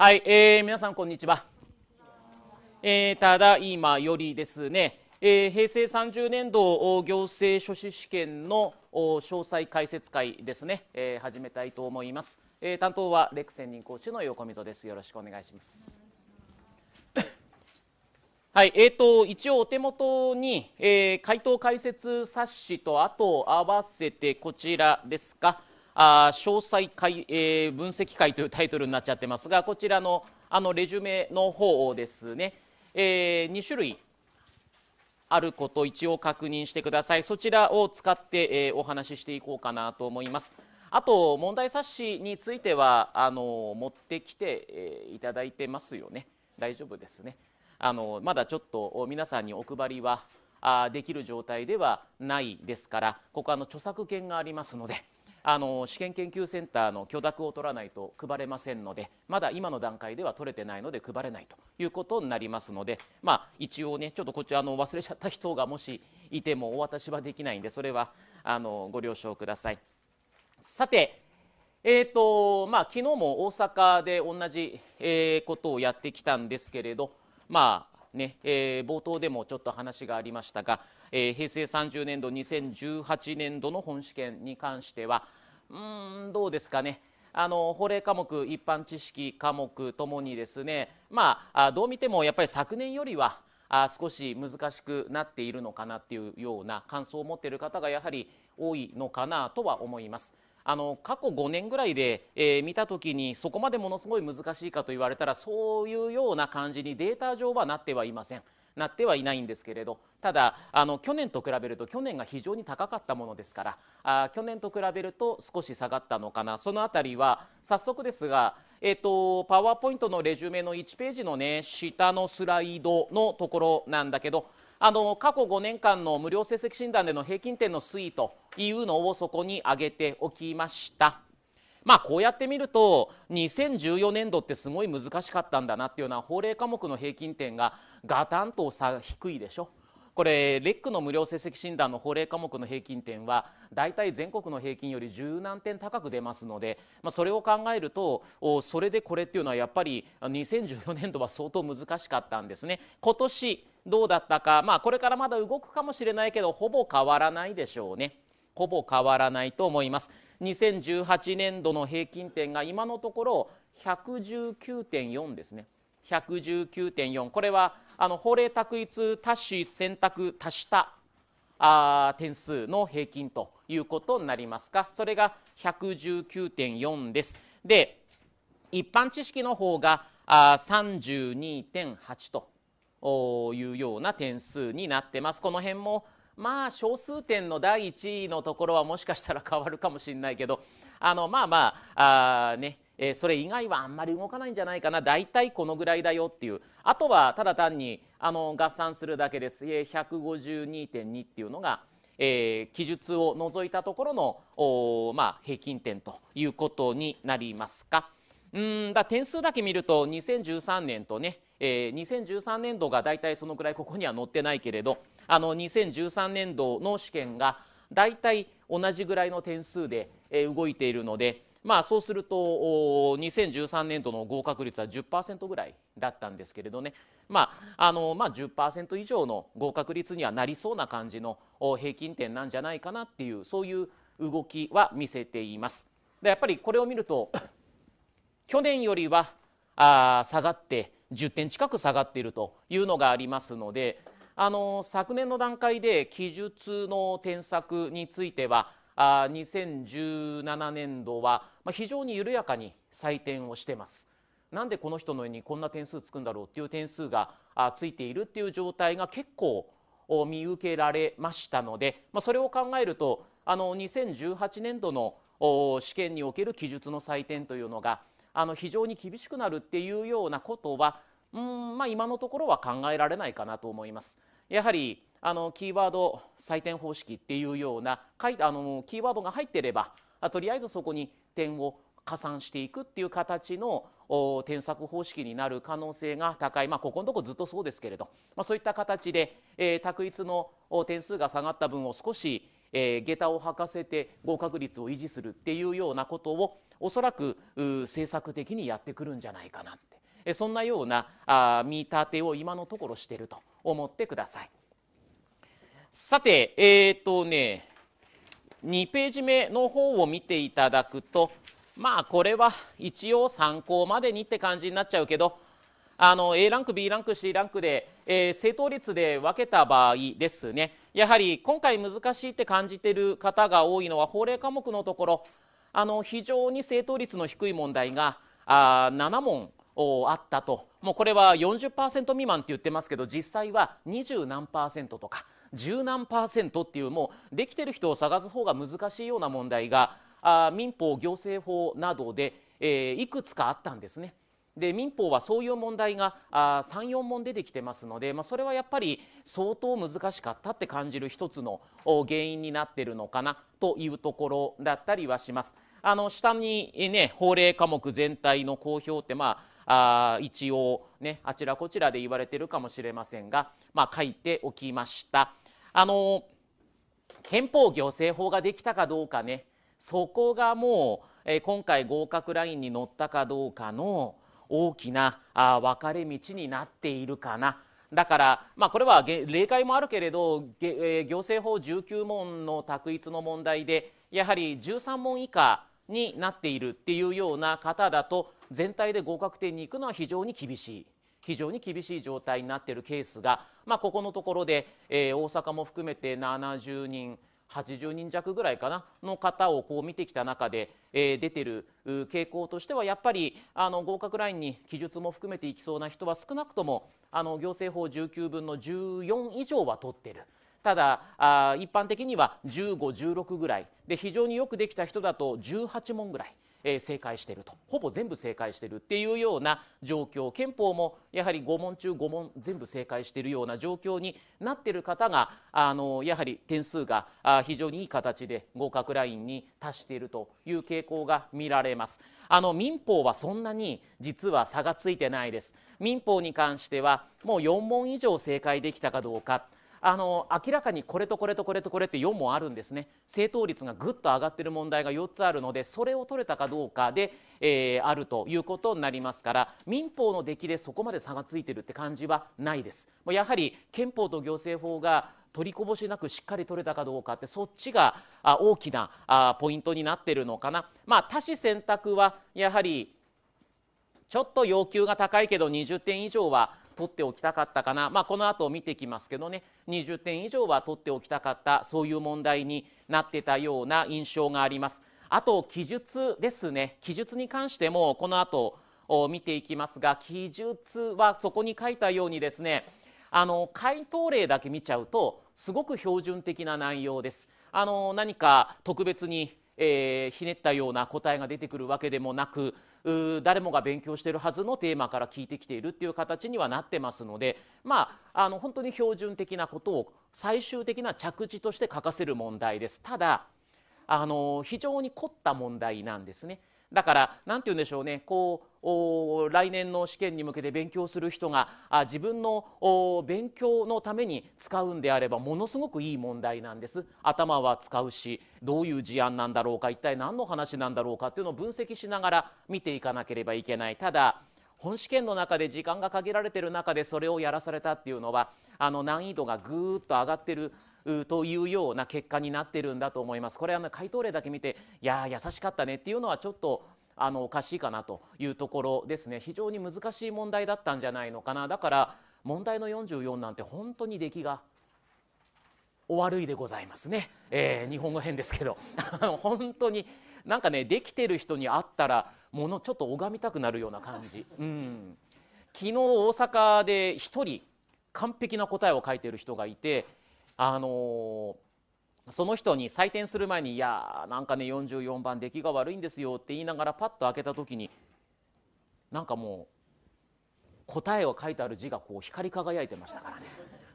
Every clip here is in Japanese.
はい、えー、皆さんこんにちは。えー、ただいまよりですね、えー、平成30年度行政書士試験の詳細解説会ですね、えー、始めたいと思います。えー、担当はレク専任講師の横溝です。よろしくお願いします。はい、えーと、と一応お手元に、えー、回答解説冊子とあと合わせてこちらですか。あ詳細解、えー、分析会というタイトルになっちゃってますがこちらのあのレジュメの方をですね、えー、2種類あること一応確認してくださいそちらを使って、えー、お話ししていこうかなと思いますあと問題冊子についてはあの持ってきて、えー、いただいてますよね大丈夫ですねあのまだちょっと皆さんにお配りはあできる状態ではないですからここあの著作権がありますので。あの試験研究センターの許諾を取らないと配れませんのでまだ今の段階では取れてないので配れないということになりますので、まあ、一応ねちょっとこちらの忘れちゃった人がもしいてもお渡しはできないんでそれはあのご了承ください。さてえーとまあ、昨日も大阪で同じ、えー、ことをやってきたんですけれど、まあねえー、冒頭でもちょっと話がありましたが、えー、平成30年度2018年度の本試験に関しては、うんどうですかねあの法令科目一般知識科目ともにですねまあどう見てもやっぱり昨年よりはあ少し難しくなっているのかなっていうような感想を持っている方がやはり多いのかなとは思います。あの過去5年ぐらいで、えー、見た時にそこまでものすごい難しいかと言われたらそういうような感じにデータ上はなってはいません。なってはいないんですけれどただあの去年と比べると去年が非常に高かったものですからあ去年と比べると少し下がったのかなその辺りは早速ですが、えーと、とパワーポイントのレジュメの1ページのね下のスライドのところなんだけどあの過去5年間の無料成績診断での平均点の推移というのをそこに挙げておきました。まあこうやって見ると2014年度ってすごい難しかったんだなっていうのは法令科目の平均点がガタンと差が低いでしょ。これレックの無料成績診断の法令科目の平均点は大体全国の平均より十何点高く出ますので、まあ、それを考えるとそれでこれっていうのはやっぱり2014年度は相当難しかったんですね。今年どうだったか、まあ、これからまだ動くかもしれないけどほぼ変わらないでしょうね。ほぼ変わらないと思います。2018年度の平均点が今のところ119.4ですね。119.4これはあの法令択一足し選択足したあ点数の平均ということになりますかそれが119.4ですで一般知識の方があ32.8というような点数になってますこの辺もまあ小数点の第1位のところはもしかしたら変わるかもしれないけどあのまあまああねえー、それ以外はあんまり動かないんじゃないかな大体このぐらいだよっていうあとはただ単にあの合算するだけです、え152.2っていうのが、えー、記述を除いたところのお、まあ、平均点ということになりますか。うんだ点数だけ見ると2013年とねえー、2013年度が大体そのくらいここには載ってないけれどあの2013年度の試験が大体同じぐらいの点数で、えー、動いているので、まあ、そうすると2013年度の合格率は10%ぐらいだったんですけれどね、まああのまあ10、10%以上の合格率にはなりそうな感じの平均点なんじゃないかなっていうそういう動きは見せています。でやっぱりこれを見ると去年よりはあ下がって10点近く下がっているというのがありますのであの昨年の段階で記述の添削についてはあ2017年度は非常に緩やかに採点をしてます。なんでこの人の絵にこんな点数つくんだろうっていう点数がついているっていう状態が結構見受けられましたので、まあ、それを考えるとあの2018年度の試験における記述の採点というのがあの非常に厳しくなるっていうようなことはうんまあ、今のところは考えられないかなと思います。やはりあのキーワード採点方式っていうようなあのキーワードが入ってればとりあえずそこに点を加算していくっていう形の添削方式になる可能性が高い、まあ、ここのとこずっとそうですけれど、まあ、そういった形で、えー、択一の点数が下がった分を少し、えー、下駄を履かせて合格率を維持するっていうようなことをおそらく政策的にやってくるんじゃないかなってそんなような見立てを今のところしてると思ってください。さて、えっ、ー、とね、2ページ目の方を見ていただくと、まあこれは一応参考までにって感じになっちゃうけど、あの A ランク、B ランク、C ランクで、えー、正答率で分けた場合ですね、やはり今回難しいって感じてる方が多いのは、法令科目のところ、あの非常に正答率の低い問題があ7問あったともうこれは40%未満って言ってますけど実際は20何パーセントとか10何パーセントっていうもうできてる人を探す方が難しいような問題があ民法行政法などで、えー、いくつかあったんですね。で民法はそういう問題が34問出てきてますので、まあ、それはやっぱり相当難しかったって感じる一つの原因になってるのかなというところだったりはします。あの下にね法令科目全体の公表ってまああ一応ねあちらこちらで言われてるかもしれませんが、まあ、書いておきました。あの憲法行政法ができたかどうかねそこがもう、え今回合格ラインに乗ったかどうかの大きなあ分かれ道になっているかなだから、まあ、これは例外もあるけれど、えー、行政法19問の択一の問題でやはり13問以下になっているっていうような方だと全体で合格点に行くのは非常に厳しい。非常に厳しい状態になっているケースが、まあ、ここのところで、えー、大阪も含めて70人80人弱ぐらいかなの方をこう見てきた中で、えー、出てる傾向としてはやっぱりあの合格ラインに記述も含めていきそうな人は少なくともあの行政法19分の14以上は取ってる。ただあ一般的には1516ぐらいで非常によくできた人だと18問ぐらい。え正解してるとほぼ全部正解してるっていうような状況憲法もやはり5問中5問全部正解してるような状況になってる方があのやはり点数が非常にいい形で合格ラインに達しているという傾向が見られます。あの民法はそんなに実は差がついてないです。民法に関してはもう4問以上正解できたかどうか。あの明らかにこれとこれとこれとこれって4もあるんですね正答率がぐっと上がってる問題が4つあるのでそれを取れたかどうかで、えー、あるということになりますから民法の出来でそこまで差がついてるって感じはないです。やはり憲法と行政法が取りこぼしなくしっかり取れたかどうかってそっちが大きなポイントになってるのかな。まあ、多子選択はやはりちょっと要求が高いけど20点以上は取っておきたかったかな、まあ、この後見てきますけどね20点以上は取っておきたかったそういう問題になってたような印象があります。あと記述ですね記述に関してもこの後を見ていきますが記述はそこに書いたようにですねあの回答例だけ見ちゃうとすごく標準的な内容です。あの何か特別にえー、ひねったような答えが出てくるわけでもなく誰もが勉強してるはずのテーマから聞いてきているっていう形にはなってますのでまああの本当に標準的なことを最終的な着地として書かせる問題です。ただあの非常に凝った問題なんですね。だから何て言うんでしょうねこう来年の試験に向けて勉強する人があ自分の勉強のために使うんであればものすごくいい問題なんです頭は使うしどういう事案なんだろうか一体何の話なんだろうかっていうのを分析しながら見ていかなければいけないただ本試験の中で時間が限られている中でそれをやらされたっていうのはあの難易度がぐーっと上がってるというような結果になってるんだと思います。これは回答例だけ見ていや優しかったねっていうのはちょっとあのおかしいかなというところですね非常に難しい問題だったんじゃないのかなだから問題の44なんて本当に出来がお悪いでございますね、えー、日本語編ですけど 本当になんかねできてる人に会ったらものちょっと拝みたくなるような感じ、うん、昨日大阪で1人完璧な答えを書いてる人がいてあのその人に採点する前に「いやなんかね44番出来が悪いんですよ」って言いながらパッと開けた時になんかもう答えを書いてある字がこう光り輝いてましたからね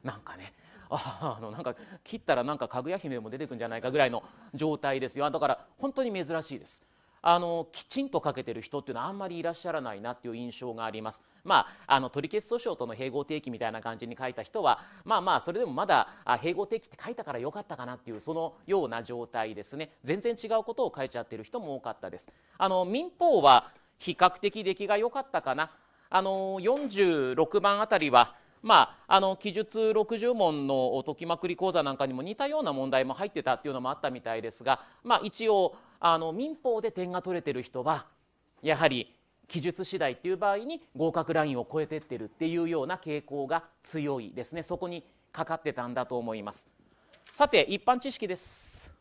なんかねあのなんか切ったらなんかかぐや姫も出てくんじゃないかぐらいの状態ですよだから本当に珍しいですあのきちんとかけてる人っていうのはあんまりいらっしゃらないなっていう印象があります。まあ、あの取り消し訴訟との併合提起みたいな感じに書いた人はまあまあそれでもまだ併合定期って書いたからよかったかなっていうそのような状態ですね全然違うことを書いちゃってる人も多かったです。あの民法は比較的出来が良かったかなあの46番あたりはまあ、あの記述60問の解きまくり講座なんかにも似たような問題も入ってたっていうのもあったみたいですが、まあ、一応あの民法で点が取れてる人はやはり記述次第っていう場合に合格ラインを超えてってるっていうような傾向が強いですねそこにかかってたんだと思いますさて一般知識です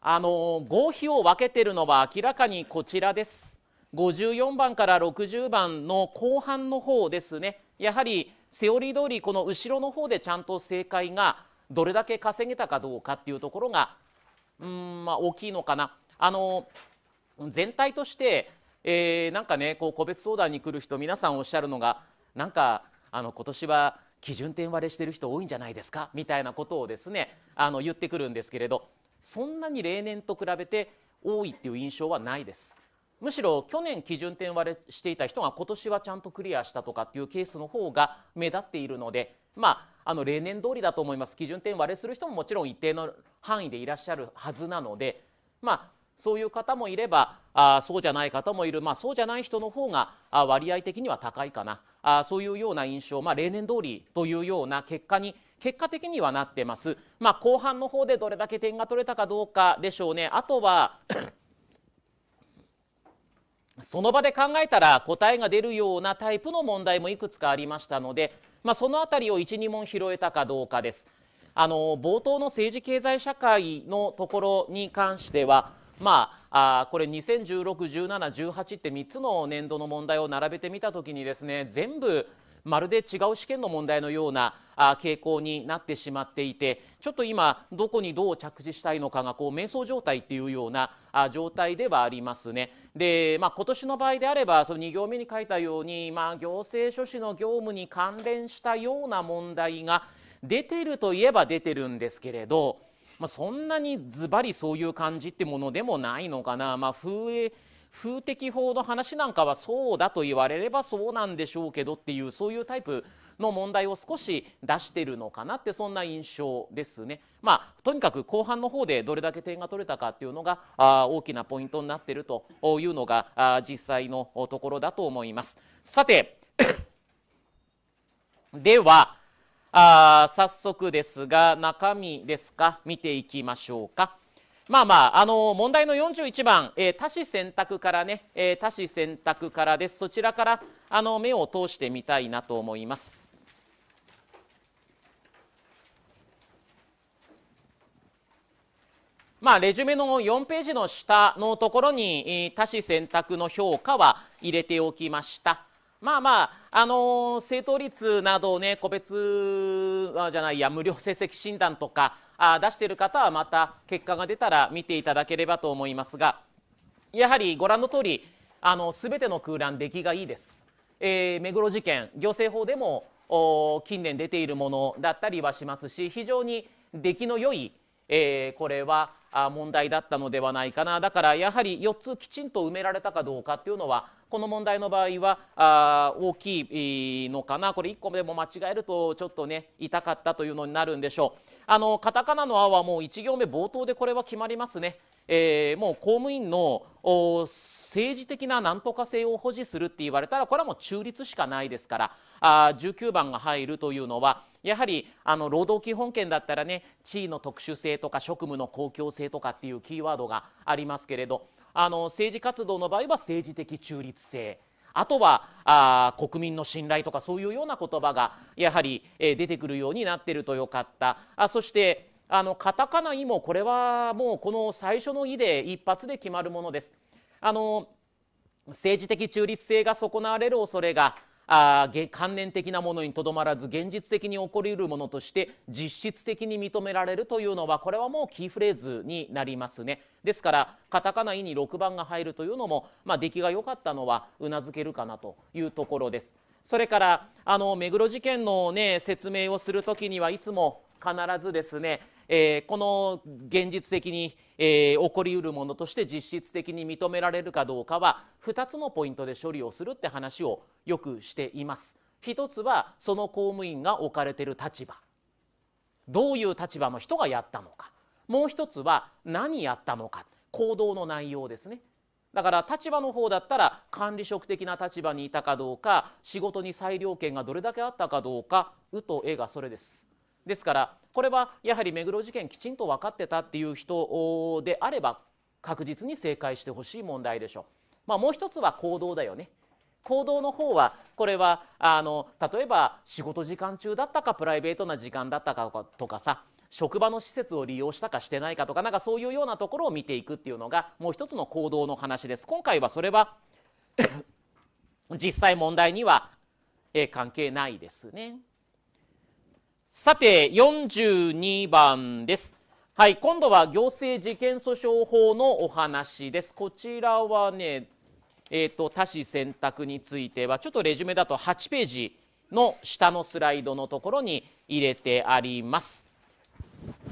あの合否を分けてるのは明らかにこちらです54番から60番の後半の方ですねやはりセオリー通りこの後ろの方でちゃんと正解がどれだけ稼げたかどうかっていうところがうんまあ、大きいのかな。あの全体として、えー、なんかねこう個別相談に来る人皆さんおっしゃるのがなんかあの今年は基準点割れしてる人多いんじゃないですかみたいなことをですねあの言ってくるんですけれどそんなに例年と比べて多いっていう印象はないです。むしろ去年基準点割れしていた人が今年はちゃんとクリアしたとかっていうケースの方が目立っているのでまああの例年通りだと思います基準点割れする人ももちろん一定の範囲でいらっしゃるはずなのでまあそういう方もいればあそうじゃない方もいる、まあ、そうじゃない人の方があ割合的には高いかなあそういうような印象、まあ、例年通りというような結果に結果的にはなってます、まあ、後半の方でどれだけ点が取れたかどうかでしょうねあとはその場で考えたら答えが出るようなタイプの問題もいくつかありましたのでまあ、その辺りを1、2問拾えたかどうかです。あの冒頭の政治経済社会のところに関しては、まあ、あこれ2016、17、18って3つの年度の問題を並べてみたときにですね全部まるで違う試験の問題のようなあ傾向になってしまっていてちょっと今どこにどう着地したいのかがこう迷走状態っていうようなあ状態ではありますね。で、まあ、今年の場合であればその2行目に書いたように、まあ、行政書士の業務に関連したような問題が出てるといえば出てるんですけれど。まあ、そんなにズバリそういう感じってものでもないのかな、まあ、風営風的法の話なんかはそうだと言われればそうなんでしょうけどっていうそういうタイプの問題を少し出してるのかなってそんな印象ですね。まあ、とにかく後半の方でどれだけ点が取れたかっていうのがあ大きなポイントになってるというのがあ実際のところだと思います。さて ではあ早速ですが中身ですか見ていきましょうか。まあまあ、あの問題の41番、えー、多子選択からね、えー、多子選択からです。そちらからあの目を通してみたいなと思います。まあ、レジュメの4ページの下のところに、多子選択の評価は入れておきました。まあまあ、あのー、正答率などね、個別あじゃないや、無料成績診断とか、あ出している方はまた結果が出たら見ていただければと思いますがやはりご覧の通りあの全ての空欄出来がいいです。えー、目黒事件行政法でも近年出ているものだったりはしますし非常に出来の良いえー、これは問題だったのではないかなだからやはり4つきちんと埋められたかどうかっていうのはこの問題の場合はあ大きいのかなこれ1個でも間違えるとちょっとね痛かったというのになるんでしょうあのカタカナの「あ」はもう1行目冒頭でこれは決まりますねえー、もう公務員の政治的ななんとか性を保持するって言われたらこれはもう中立しかないですからあ19番が入るというのはやはりあの労働基本権だったらね地位の特殊性とか職務の公共性とかっていうキーワードがありますけれどあの政治活動の場合は政治的中立性あとはあ国民の信頼とかそういうような言葉がやはり、えー、出てくるようになってるとよかったあそしてあのカタカナ「イ」もこれはもうこの最初の「イ」で一発で決まるものです。あの政治的中立性が損なわれる恐れがあ観念的なものにとどまらず現実的に起こりうるものとして実質的に認められるというのはこれはもうキーフレーズになりますねですからカタカナ「イ」に6番が入るというのも、まあ、出来が良かったのはうなずけるかなというところですそれからあの目黒事件の、ね、説明をする時にはいつも必ずですねえー、この現実的に、えー、起こりうるものとして実質的に認められるかどうかは2つのポイントで処理をするって話をよくしています。一つはその公務員が置かれてる立場どういう立場の人がやったのかもう一つは何やったのか行動の内容ですね。だから立場の方だったら管理職的な立場にいたかどうか仕事に裁量権がどれだけあったかどうか「う」と「え」がそれです。ですからこれはやはり目黒事件きちんと分かってたっていう人であれば確実に正解してほしい問題でしょう。まあ、もう一つは行動だよね。行動の方はこれはあの例えば仕事時間中だったかプライベートな時間だったかとかさ職場の施設を利用したかしてないかとかなんかそういうようなところを見ていくっていうのがもう一つの行動の話です。今回はそれは 実際問題には、え関係ないですね。さて、42番です。はい、今度は行政事件訴訟法のお話です。こちらはね、えっ、ー、と、多子選択については、ちょっとレジュメだと8ページの下のスライドのところに入れてあります。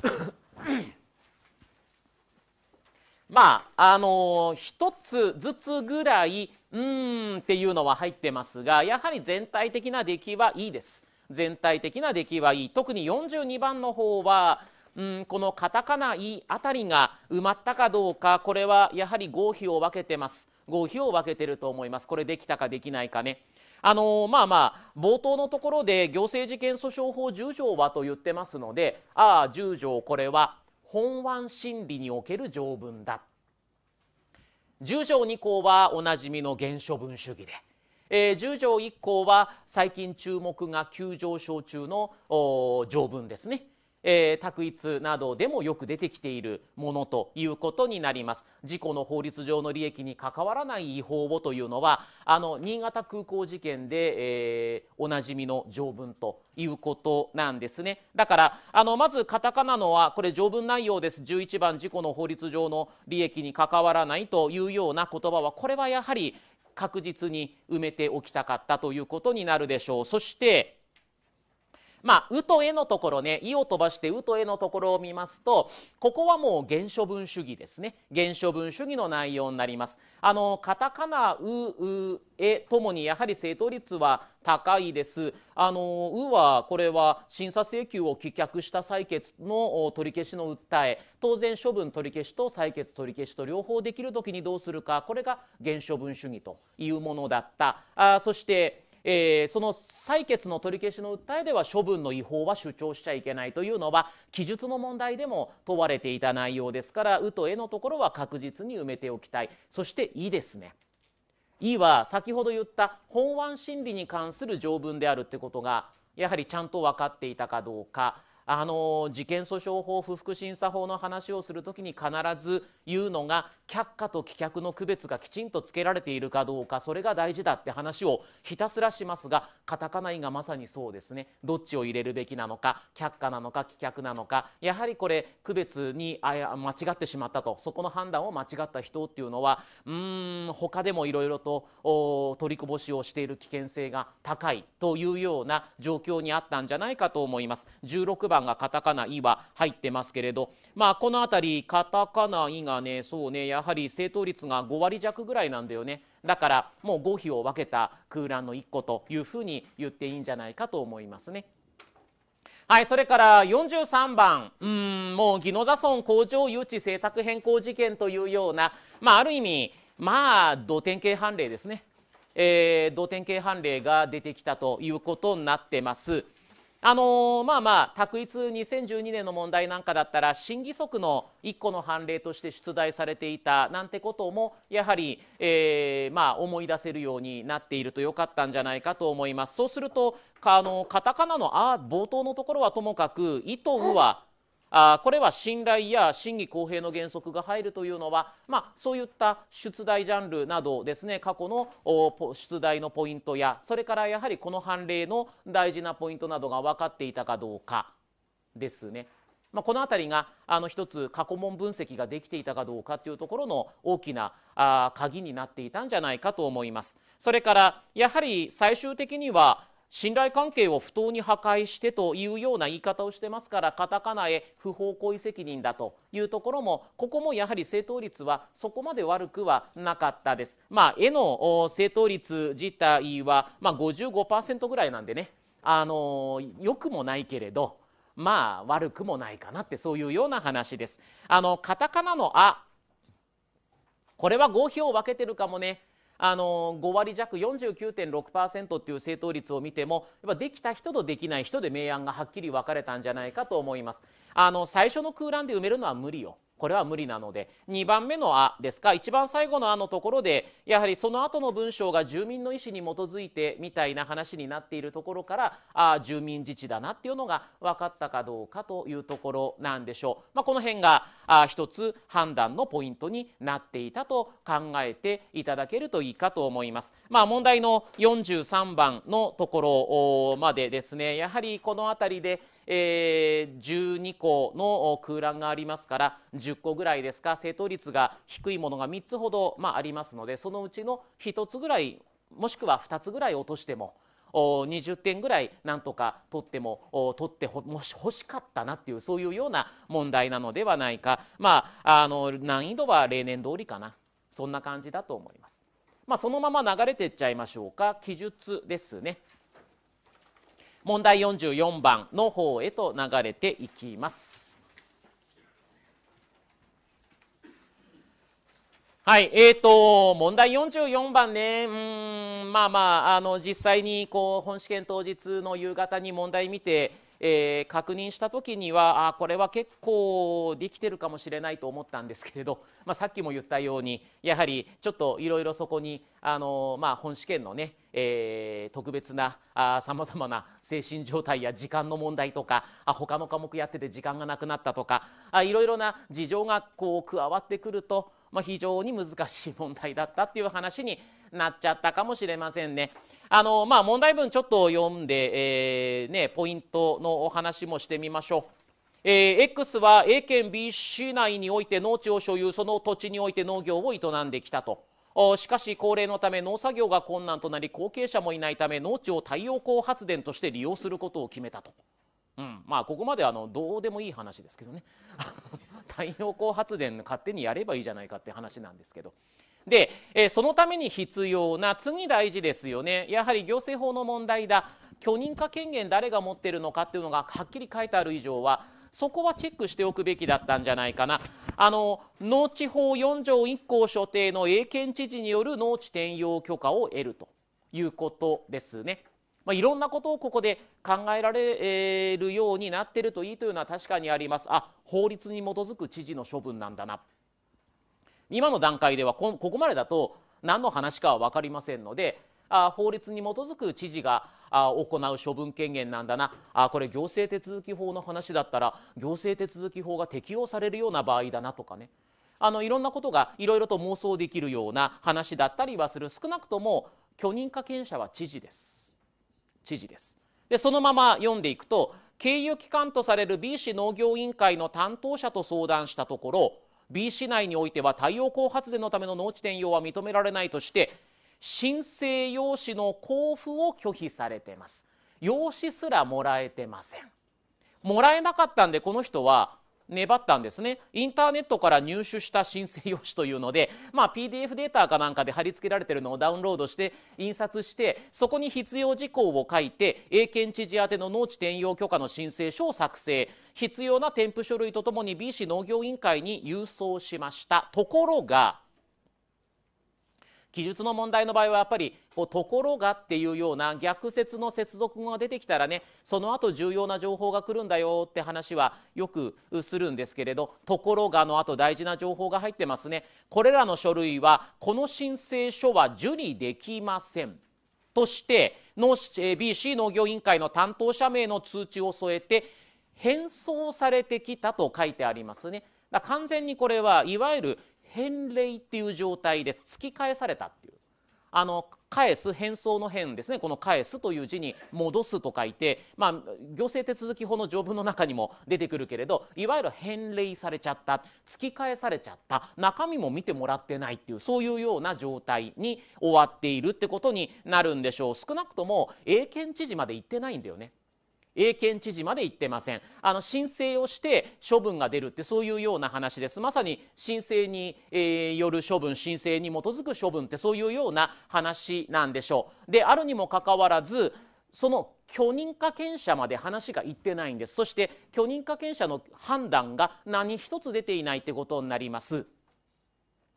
まああのー、1つずつぐらい「うーん」っていうのは入ってますがやはり全体的な出来はいいです。全体的な出来はいい特に42番の方はうん、このカタカナ「イ」あたりが埋まったかどうかこれはやはり合否を分けてます合否を分けてると思いますこれできたかできないかねあのー、まあまあ冒頭のところで行政事件訴訟法10条はと言ってますのでああ10条これは本案審理における条文だ10条2項はおなじみの原処分主義でえー、10条1項は最近注目が急上昇中の条文ですね。えー、択一などでもよく出てきているものということになります。事故の法律上の利益に関わらない違法をというのは、あの、新潟空港事件で、えー、おなじみの条文ということなんですね。だから、あの、まずカタカナのは、これ条文内容です。11番、事故の法律上の利益に関わらないというような言葉は、これはやはり、確実に埋めておきたかったということになるでしょう。そしてまあ、うとえのところね、いを飛ばしてうとえのところを見ますと、ここはもう原初文主義ですね。原初文主義の内容になります。あの、カタカナ、う、う、えともにやはり正答率は高いです。あの、うは、これは審査請求を棄却した採決の取り消しの訴え、当然処分取り消しと採決取り消しと両方できるときにどうするか、これが原初文主義というものだった。あそして、えー、その採決の取り消しの訴えでは処分の違法は主張しちゃいけないというのは記述の問題でも問われていた内容ですから「う」と「え」のところは確実に埋めておきたいそして「い」ですね。いは先ほど言った本案審理に関する条文であるってことがやはりちゃんと分かっていたかどうか。あの事件訴訟法不服審査法の話をするときに必ず言うのが却下と棄却の区別がきちんとつけられているかどうかそれが大事だって話をひたすらしますがカタカナイがまさにそうですねどっちを入れるべきなのか却下なのか棄却なのかやはりこれ区別にあ間違ってしまったとそこの判断を間違った人っていうのはうん他でもいろいろと取りこぼしをしている危険性が高いというような状況にあったんじゃないかと思います。16番がカタカナ「イ」は入ってますけれど、まあ、この辺りカタカナ「イ」がねそうねやはり正答率が5割弱ぐらいなんだよねだからもう合否を分けた空欄の1個というふうに言っていいんじゃないかと思いますね。はい、それから43番、うん、もう宜野座村工場誘致政策変更事件というような、まあ、ある意味、まあ、土典型判例ですね。えー、土典型判例が出てきたということになってます。あのー、まあまあ択一2012年の問題なんかだったら審議則の1個の判例として出題されていたなんてこともやはり、えー、まあ思い出せるようになっているとよかったんじゃないかと思います。そうするとあのカタカナの「あ」冒頭のところはともかく「い」と「う」はあこれは信頼や真偽公平の原則が入るというのは、まあ、そういった出題ジャンルなどですね過去の出題のポイントやそれからやはりこの判例の大事なポイントなどが分かっていたかどうかですね。まあ、この辺りがあの一つ過去問分析ができていたかどうかというところの大きなあ鍵になっていたんじゃないかと思います。それからやはり最終的には信頼関係を不当に破壊してというような言い方をしてますからカタカナへ不法行為責任だというところもここもやはり正答率はそこまで悪くはなかったです。まあ、絵の正答率自体は、まあ、55%ぐらいなんでねあの良くもないけれどまあ悪くもないかなってそういうような話です。あのカタカナの「あ」これは合否を分けてるかもねあの5割弱49.6%っていう正答率を見てもやっぱできた人とできない人で明暗がはっきり分かれたんじゃないかと思いますあの最初の空欄で埋めるのは無理よこれは無理なので2番目の「あ」ですか一番最後の「あ」のところでやはりその後の文章が住民の意思に基づいてみたいな話になっているところからあ住民自治だなっていうのが分かったかどうかというところなんでしょう。まあ、この辺があ一つ判断のポイントになっていたと考えていただけるといいかと思います。まあ、問題の43番のところまでですねやはりこの辺りでえー、12個の空欄がありますから10個ぐらいですか正答率が低いものが3つほど、まあ、ありますのでそのうちの1つぐらいもしくは2つぐらい落としても20点ぐらいなんとか取っても取ってもし欲しかったなっていうそういうような問題なのではないかまああの難易度は例年通りかなそんな感じだと思います。まあ、そのまま流れてっちゃいましょうか記述ですね問題44番の方へと流れていきます。はい、えーと、問題44番ね、うん、まあまあ、あの、実際に、こう、本試験当日の夕方に問題見て、えー、確認した時にはあこれは結構できてるかもしれないと思ったんですけれど、まあ、さっきも言ったようにやはりちょっといろいろそこにあの、まあ、本試験のね、えー、特別なさまざまな精神状態や時間の問題とかあ他の科目やってて時間がなくなったとかいろいろな事情がこう加わってくるとまあ、非常に難しい問題だったっていう話になっちゃったかもしれませんね。あのまあ、問題文ちょっと読んで、えー、ね、ポイントのお話もしてみましょう。えー、X は A 県 B 市内において農地を所有その土地において農業を営んできたと。しかし高齢のため農作業が困難となり後継者もいないため農地を太陽光発電として利用することを決めたと。うん、まあここまであのどうでもいい話ですけどね 太陽光発電勝手にやればいいじゃないかって話なんですけど。で、えそのために必要な次大事ですよねやはり行政法の問題だ許認可権限誰が持ってるのかっていうのがはっきり書いてある以上はそこはチェックしておくべきだったんじゃないかなあの農地法4条1項所定の英検知事による農地転用許可を得るということですね。まあ、いろんなことをここで考えられるようになってるといいというのは確かにありますあ法律に基づく知事の処分なんだな今の段階ではここまでだと何の話かは分かりませんのであ法律に基づく知事があ行う処分権限なんだなあこれ行政手続き法の話だったら行政手続き法が適用されるような場合だなとかねあのいろんなことがいろいろと妄想できるような話だったりはする少なくとも許認可権者は知事です。知事です。でそのまま読んでいくと経由機関とされる B 市農業委員会の担当者と相談したところ B 市内においては太陽光発電のための農地転用は認められないとして申請用紙の交付を拒否されてます用紙すらもらえてませんもらえなかったんでこの人は粘ったんですねインターネットから入手した申請用紙というので、まあ、PDF データかなんかで貼り付けられてるのをダウンロードして印刷してそこに必要事項を書いて英検知事宛ての農地転用許可の申請書を作成必要な添付書類とともに B 市農業委員会に郵送しましたところが記述の問題の場合はやっぱりこうところがっていうような逆説の接続語が出てきたらねその後重要な情報が来るんだよって話はよくするんですけれどところがの後大事な情報が入ってますねこれらの書類はこの申請書は受理できませんとして BC 農業委員会の担当者名の通知を添えて返送されてきたと書いてありますね。完全にこれはいわゆる返礼っていう状態です突き返されたっていうあの返す返送の返ですねこの返すという字に戻すと書いて、まあ、行政手続き法の条文の中にも出てくるけれどいわゆる返礼されちゃった突き返されちゃった中身も見てもらってないっていうそういうような状態に終わっているってことになるんでしょう少なくとも英検知事まで行ってないんだよね。英検知事まで行ってませんあの申請をして処分が出るってそういうような話ですまさに申請に、えよる処分申請に基づく処分ってそういうような話なんでしょうであるにもかかわらずその許認可権者まで話がいってないんですそして許認可権者の判断が何一つ出ていないってことになります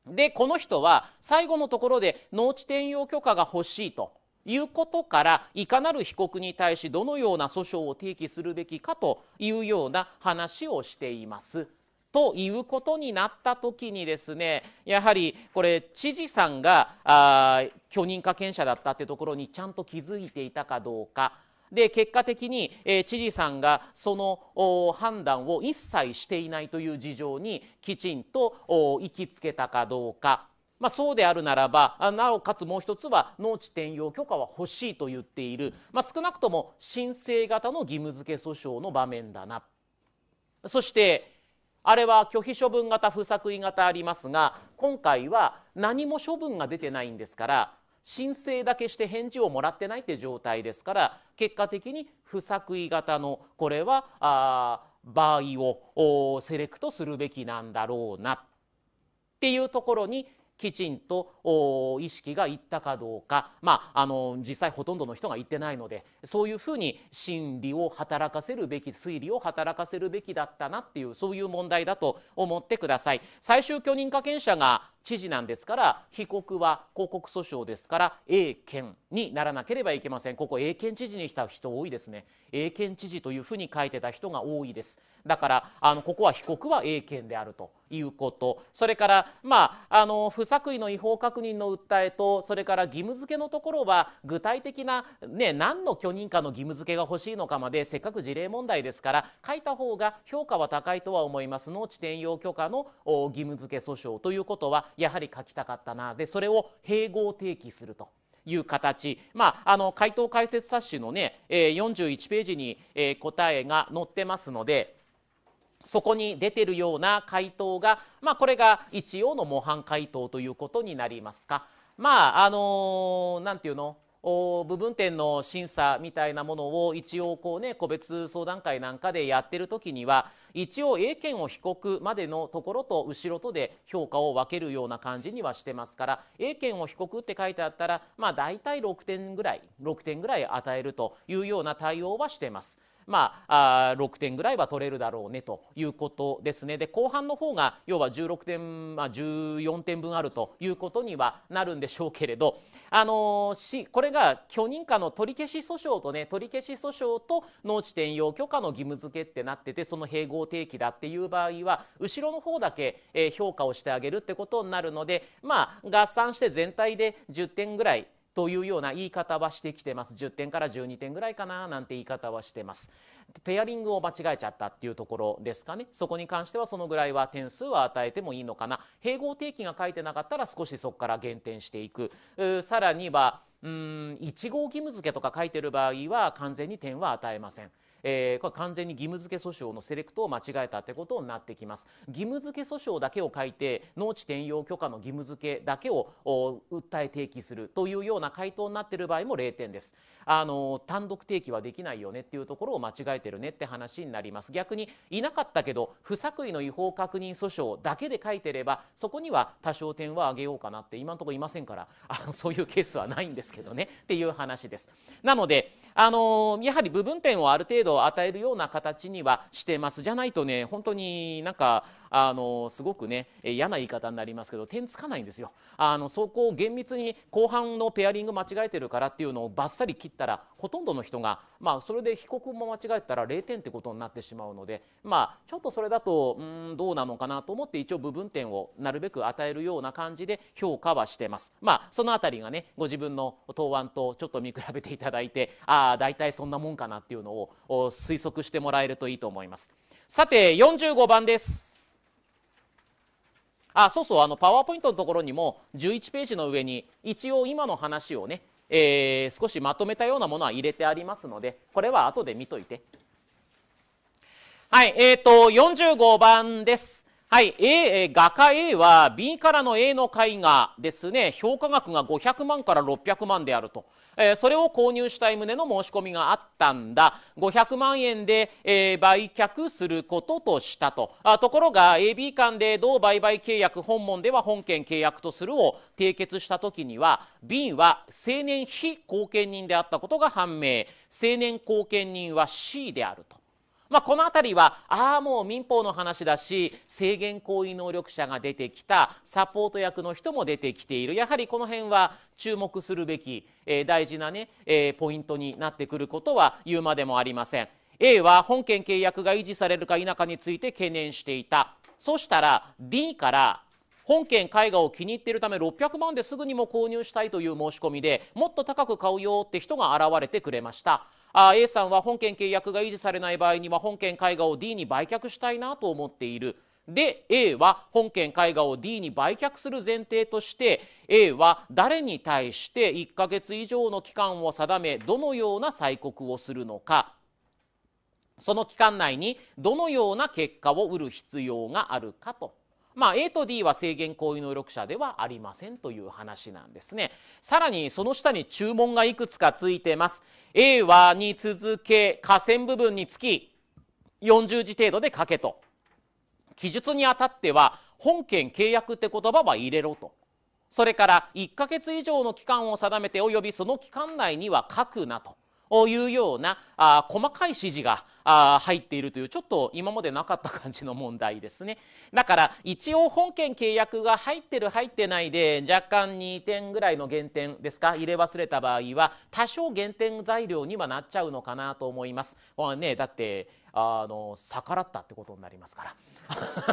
でこの人は最後のところで農地転用許可が欲しいということからいかなる被告に対しどのような訴訟を提起するべきかというような話をしています。ということになった時にですねやはりこれ知事さんがあ許認可権者だったってところにちゃんと気づいていたかどうか。で結果的に、えー、知事さんがその判断を一切していないという事情にきちんと行きつけたかどうか。まあ、そうであるならばなおかつもう一つは農地転用許可は欲しいと言っている、まあ、少なくとも申請型の義務付け訴訟の場面だなそしてあれは拒否処分型不作為型ありますが今回は何も処分が出てないんですから申請だけして返事をもらってないって状態ですから結果的に不作為型のこれはあ場合をセレクトするべきなんだろうなっていうところにきちんと意識がいったかどうか、まあ、あの実際ほとんどの人が言ってないのでそういうふうに心理を働かせるべき推理を働かせるべきだったなっていうそういう問題だと思ってください。最終許認可権者が知事なんですから被告は広告訴訟ですから A 県にならなければいけませんここ A 県知事にした人多いですね A 県知事というふうに書いてた人が多いですだからあのここは被告は A 県であるということそれからまああの不作為の違法確認の訴えとそれから義務付けのところは具体的なね何の許認可の義務付けが欲しいのかまでせっかく事例問題ですから書いた方が評価は高いとは思いますの地点用許可の義務付け訴訟ということはやはり書きたかったなでそれを併合提起すると。いう形、まあ、あの回答解説冊子のね、えー、41ページに、えー、答えが載ってますのでそこに出てるような回答が、まあ、これが一応の模範回答ということになりますか。まああのー、なんていうの部分点の審査みたいなものを一応こうね個別相談会なんかでやってる時には一応 A 権を被告までのところと後ろとで評価を分けるような感じにはしてますから A 権を被告って書いてあったらまあ大体6点ぐらい6点ぐらい与えるというような対応はしてます。まあ、あ6点ぐらいは取れるだろうねということですね。で後半の方が要は16点、まあ、14点分あるということにはなるんでしょうけれど、あのしこれが許認可の取り消し訴訟とね取り消し訴訟と農地転用許可の義務付けってなっててその併合定期だっていう場合は後ろの方だけ、えー、評価をしてあげるってことになるのでまあ合算して全体で10点ぐらいというような言い方はしてきてます。10点から12点ぐらいかななんて言い方はしてます。ペアリングを間違えちゃったっていうところですかね。そこに関してはそのぐらいは点数は与えてもいいのかな。併合定期が書いてなかったら少しそこから減点していく。さらには、うん1号義務付けとか書いてる場合は完全に点は与えません。えー、これ完全に義務付け訴訟のセレクトを間違えたってことになってきます。義務付け訴訟だけを書いて農地転用許可の義務付けだけを訴え提起するというような回答になっている場合も0点です。あの単独提起はできないよねっていうところを間違えてるねって話になります。逆にいなかったけど不作為の違法確認訴訟だけで書いてればそこには多少点は上げようかなって今のところいませんから あのそういうケースはないんですけどねっていう話です。なのであのやはり部分点をある程度度を与えるような形にはしてますじゃないとね本当になんかあのすごくね嫌な言い方になりますけど点つかないんですよ。あのそこを厳密に後半のペアリング間違えてるからっていうのをバッサリ切ったらほとんどの人が、まあ、それで被告も間違えたら0点ってことになってしまうので、まあ、ちょっとそれだとうんどうなのかなと思って一応部分点をなるべく与えるような感じで評価はしてます。まあ、そのあたりがねご自分の答案とちょっと見比べていただいてああ大体そんなもんかなっていうのを推測してもらえるといいと思います。さて45番です。あそうそうあのパワーポイントのところにも11ページの上に一応今の話をね、えー、少しまとめたようなものは入れてありますのでこれは後で見といてはいえっ、ー、と45番ですはい、A、画家 A は B からの A の絵画ですね、評価額が500万から600万であると。えー、それを購入したい旨の申し込みがあったんだ500万円で、えー、売却することとしたとあところが AB 間で同売買契約本門では本件契約とするを締結した時には B は成年非後見人であったことが判明成年後見人は C であると。まあ、この辺りはああもう民法の話だし制限行為能力者が出てきたサポート役の人も出てきているやはりこの辺は注目するべき、えー、大事なね、えー、ポイントになってくることは言うまでもありません。A は本件契約が維持されるか否かについて懸念していた。そしたら D から本件絵画を気に入っているため600万ですぐにも購入したいという申し込みでもっと高く買うよって人が現れてくれましたあ A さんは本件契約が維持されない場合には本件絵画を D に売却したいなと思っている。で A は本件絵画を D に売却する前提として A は誰に対して1ヶ月以上の期間を定めどのような催告をするのかその期間内にどのような結果を得る必要があるかとまあ、A と D は制限行為能力者ではありませんという話なんですね。さらにその下に注文がいくつかついてます。A はに続け下線部分につき40字程度で書けと。記述にあたっては本件契約って言葉は入れろと。それから1ヶ月以上の期間を定めて及びその期間内には書くなと。いうようなあ細かい指示があ入っているというちょっと今までなかった感じの問題ですねだから一応本件契約が入ってる入ってないで若干2点ぐらいの減点ですか入れ忘れた場合は多少減点材料にはなっちゃうのかなと思います。ね、だってあの逆らったってことになりますか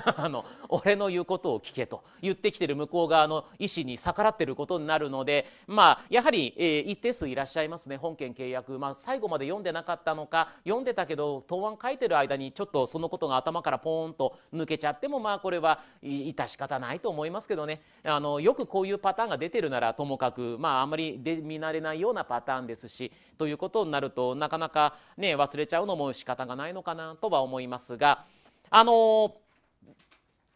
ら あの俺の言うことを聞けと言ってきてる向こう側の意思に逆らってることになるのでまあやはり、えー、一定数いらっしゃいますね本件契約、まあ、最後まで読んでなかったのか読んでたけど答案書いてる間にちょっとそのことが頭からポーンと抜けちゃってもまあこれは致し方ないと思いますけどねあのよくこういうパターンが出てるならともかく、まあ、あんまりで見慣れないようなパターンですしということになるとなかなかね忘れちゃうのも仕方がないのかなかなとは思いますが、あのー、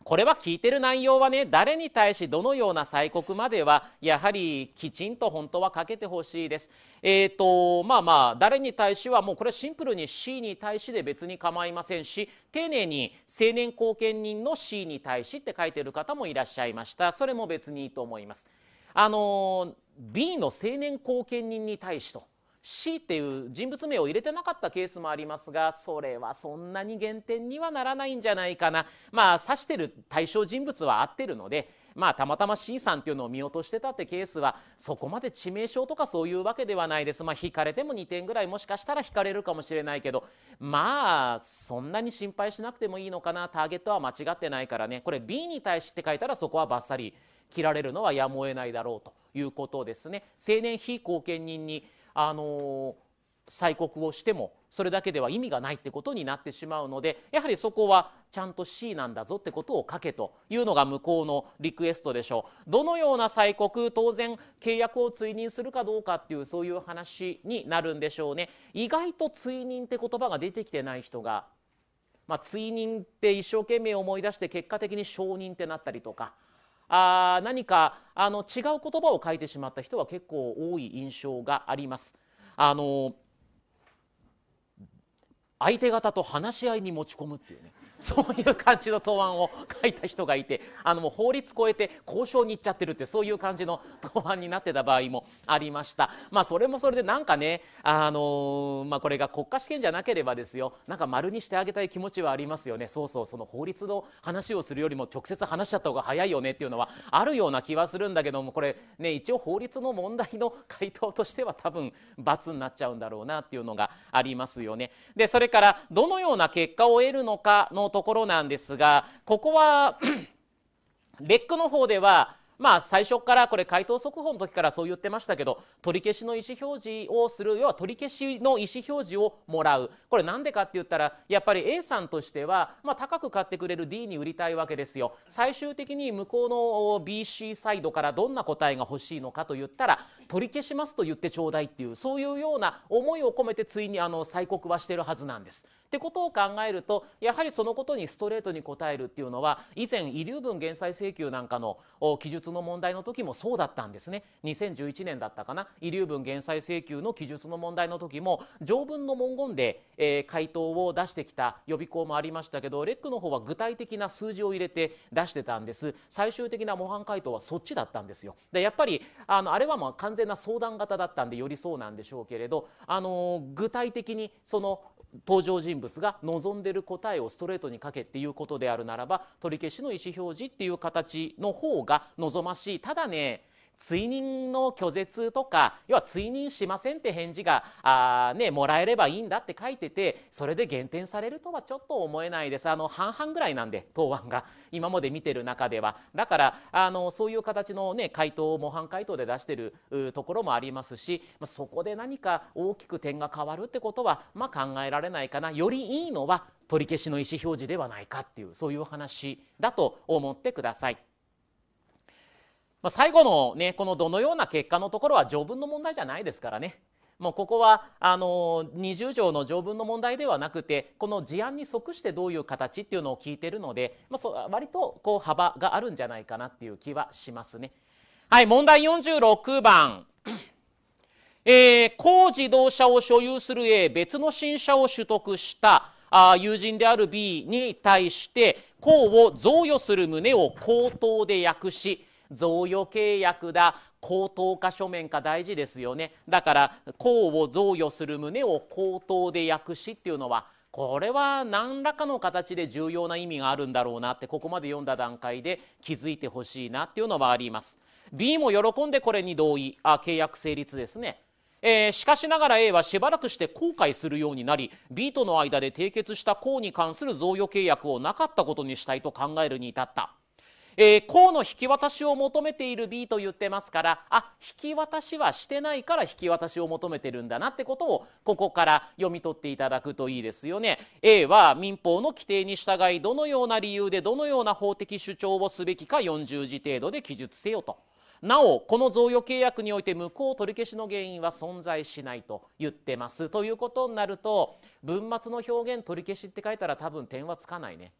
これは聞いてる内容はね誰に対しどのような催告まではやはりきちんと本当はかけてほしいです。えーと、とまあまあ誰に対しはもうこれシンプルに C に対しで別に構いませんし丁寧に成年後見人の C に対しって書いてる方もいらっしゃいましたそれも別にいいと思います。あのー、B の成年後見人に対しと C っていう人物名を入れてなかったケースもありますがそれはそんなに減点にはならないんじゃないかなまあ指してる対象人物は合ってるのでまあたまたま C さんっていうのを見落としてたってケースはそこまで致命傷とかそういうわけではないですまあ引かれても2点ぐらいもしかしたら引かれるかもしれないけどまあそんなに心配しなくてもいいのかなターゲットは間違ってないからねこれ B に対して書いたらそこはバッサリ切られるのはやむを得ないだろうということですね。青年非貢献人にあの催告をしてもそれだけでは意味がないってことになってしまうのでやはりそこはちゃんと C なんだぞってことを書けというのが向こうのリクエストでしょうどのような催告当然契約を追認するかどうかっていうそういう話になるんでしょうね意外と追認って言葉が出てきてない人がまあ、追認って一生懸命思い出して結果的に承認ってなったりとかあ何かあの違う言葉を書いてしまった人は結構多い印象があります。あの相手方と話し合いに持ち込むっていうねそういう感じの答案を書いた人がいてあのもう法律超えて交渉に行っちゃってるってそういう感じの答案になってた場合もありましたまあそれもそれでなんかねあのまあ、これが国家試験じゃなければですよなんか丸にしてあげたい気持ちはありますよねそうそうその法律の話をするよりも直接話しちゃった方が早いよねっていうのはあるような気はするんだけどもこれね一応法律の問題の回答としては多分罰になっちゃうんだろうなっていうのがありますよね。でそれからどのような結果を得るのかのところなんですが、ここはレックの方では、まあ、最初からこれ回答速報の時からそう言ってましたけど取り消しの意思表示をする要は取り消しの意思表示をもらうこれなんでかって言ったらやっぱり A さんとしては、まあ、高く買ってくれる D に売りたいわけですよ最終的に向こうの BC サイドからどんな答えが欲しいのかと言ったら取り消しますと言ってちょうだいっていうそういうような思いを込めてついにあの催告はしてるはずなんですってことを考えるとやはりそのことにストレートに答えるっていうのは以前遺留分減災請求なんかの記述の問題の時もそうだったんですね2011年だったかな遺留分減災請求の記述の問題の時も条文の文言で、えー、回答を出してきた予備校もありましたけどレックの方は具体的な数字を入れて出してたんです最終的な模範回答はそっちだったんですよでやっぱりあのあれはまあ完全な相談型だったんでよりそうなんでしょうけれどあの具体的にその登場人物が望んでる答えをストレートに書けっていうことであるならば取り消しの意思表示っていう形の方が望ましいただね追認の拒絶とか要は追認しませんって返事があ、ね、もらえればいいんだって書いててそれで減点されるとはちょっと思えないですあの半々ぐらいなんで答案が今まで見てる中ではだからあのそういう形の、ね、回答を模範回答で出してるところもありますし、まそこで何か大きく点が変わるってことは、まあ、考えられないかなよりいいのは取り消しの意思表示ではないかっていうそういう話だと思ってください。まあ、最後のね、このどのような結果のところは条文の問題じゃないですからね。もうここはあの20条の条文の問題ではなくてこの事案に即してどういう形っていうのを聞いてるので、まあ、そ割とこう幅があるんじゃないかなっていう気はしますね。はい問題46番。えー、高自動車を所有する A 別の新車を取得したあ友人である B に対して高を贈与する旨を口頭で訳し贈与契約だ口頭か書面か大事ですよねだから公を贈与する旨を口頭で訳しっていうのはこれは何らかの形で重要な意味があるんだろうなってここまで読んだ段階で気づいてほしいなっていうのはあります。B も喜んでこれに同意あ契約成立ですね。えー、しかしながら A はしばらくして後悔するようになり B との間で締結した項に関する贈与契約をなかったことにしたいと考えるに至った。えー、項の引き渡しを求めている B と言ってますからあ引き渡しはしてないから引き渡しを求めてるんだなってことをここから読み取っていただくといいですよね。A は民法の規定に従いどのような理由でどのような法的主張をすべきか40字程度で記述せよと。なおこの贈与契約において無効取り消しの原因は存在しないと言ってますということになると文末の表現取り消しって書いたら多分点はつかないね。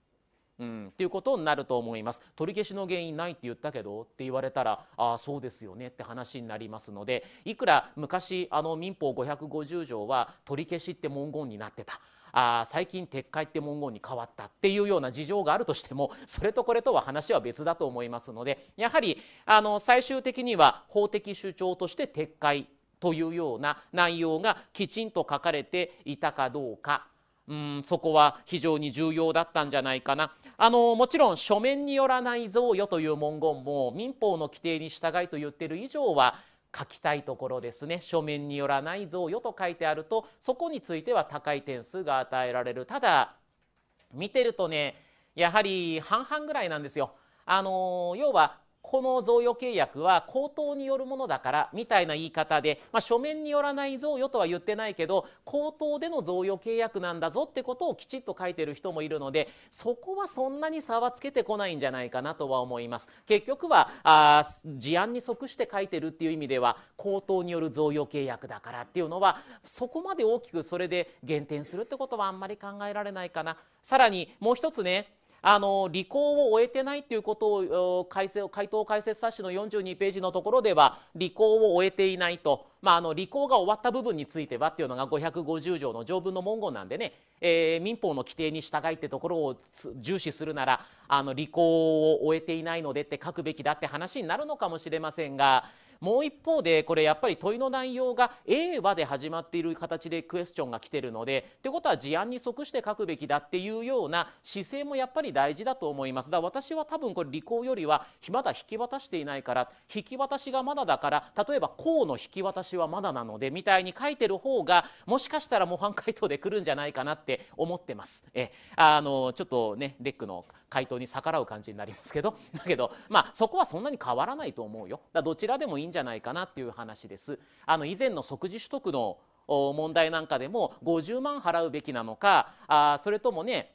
うん、っていうことになると思います。取り消しの原因ないって言ったけどって言われたら、ああ、そうですよねって話になりますので、いくら昔、あの民法550条は取り消しって文言になってた。あ最近撤回って文言に変わったっていうような事情があるとしてもそれとこれとは話は別だと思いますのでやはりあの最終的には法的主張として撤回というような内容がきちんと書かれていたかどうか。うんそこは非常に重要だったんじゃないかなあのもちろん書面によらない贈与という文言も民法の規定に従いと言ってる以上は書きたいところですね書面によらない贈与と書いてあるとそこについては高い点数が与えられるただ見てるとねやはり半々ぐらいなんですよ。あの要はこの贈与契約は口頭によるものだからみたいな言い方で、まあ、書面によらない贈与とは言ってないけど口頭での贈与契約なんだぞってことをきちっと書いてる人もいるのでそこはそんなに差はつけてこないんじゃないかなとは思います。結局はあ事案に即して書いてるっていう意味では口頭による贈与契約だからっていうのはそこまで大きくそれで減点するってことはあんまり考えられないかな。さらにもう一つねあの履行を終えてないということを改正回答解説冊子の42ページのところでは履行を終えていないと、まあ、あの履行が終わった部分についてはっていうのが550条の条文の文言なんでね、えー、民法の規定に従いってところを重視するならあの履行を終えていないのでって書くべきだって話になるのかもしれませんが。もう一方でこれやっぱり問いの内容が「A は」で始まっている形でクエスチョンが来ているのでってことは事案に即して書くべきだっていうような姿勢もやっぱり大事だと思います。だ私は多分これ履行よりはまだ引き渡していないから引き渡しがまだだから例えば「項の引き渡しはまだなのでみたいに書いてる方がもしかしたら模範回答で来るんじゃないかなって思ってます。えあのちょっとねレックの回答に逆らう感じになりますけどだけどまあそこはそんなに変わらないと思うよ。だどちらでもいいんじゃないかなっていう話です。あの以前の即時取得の問題なんかでも50万払うべきなのかあそれともね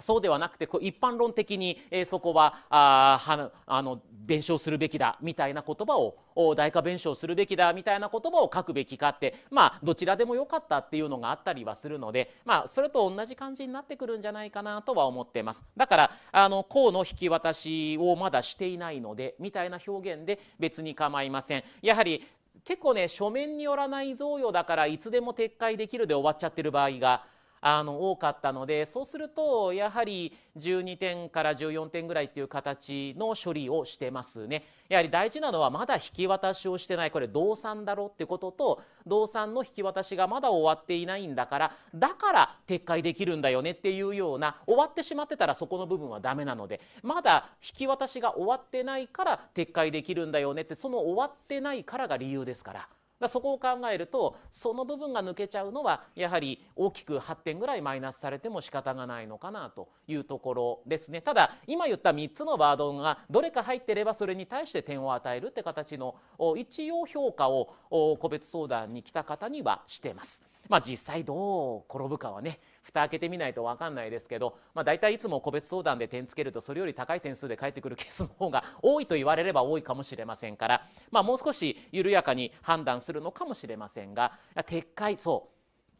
そうではなくてこう一般論的に、えそこはあはあの弁償するべきだみたいな言葉を代価弁償するべきだみたいな言葉を書くべきかってまあどちらでもよかったっていうのがあったりはするのでまあそれと同じ感じになってくるんじゃないかなとは思ってますだからあの公の引き渡しをまだしていないのでみたいな表現で別に構いませんやはり結構ね書面によらない贈与だからいつでも撤回できるで終わっちゃってる場合があの多かったのでそうするとやはり12点から14点ぐらいっていう形の処理をしてますね。やはり大事なのはまだ引き渡しをしてないこれ動産だろってことと動産の引き渡しがまだ終わっていないんだからだから撤回できるんだよねっていうような終わってしまってたらそこの部分はダメなのでまだ引き渡しが終わってないから撤回できるんだよねってその終わってないからが理由ですから。だそこを考えるとその部分が抜けちゃうのはやはり大きく8点ぐらいマイナスされても仕方がないのかなというところですねただ今言った3つのワードがどれか入ってればそれに対して点を与えるって形の一応評価を個別相談に来た方にはしてます。まあ実際どう転ぶかはね蓋開けてみないと分かんないですけど、まあ、大体いつも個別相談で点つけるとそれより高い点数で返ってくるケースの方が多いと言われれば多いかもしれませんから、まあ、もう少し緩やかに判断するのかもしれませんが撤回そ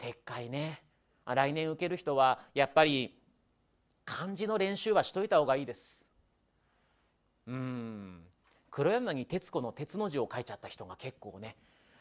う撤回ね来年受ける人はやっぱり漢字の練習はしといた方がいいです。うん黒柳徹子の「鉄」の字を書いちゃった人が結構ね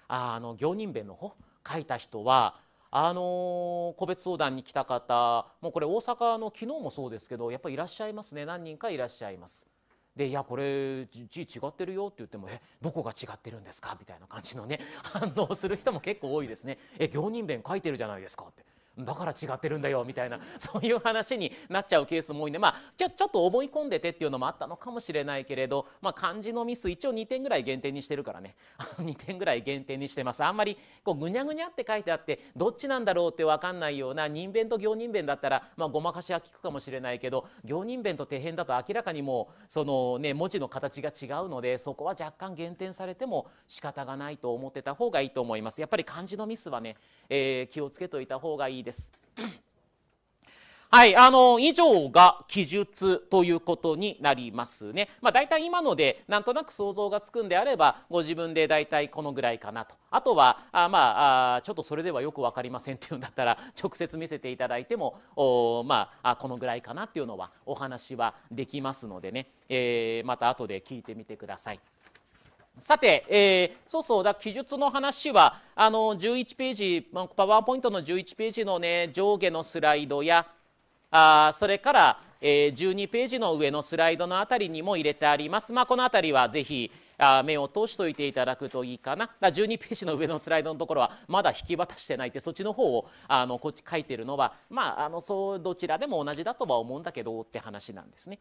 あの行人弁の方書いた人はあの個別相談に来た方もうこれ大阪の昨日もそうですけどやっぱりいらっしゃいますね何人かいらっしゃいます。で「いやこれ字違ってるよ」って言っても「えどこが違ってるんですか?」みたいな感じのね 反応する人も結構多いですね「え行人弁書いてるじゃないですか」ってだから違ってるんだよみたいな そういう話になっちゃうケースも多いんで、まあ、ちょちょっと思い込んでてっていうのもあったのかもしれないけれど、まあ、漢字のミス一応2点ぐらい減点にしてるからね2 点ぐらい減点にしてますあんまりこうぐにゃぐにゃって書いてあってどっちなんだろうって分かんないような人弁と行人弁だったら、まあ、ごまかしは効くかもしれないけど行人弁と手辺だと明らかにもうその、ね、文字の形が違うのでそこは若干減点されても仕方がないと思ってた方がいいと思います。やっぱり漢字のミスはね、えー、気をつけといた方がいいです。はい、あの、以上が記述ということになりますね。まあ、大体今ので、なんとなく想像がつくんであれば、ご自分で大体このぐらいかなと。あとは、あまあちょっとそれではよく分かりませんっていうんだったら、直接見せていただいても、おまあ、このぐらいかなっていうのは、お話はできますのでね、えー、また後で聞いてみてください。さて、えー、そうそうだ、記述の話は、あの、11ページ、パワーポイントの11ページのね、上下のスライドや、あそれから、えー、12ページの上のスライドのあたりにも入れてあります。まあ、このあたりはぜひ、あ目を通しておいていただくといいかな。だ12ページの上のスライドのところは、まだ引き渡してないって、そっちの方を、あの、こっち書いてるのは、まあ、あの、そう、どちらでも同じだとは思うんだけど、って話なんですね。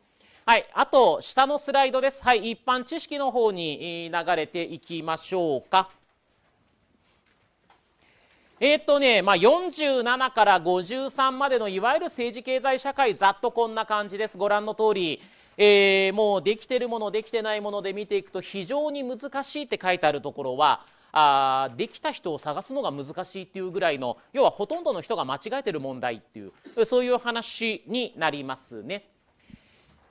はい、あと下のスライドです。はい、一般知識の方に流れていきましょうか。えー、っとね、まあ、47から53までのいわゆる政治経済社会、ざっとこんな感じです。ご覧の通り。えー、もうできてるものできてないもので見ていくと非常に難しいって書いてあるところはあできた人を探すのが難しいっていうぐらいの要はほとんどの人が間違えてる問題っていうそういう話になりますね。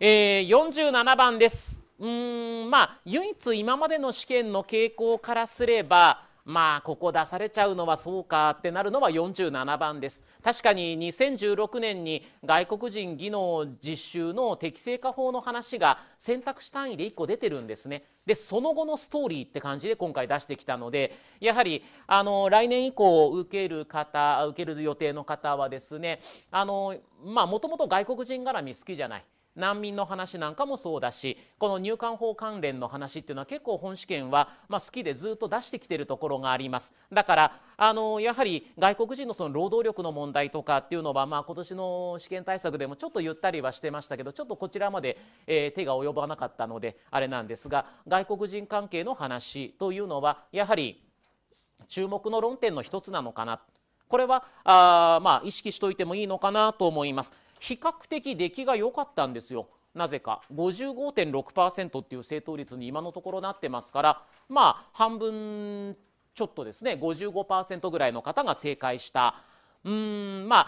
えー、47番です。うんまあ唯一今までの試験の傾向からすればまあここ出されちゃうのはそうかってなるのは47番です確かに2016年に外国人技能実習の適正化法の話が選択肢単位で1個出てるんですねでその後のストーリーって感じで今回出してきたのでやはりあの来年以降受ける方受ける予定の方はですねあのまあもともと外国人絡み好きじゃない難民の話なんかもそうだしこの入管法関連の話っていうのは結構本試験は、まあ、好きでずっと出してきてるところがありますだからあのやはり外国人のその労働力の問題とかっていうのは、まあ、今年の試験対策でもちょっとゆったりはしてましたけどちょっとこちらまで、えー、手が及ばなかったのであれなんですが外国人関係の話というのはやはり注目の論点の一つなのかなこれはあ、まあ、意識しておいてもいいのかなと思います。比較的出来が良かったんですよ。なぜか55.6%っていう正答率に今のところなってますからまあ半分ちょっとですね55%ぐらいの方が正解したうんまあ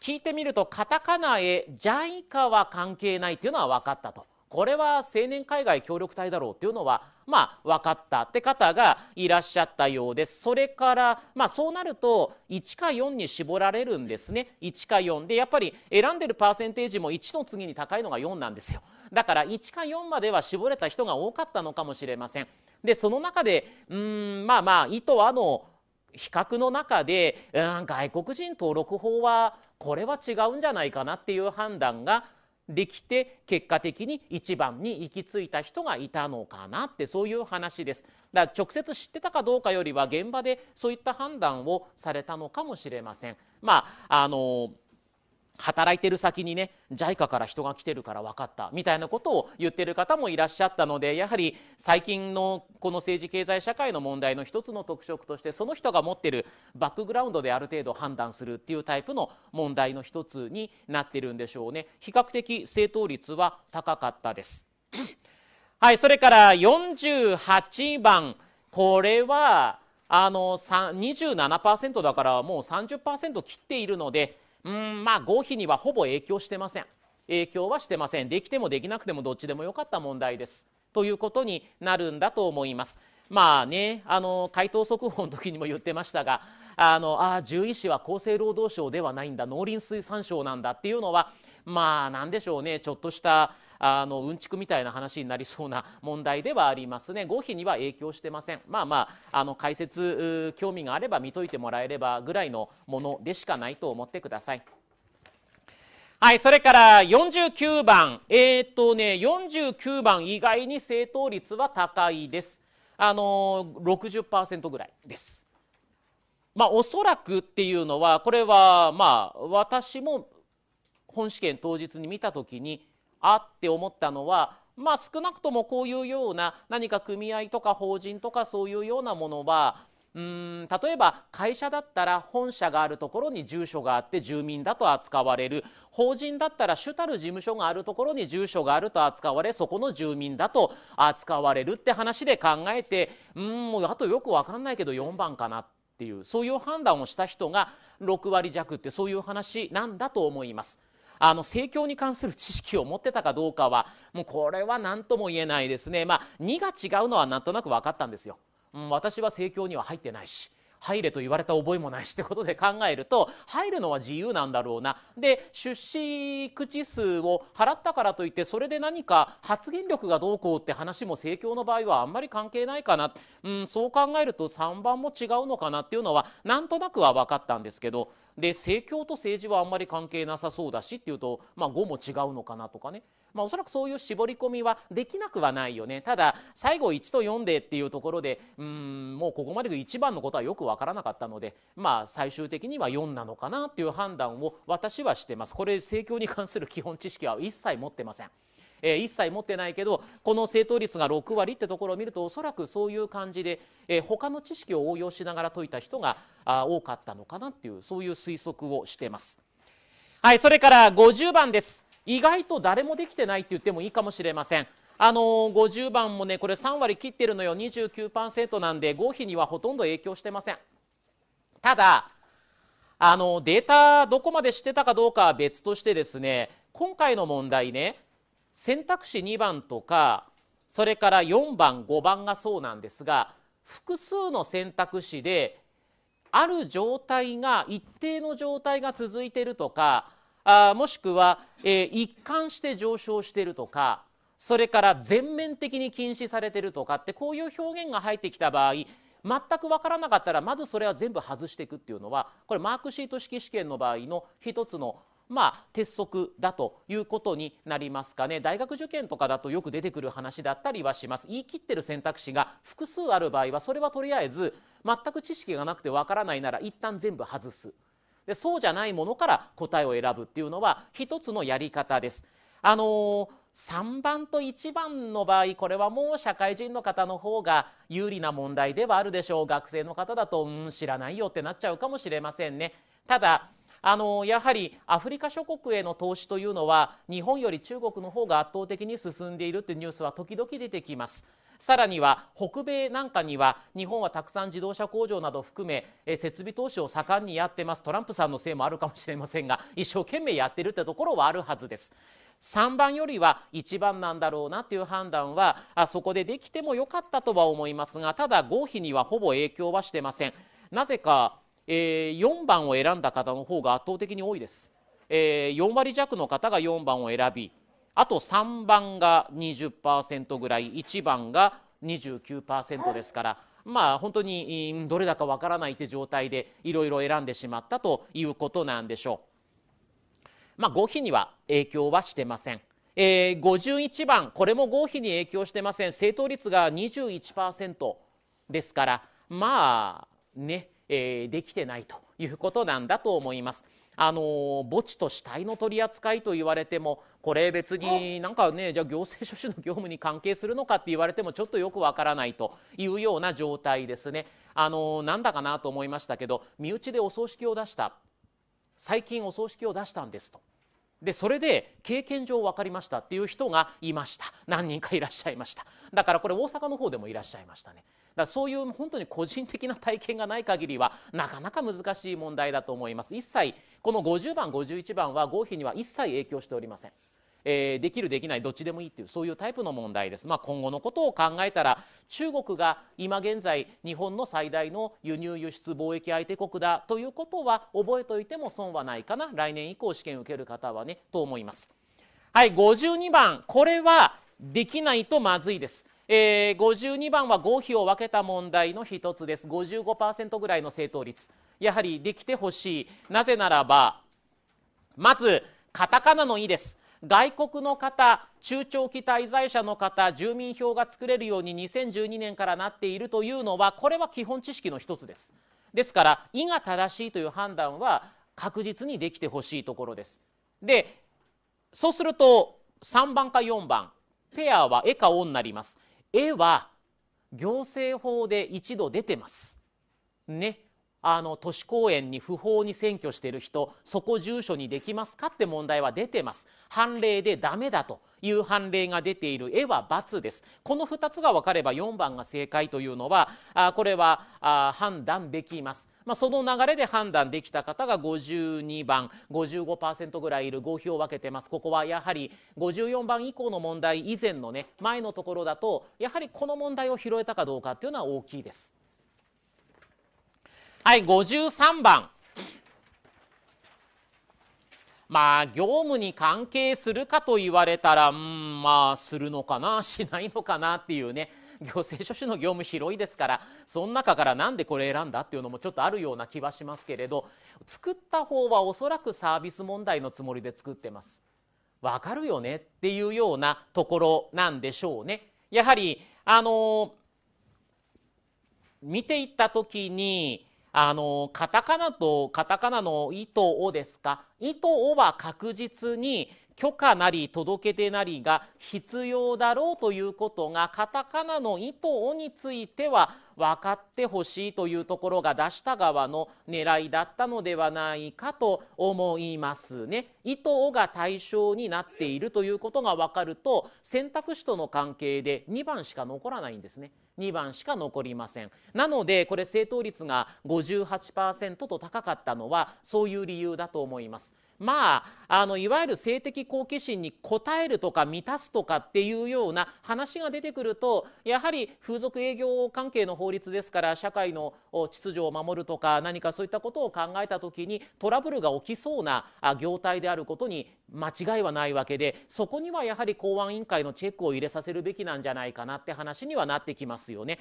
聞いてみるとカタカナへ「ジャイカは関係ない」っていうのは分かったと。これは青年海外協力隊だろうっていうのはまあ分かったって方がいらっしゃったようですそれからまあそうなると1か4に絞られるんですね1か4でやっぱり選んでるパーセンテージも1の次に高いのが4なんですよだから1か4までは絞れた人が多かったのかもしれませんでその中でうんまあまあ意図はの比較の中で、うん、外国人登録法はこれは違うんじゃないかなっていう判断ができて結果的に1番に行き着いた人がいたのかなってそういう話ですだから直接知ってたかどうかよりは現場でそういった判断をされたのかもしれませんまああの働いてる先にね JICA から人が来てるから分かったみたいなことを言ってる方もいらっしゃったのでやはり最近のこの政治経済社会の問題の一つの特色としてその人が持ってるバックグラウンドである程度判断するっていうタイプの問題の一つになってるんでしょうね比較的正答率は高かったです はいそれから48番これはあの27%だからもう30%切っているのでうんまあ合否にはほぼ影響してません影響はしてませんできてもできなくてもどっちでもよかった問題ですということになるんだと思いますまあねあの回答速報の時にも言ってましたがあのあ獣医師は厚生労働省ではないんだ農林水産省なんだっていうのはまあ何でしょうねちょっとしたあのうんちくみたいな話になりそうな問題ではありますね合否には影響してませんまあまああの解説興味があれば見といてもらえればぐらいのものでしかないと思ってください。はい、それから49番。えー、っとね、49番意外に正答率は高いです。あのー、60%ぐらいです。まあ、おそらくっていうのは、これは、まあ、私も本試験当日に見た時に、あって思ったのはまあ少なくともこういうような何か組合とか法人とかそういうようなものはうん例えば会社だったら本社があるところに住所があって住民だと扱われる法人だったら主たる事務所があるところに住所があると扱われそこの住民だと扱われるって話で考えてうんもうあとよく分かんないけど4番かなっていうそういう判断をした人が6割弱ってそういう話なんだと思います。あの政教に関する知識を持ってたかどうかはもうこれは何とも言えないですねまあ2が違うのはなんとなく分かったんですよ。うん、私は政教には入ってないし入れと言われた覚えもないしってことで考えると入るのは自由なんだろうなで出資口数を払ったからといってそれで何か発言力がどうこうって話も政教の場合はあんまり関係ないかな、うん、そう考えると3番も違うのかなっていうのはなんとなくは分かったんですけどで政教と政治はあんまり関係なさそうだしっていうと、まあ、5も違うのかなとかねまあ、おそらくそういう絞り込みはできなくはないよねただ最後1と4でっていうところでうんもうここまでが1番のことはよくわからなかったので、まあ、最終的には4なのかなっていう判断を私はしてますこれ政教に関する基本知識は一切持ってません。えー、一切持ってないけどこの正答率が6割ってところを見るとおそらくそういう感じで、えー、他の知識を応用しながら解いた人があ多かったのかなっていうそういう推測をしてます。はいそれから50番です。意外と誰もできてないって言ってもいいかもしれません。あのー、50番もねこれ3割切ってるのよ29%なんで合否にはほとんど影響してませんただあのデータどこまで知ってたかどうかは別としてですね今回の問題ね選択肢2番とかそれから4番5番がそうなんですが複数の選択肢である状態が一定の状態が続いてるとかあもしくは、えー、一貫して上昇してるとかそれから全面的に禁止されてるとかってこういう表現が入ってきた場合全く分からなかったらまずそれは全部外していくっていうのはこれマークシート式試験の場合の一つのまあ、鉄則だということになりますかね大学受験とかだとよく出てくる話だったりはします言い切ってる選択肢が複数ある場合はそれはとりあえず全く知識がなくてわからないなら一旦全部外すでそうじゃないものから答えを選ぶっていうのは一つのやり方です。あのー、3番と1番の場合これはもう社会人の方の方が有利な問題ではあるでしょう学生の方だと、うん、知らないよってなっちゃうかもしれませんね。ただあのやはりアフリカ諸国への投資というのは日本より中国の方が圧倒的に進んでいるってニュースは時々出てきます。さらには北米なんかには日本はたくさん自動車工場など含め、え設備投資を盛んにやってますトランプさんのせいもあるかもしれませんが一生懸命やってるってところはあるはずです。3番よりは1番なんだろうなという判断はあそこでできてもよかったとは思いますがただ合否にはほぼ影響はしてませんなぜか、えー、4番を選んだ方の方が圧倒的に多いです、えー、4割弱の方が4番を選びあと3番が20%ぐらい1番が29%ですから。まあ、本当にどれだかわからないって状態でいろいろ選んでしまったということなんでしょう。まあ、合否には影響はしてません。えー、51番、これも合否に影響してません。正答率が21%ですから、まあ、ね、えー、できてないということなんだと思います。あの墓地と死体の取り扱いと言われてもこれ別になんかねじゃあ行政書士の業務に関係するのかって言われてもちょっとよくわからないというような状態ですねあのなんだかなと思いましたけど身内でお葬式を出した最近お葬式を出したんですと。でそれで経験上分かりましたっていう人がいました何人かいらっしゃいましただからこれ大阪の方でもいらっしゃいましたねだからそういう本当に個人的な体験がない限りはなかなか難しい問題だと思います一切この50番51番は合否には一切影響しておりませんえー、できるできないどっちでもいいっていうそういうタイプの問題です。まあ、今後のことを考えたら中国が今現在日本の最大の輸入輸出貿易相手国だということは覚えておいても損はないかな来年以降試験受ける方はねと思います。はい52番これはできないとまずいです。えー、52番は合否を分けた問題の一つです55%ぐらいの正答率やはりできてほしいなぜならばまずカタカナの「イ」です外国の方中長期滞在者の方住民票が作れるように2012年からなっているというのはこれは基本知識の一つです。ですから「意が正しいという判断は確実にできてほしいところです。でそうすると3番か4番ペアは「絵か「お」になります。「絵は行政法で一度出てます。ね。あの都市公園に不法に占拠している人そこ住所にできますかって問題は出てます判例でダメだという判例が出ている絵は×ですこの2つが分かれば4番が正解というのはあこれはあ判断できます、まあ、その流れで判断できた方が52番55%ぐらいいる5票分けてますここはやはり54番以降の問題以前のね前のところだとやはりこの問題を拾えたかどうかっていうのは大きいですはい53番まあ業務に関係するかと言われたらうんまあするのかな しないのかなっていうね行政書士の業務広いですからその中から何でこれ選んだっていうのもちょっとあるような気はしますけれど作った方はおそらくサービス問題のつもりで作ってます。わかるよねっていうようなところなんでしょうね。やはりあの見ていった時にあのカタカナとカタカナの「い」と「お」ですか「い」と「お」は確実に許可なり届け出なりが必要だろうということがカタカナの「い」と「お」については分かってほしいというところが出した側の狙いだったのではないかと思いますね。意図が対象になっているということが分かると選択肢との関係で2番しか残らないんですね。2番しか残りませんなのでこれ正答率が58%と高かったのはそういう理由だと思いますまああのいわゆる性的好奇心に応えるとか満たすとかっていうような話が出てくるとやはり風俗営業関係の法律ですから社会の秩序を守るとか何かそういったことを考えた時にトラブルが起きそうな業態であることに間違いはないわけでそこにはやはり公安委員会のチェックを入れさせるべきなんじゃないかなって話にはなってきますよね。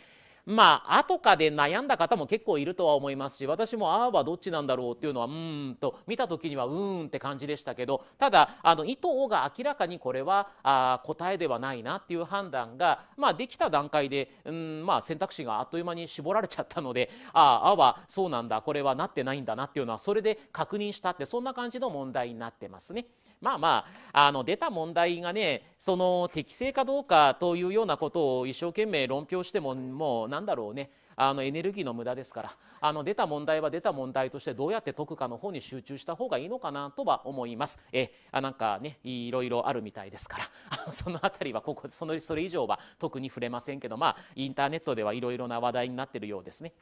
まあ後かで悩んだ方も結構いるとは思いますし私もああはどっちなんだろうっていうのはうんと見た時にはうんって感じでしたけどただあの意図が明らかにこれはあ答えではないなっていう判断が、まあ、できた段階でうん、まあ、選択肢があっという間に絞られちゃったので あああはそうなんだこれはなってないんだなっていうのはそれで確認したってそんな感じの問題になってますね。まあまああの出た問題がねその適正かどうかというようなことを一生懸命論評してももうなんだろうねあのエネルギーの無駄ですからあの出た問題は出た問題としてどうやって解くかの方に集中した方がいいのかなとは思いますえあなんかねいろいろあるみたいですからその辺りはここそのそれ以上は特に触れませんけどまあインターネットではいろいろな話題になってるようですね。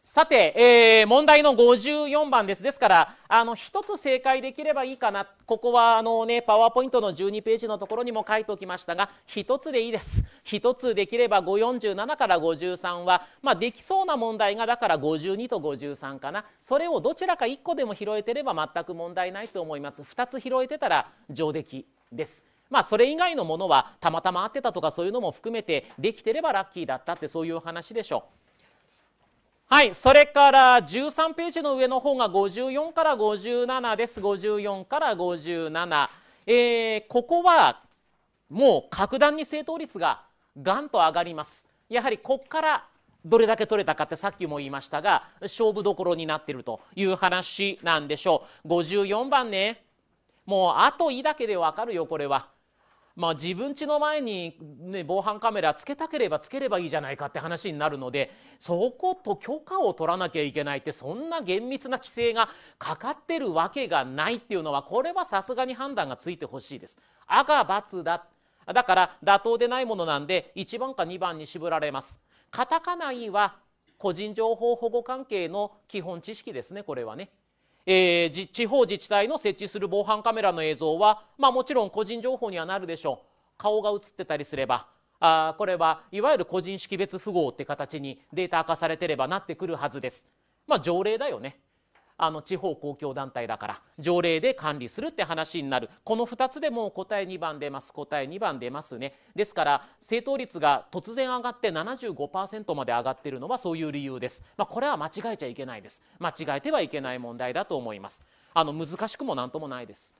さて、えー、問題の54番です。ですから、あの、一つ正解できればいいかな。ここは、あのね、パワーポイントの12ページのところにも書いておきましたが、一つでいいです。一つできれば547から53は、まあ、できそうな問題が、だから52と53かな。それをどちらか1個でも拾えてれば全く問題ないと思います。2つ拾えてたら上出来です。まあ、それ以外のものは、たまたま合ってたとか、そういうのも含めて、できてればラッキーだったって、そういうお話でしょう。はい、それから13ページの上の方が54から57です。54から57。えー、ここはもう格段に正答率がガンと上がります。やはりここからどれだけ取れたかってさっきも言いましたが勝負どころになってるという話なんでしょう54番ねもう後いだけでわかるよこれはまあ、自分家の前に、ね、防犯カメラつけたければつければいいじゃないかって話になるのでそこと許可を取らなきゃいけないってそんな厳密な規制がかかってるわけがないっていうのはこれはさすがに判断がついてほしいです。赤×だだから妥当でないものなんで1番か2番に絞られます。カタカナ E は個人情報保護関係の基本知識ですねこれはねえー、地方自治体の設置する防犯カメラの映像は、まあ、もちろん個人情報にはなるでしょう顔が映ってたりすればあこれはいわゆる個人識別符号って形にデータ化されてればなってくるはずです。まあ、条例だよねあの地方公共団体だから条例で管理するって話になるこの2つでもう答え2番出ます答え2番出ますねですから正答率が突然上がって75%まで上がってるのはそういう理由です、まあ、これは間違えちゃいけないです間違えてはいけない問題だと思いますあの難しくも何ともないです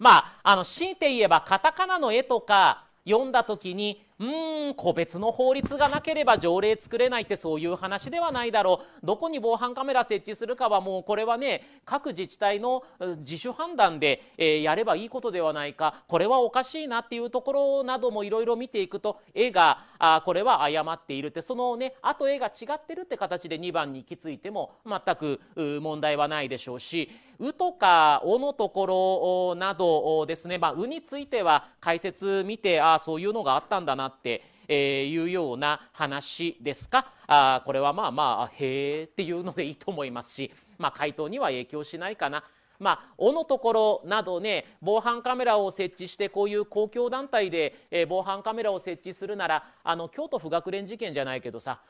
まああの強いて言えばカタカナの絵とか読んだ時にうん個別の法律がなければ条例作れないってそういう話ではないだろうどこに防犯カメラ設置するかはもうこれはね各自治体の自主判断で、えー、やればいいことではないかこれはおかしいなっていうところなどもいろいろ見ていくと絵があこれは誤っているってそのねあと絵が違ってるって形で2番に行き着いても全く問題はないでしょうしうとかおのところなどですね、まあ、うについては解説見て、ああ、そういうのがあったんだなって、えー、いうような話ですか。あこれはまあまあ、へえっていうのでいいと思いますし、まあ、回答には影響しないかな。まあ、おのところなどね、防犯カメラを設置して、こういう公共団体で、えー、防犯カメラを設置するなら、あの、京都府学連事件じゃないけどさ、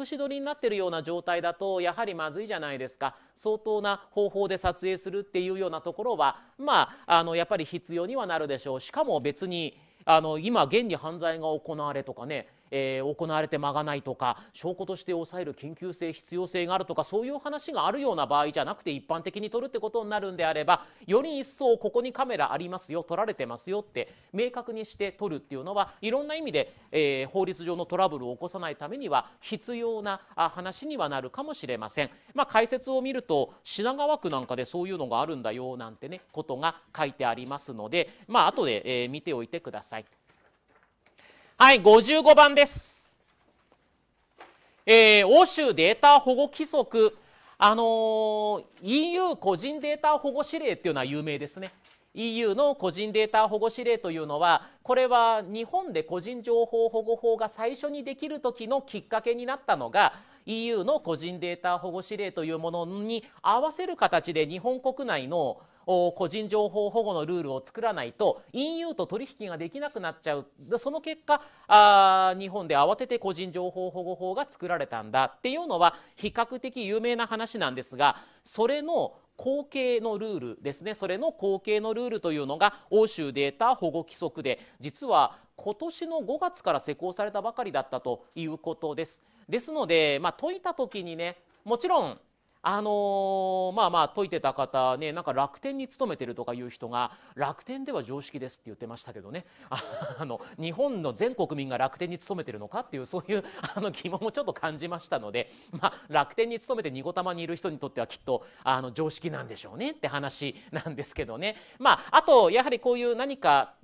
隠し撮りになってるような状態だと、やはりまずいじゃないですか。相当な方法で撮影するっていうようなところは、まあ、あの、やっぱり必要にはなるでしょう。しかも別に、あの、今、現に犯罪が行われとかね、えー、行われて間がないとか証拠として抑える緊急性必要性があるとかそういう話があるような場合じゃなくて一般的に取るってことになるんであればより一層ここにカメラありますよ撮られてますよって明確にして取るっていうのはいろんな意味で、えー、法律上のトラブルを起こさないためには必要な話にはなるかもしれません。まあ、解説を見ると品川区なんかでそういうのがあるんだよなんてねことが書いてありますので、まあ後で、えー、見ておいてください。はい、55番です。えー、欧州データ保護規則。あのー、EU 個人データ保護指令っていうのは有名ですね。EU の個人データ保護指令というのはこれは日本で個人情報保護法が最初にできる時のきっかけになったのが EU の個人データ保護指令というものに合わせる形で日本国内の個人情報保護のルールを作らないと EU と取引ができなくなっちゃうその結果あ日本で慌てて個人情報保護法が作られたんだっていうのは比較的有名な話なんですがそれの後継のルールですねそれの後継のルールというのが欧州データ保護規則で実は今年の5月から施行されたばかりだったということです。ですので、まあ、解いた時にねもちろんあのまあまあ解いてた方ねなんか楽天に勤めてるとかいう人が楽天では常識ですって言ってましたけどね あの日本の全国民が楽天に勤めてるのかっていうそういう あの疑問もちょっと感じましたので、まあ、楽天に勤めて二子玉にいる人にとってはきっとあの常識なんでしょうねって話なんですけどね。まあ、あとやはりこういう何か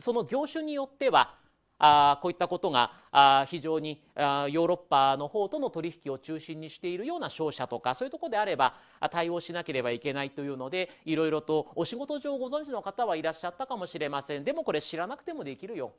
その業種によってはあこういったことがあ非常にあヨーロッパの方との取引を中心にしているような商社とかそういうとこであれば対応しなければいけないというのでいろいろとお仕事上ご存知の方はいらっしゃったかもしれませんでもこれ知らなくてもできるよ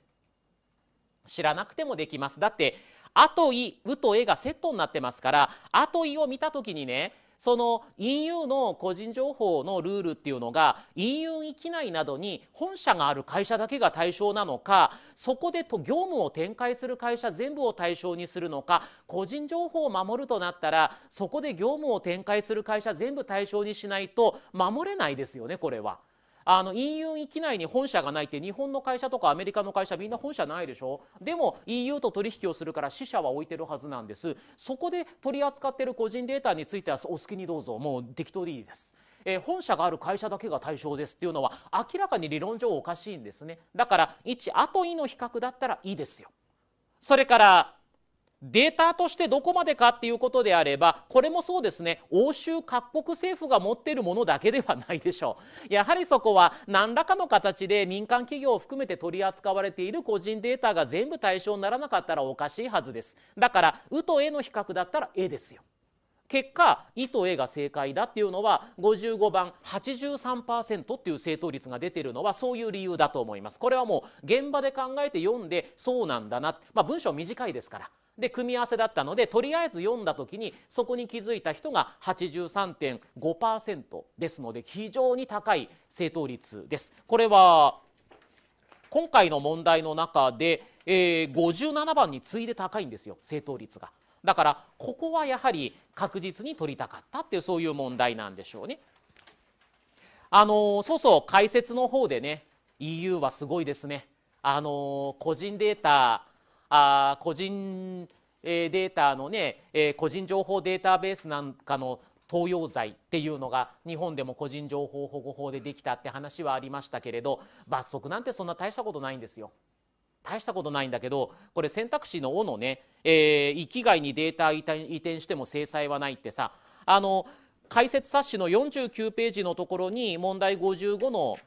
知らなくてもできますだって「あとい」「う」と「え」がセットになってますから「あとい」を見た時にねその EU の個人情報のルールっていうのが EU 域内などに本社がある会社だけが対象なのかそこでと業務を展開する会社全部を対象にするのか個人情報を守るとなったらそこで業務を展開する会社全部対象にしないと守れないですよねこれは。あの EU 域内に本社がないって日本の会社とかアメリカの会社みんな本社ないでしょでも EU と取引をするから支社は置いてるはずなんですそこで取り扱ってる個人データについてはお好きにどうぞもう適当でいいです。え本社がある会社だけが対象ですっていうのは明らかに理論上おかしいんですねだから1あと2の比較だったらいいですよそれからデータとしてどこまでかっていうことであればこれもそうですね欧州各国政府が持っているものだけではないでしょうやはりそこは何らかの形で民間企業を含めて取り扱われている個人データが全部対象にならなかったらおかしいはずですだから「う」と「え」の比較だったら「え」ですよ結果「い」と「え」が正解だっていうのは55番83%っていう正答率が出てるのはそういう理由だと思いますこれはもう現場で考えて読んでそうなんだな、まあ、文章短いですからで組み合わせだったのでとりあえず読んだ時にそこに気づいた人が83.5%ですので非常に高い正答率です。これは今回の問題の中で、えー、57番に次いで高いんですよ正答率が。だからここはやはり確実に取りたかったっていうそういう問題なんでしょうね。あのー、そうそう解説の方でね EU はすごいですね。あのー、個人データあ個人データのね個人情報データベースなんかの東洋罪っていうのが日本でも個人情報保護法でできたって話はありましたけれど罰則なんてそんな大したことないんですよ。大したことないんだけどこれ選択肢の「お」のね、えー、域外にデータ移転しても制裁はないってさあの解説冊子の49ページのところに問題55の、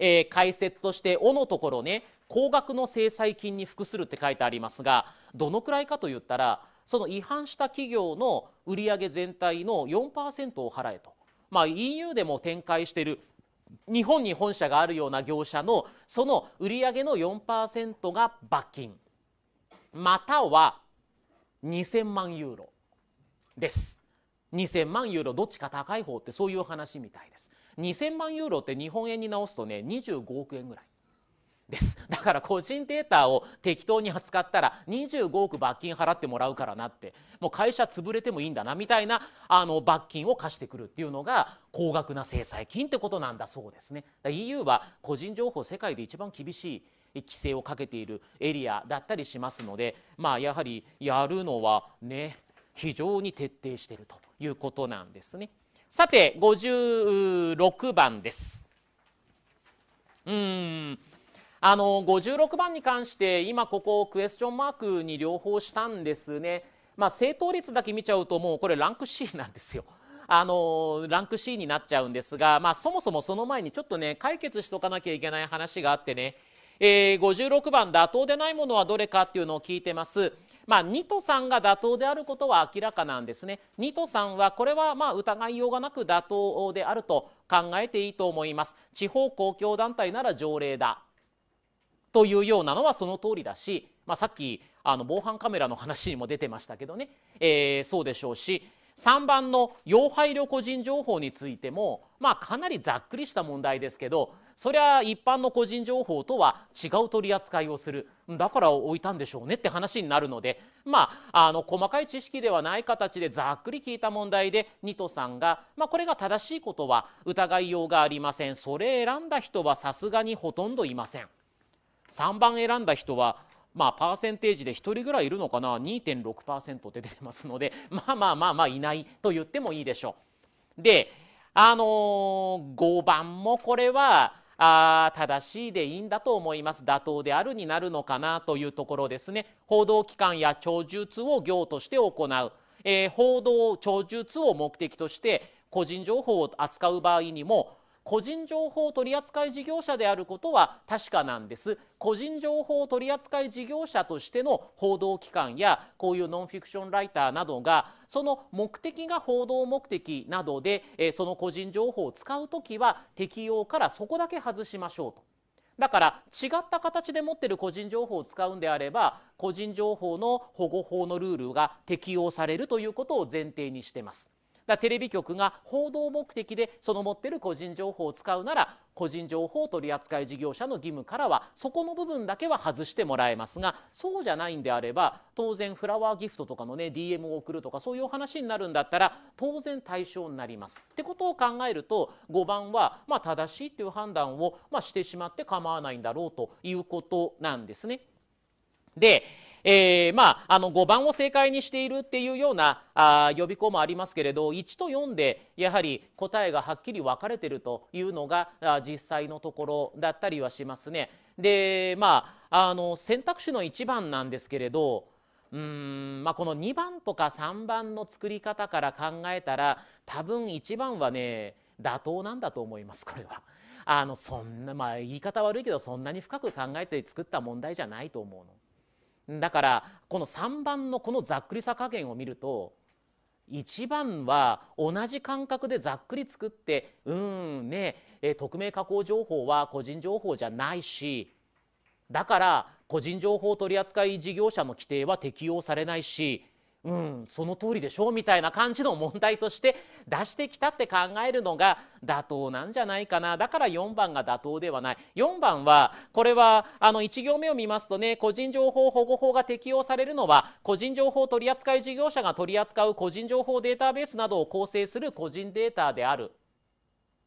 えー、解説として「お」のところね高額の制裁金に服するって書いてありますがどのくらいかといったらその違反した企業の売上全体の4%を払えと、まあ、EU でも展開している日本に本社があるような業者のその売上の4%が罰金または2000万ユーロです2000万ユーロどっちか高い方ってそういう話みたいです2000万ユーロって日本円に直すとね25億円ぐらいです だから個人データを適当に扱ったら25億罰金払ってもらうからなってもう会社潰れてもいいんだなみたいなあの罰金を貸してくるっていうのが高額な制裁金ってことなんだそうですね。EU は個人情報世界で一番厳しい規制をかけているエリアだったりしますので、まあ、やはりやるのはね非常に徹底しているということなんですね。さて56番です。うんあの56番に関して今ここクエスチョンマークに両方したんですね、まあ、正答率だけ見ちゃうともうこれランク C なんですよ。あのランク C になっちゃうんですが、まあ、そもそもその前にちょっとね解決しとかなきゃいけない話があってね、えー、56番「妥当でないものはどれか」っていうのを聞いてます。まあ、2と3が妥当であることは明らかなんですね。2と3はこれはまあ疑いようがなく妥当であると考えていいと思います。地方公共団体なら条例だ。というようなのはその通りだし、まあ、さっきあの防犯カメラの話にも出てましたけどね、えー、そうでしょうし3番の要配慮個人情報についても、まあ、かなりざっくりした問題ですけどそりゃ一般の個人情報とは違う取り扱いをするだから置いたんでしょうねって話になるのでまああの細かい知識ではない形でざっくり聞いた問題でニトさんが、まあ、これが正しいことは疑いようがありませんそれ選んだ人はさすがにほとんどいません。3番選んだ人はまあ、パーセンテージで1人ぐらいいるのかな2.6%って出てますので まあまあまあまあいないと言ってもいいでしょう。であのー、5番もこれはあ正しいでいいんだと思います妥当であるになるのかなというところですね報道機関や長術を業として行う、えー、報道長術を目的として個人情報を扱う場合にも個人情報取扱事業者であることは確かなんです個人情報取扱事業者としての報道機関やこういうノンフィクションライターなどがその目的が報道目的などで、えその個人情報を使う時は適用からそこだけ外しましょうと。だから違った形で持ってる個人情報を使うんであれば個人情報の保護法のルールが適用されるということを前提にしてます。だテレビ局が報道目的でその持ってる個人情報を使うなら個人情報取扱事業者の義務からはそこの部分だけは外してもらえますがそうじゃないんであれば当然フラワーギフトとかのね DM を送るとかそういうお話になるんだったら当然対象になります。ってことを考えると5番はま正しいっていう判断をましてしまって構わないんだろうということなんですね。でえー、まあ、あの5番を正解にしているっていうようなあ予備校もありますけれど1と4でやはり答えがはっきり分かれてるというのが実際のところだったりはしますね。でまああの選択肢の1番なんですけれどうんまあ、この2番とか3番の作り方から考えたら多分1番はね妥当なんだと思いますこれは。あのそんなまあ言い方悪いけどそんなに深く考えて作った問題じゃないと思うの。だからこの3番のこのざっくりさ加減を見ると1番は同じ感覚でざっくり作ってうんねえ匿名加工情報は個人情報じゃないしだから個人情報取扱い事業者の規定は適用されないしうんその通りでしょみたいな感じの問題として出してきたって考えるのが妥当なんじゃないかなだから4番が妥当ではない4番はこれはあの1行目を見ますとね個人情報保護法が適用されるのは個人情報取扱事業者が取り扱う個人情報データベースなどを構成する個人データである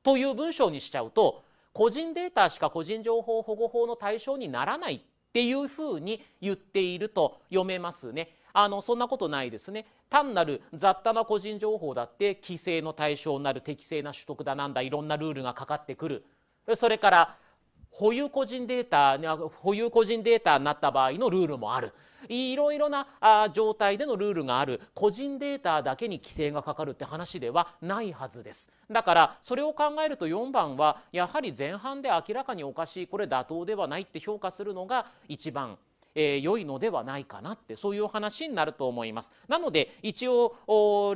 という文章にしちゃうと個人データしか個人情報保護法の対象にならないっていうふうに言っていると読めますね。あのそんなことないですね単なる雑多な個人情報だって規制の対象になる適正な取得だなんだいろんなルールがかかってくるそれから保有個人データ保有個人データになった場合のルールもあるいろいろなあ状態でのルールがある個人データだけに規制がかかるって話ではないはずですだからそれを考えると4番はやはり前半で明らかにおかしいこれ妥当ではないって評価するのが1番えー、良いのではないかなってそういうお話になると思います。なので一応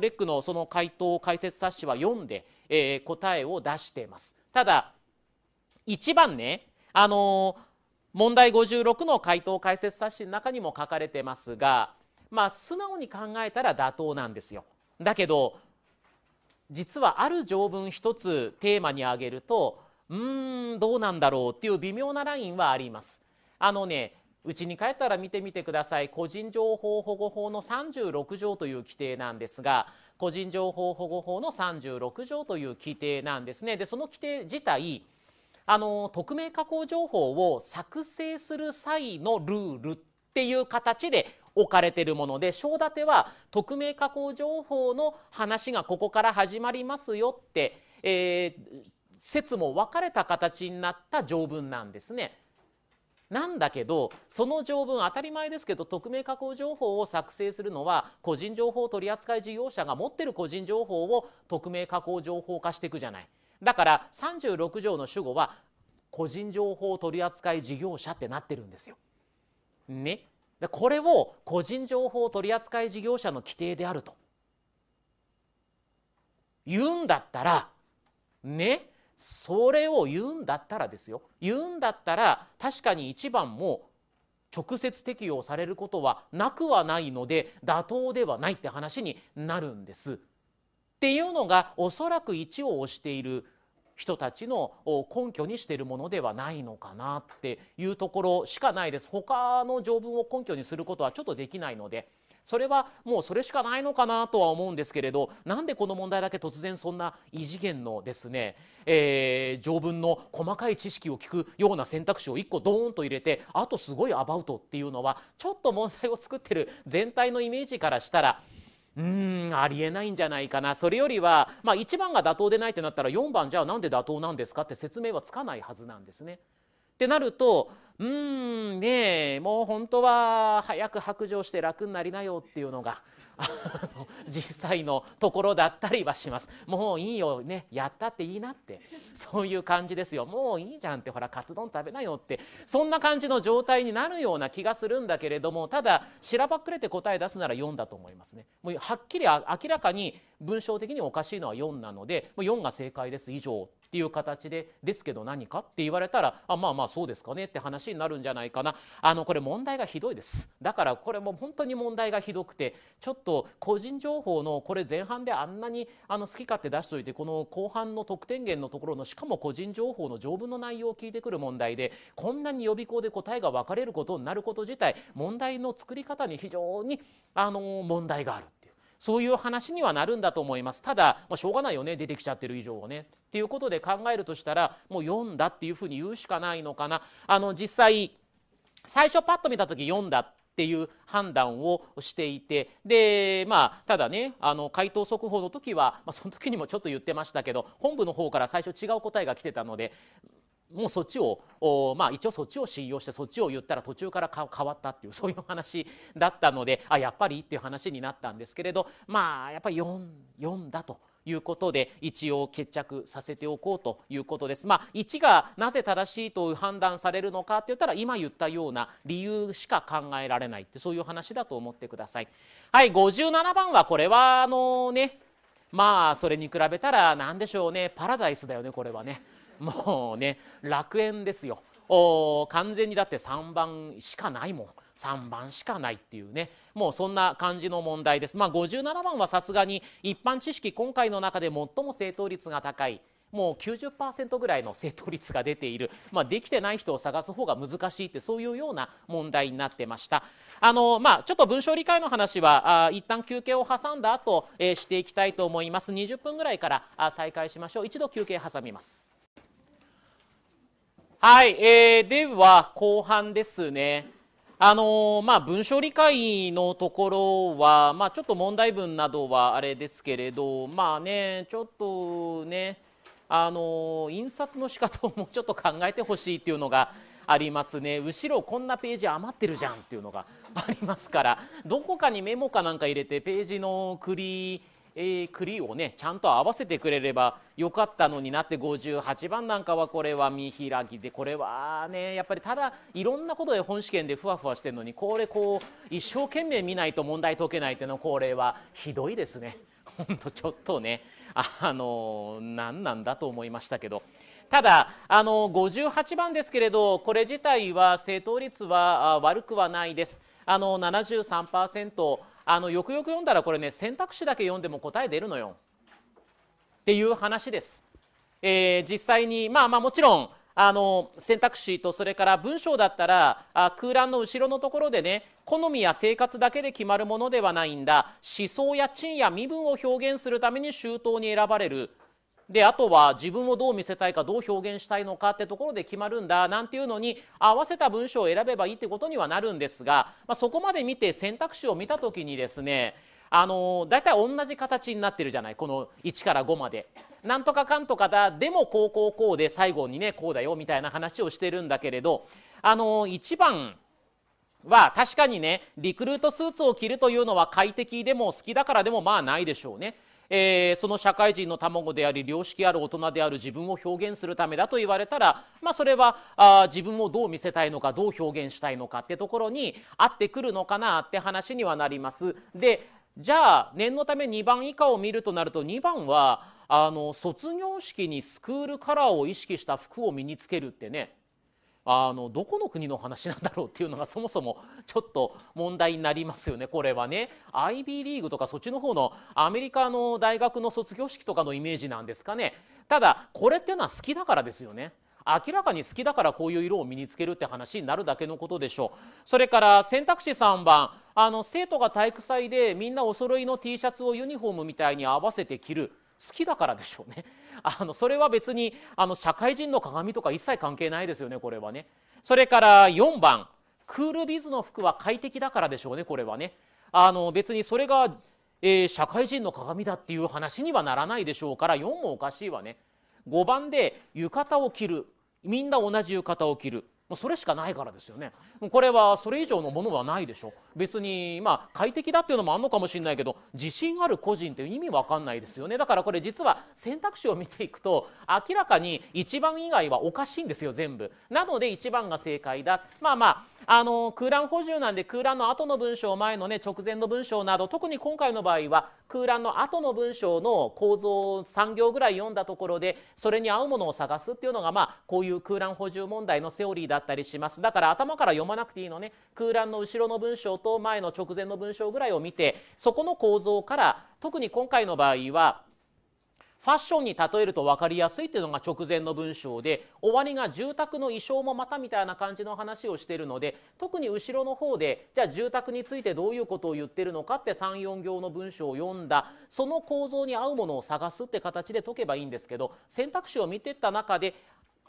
レックのその回答を解説冊子は読んで、えー、答えを出しています。ただ一番ねあのー問題56の回答解説冊子の中にも書かれてますがまあ素直に考えたら妥当なんですよ。だけど実はある条文一つテーマに挙げるとうーんどうなんだろうっていう微妙なラインはあります。あのね家に帰ったら見てみてください個人情報保護法の36条という規定なんですが個人情報保護法の36条という規定なんですねでその規定自体あの匿名加工情報を作成する際のルールっていう形で置かれてるもので章立ては匿名加工情報の話がここから始まりますよって、えー、説も分かれた形になった条文なんですね。なんだけどその条文当たり前ですけど匿名加工情報を作成するのは個人情報取扱事業者が持ってる個人情報を匿名加工情報化していくじゃない。だから36条の主語は個人情報取扱事業者ってなってるんですよ。ね。これを個人情報取扱事業者の規定であると言うんだったらねそれを言うんだったらですよ言うんだったら確かに1番も直接適用されることはなくはないので妥当ではないって話になるんです。っていうのがおそらく1を押している人たちの根拠にしているものではないのかなっていうところしかないです。他の条文を根拠にすることはちょっとできないので。それはもうそれしかないのかなとは思うんですけれどなんでこの問題だけ突然そんな異次元のですね、えー、条文の細かい知識を聞くような選択肢を1個ドーンと入れてあとすごいアバウトっていうのはちょっと問題を作ってる全体のイメージからしたらうーんありえないんじゃないかなそれよりは、まあ、1番が妥当でないってなったら4番じゃあなんで妥当なんですかって説明はつかないはずなんですね。ってなるとうんねえもう本当は早く白状して楽になりなよっていうのが 実際のところだったりはしますもういいよねやったっていいなってそういう感じですよもういいじゃんってほらカツ丼食べなよってそんな感じの状態になるような気がするんだけれどもただしらばっくれて答え出すなら4だと思いますねもうはっきり明らかに文章的におかしいのは4なのでもう4が正解です以上ていう形でですけど何かって言われたらあまあまあそうですかねって話になるんじゃないかなあのこれ問題がひどいですだからこれも本当に問題がひどくてちょっと個人情報のこれ前半であんなにあの好き勝手出しといてこの後半の得点源のところのしかも個人情報の条文の内容を聞いてくる問題でこんなに予備校で答えが分かれることになること自体問題の作り方に非常にあの問題がある。そういう話にはなるんだと思います。ただ、まあ、しょうがないよね出てきちゃってる以上はね。っていうことで考えるとしたらもう読んだっていうふうに言うしかないのかな。あの実際最初パッと見た時読んだっていう判断をしていてでまあただねあの回答速報の時は、まあ、その時にもちょっと言ってましたけど本部の方から最初違う答えが来てたのでもうそっちをおまあ、一応そっちを信用してそっちを言ったら途中から変わったっていう そういう話だったのであやっぱりっていう話になったんですけれどまあやっぱり 4, 4だと。いうことで一応決着させておこうということです。まあ、1がなぜ正しいと判断されるのかって言ったら今言ったような理由しか考えられないってそういう話だと思ってください。はい57番はこれはあのねまあそれに比べたら何でしょうねパラダイスだよねこれはね。もうね楽園ですよお完全にだって3番しかないもん3番しかないっていうねもうそんな感じの問題です、まあ、57番はさすがに一般知識今回の中で最も正答率が高いもう90%ぐらいの正答率が出ている、まあ、できてない人を探す方が難しいってそういうような問題になってましたあの、まあ、ちょっと文章理解の話はあ一旦休憩を挟んだ後、えー、していきたいと思います20分ぐらいからあ再開しましょう一度休憩挟みます。はい、えー、では後半ですね。あのまあ、文章理解のところは、まあ、ちょっと問題文などはあれですけれど、まあね、ちょっとね、あの印刷の仕方をもうちょっと考えてほしいっていうのがありますね後ろこんなページ余ってるじゃんっていうのがありますからどこかにメモかなんか入れてページの繰りえー、栗をねちゃんと合わせてくれればよかったのになって58番なんかはこれは見開きでこれはねやっぱりただいろんなことで本試験でふわふわしてるのにこれこう一生懸命見ないと問題解けないっていうのこれはひどいですね。ほんとちょっとねあの何なんだと思いましたけど。ただあの58番ですけれどこれ自体は正答率は悪くはないです。あの73%、あのよくよく読んだらこれね選択肢だけ読んでも答え出るのよっていう話です。えー、実際にまあまあもちろんあの選択肢とそれから文章だったらあ空欄の後ろのところでね好みや生活だけで決まるものではないんだ思想や賃や身分を表現するために周到に選ばれるであとは自分をどう見せたいかどう表現したいのかってところで決まるんだなんていうのに合わせた文章を選べばいいってことにはなるんですが、まあ、そこまで見て選択肢を見た時にですねあの大体同じ形になってるじゃないこの1から5まで。なんとかかんとかだでもこうこうこうで最後にねこうだよみたいな話をしてるんだけれどあの1番は確かにねリクルートスーツを着るというのは快適でも好きだからでもまあないでしょうねえー、その社会人の卵であり良識ある大人である自分を表現するためだと言われたら、まあ、それはあ自分をどう見せたいのかどう表現したいのかってところに合ってくるのかなって話にはなります。でじゃあ念のため2番以下を見るとなると2番はあの卒業式にスクールカラーを意識した服を身につけるってねあのどこの国の話なんだろうっていうのがそもそもちょっと問題になりますよねこれはね IB リーグとかそっちの方のアメリカの大学の卒業式とかのイメージなんですかねただこれっていうのは好きだからですよね明らかに好きだからこういう色を身につけるって話になるだけのことでしょうそれから選択肢3番あの生徒が体育祭でみんなお揃いの T シャツをユニフォームみたいに合わせて着るきだからでしょうね。あのそれは別にあの社会人の鏡とか一切関係ないですよねこれはね。それから4番クールビズの服は快適だからでしょうねこれはね。あの別にそれが、えー、社会人の鏡だっていう話にはならないでしょうから4もおかしいわね。5番で浴衣を着るみんな同じ浴衣を着るもうそれしかないからですよねもうこれはそれ以上のものはないでしょ別にまあ快適だっていうのもあるのかもしれないけど自信ある個人っていう意味わかんないですよねだからこれ実は選択肢を見ていくと明らかに一番以外はおかしいんですよ全部なので一番が正解だまあまああの空欄補充なんで空欄の後の文章前のね直前の文章など特に今回の場合は空欄の後の文章の構造を3行ぐらい読んだところでそれに合うものを探すっていうのがまあこういう空欄補充問題のセオリーだだったりしますだから頭から読まなくていいのね空欄の後ろの文章と前の直前の文章ぐらいを見てそこの構造から特に今回の場合はファッションに例えると分かりやすいっていうのが直前の文章で終わりが住宅の衣装もまたみたいな感じの話をしてるので特に後ろの方でじゃあ住宅についてどういうことを言ってるのかって34行の文章を読んだその構造に合うものを探すって形で解けばいいんですけど選択肢を見てった中で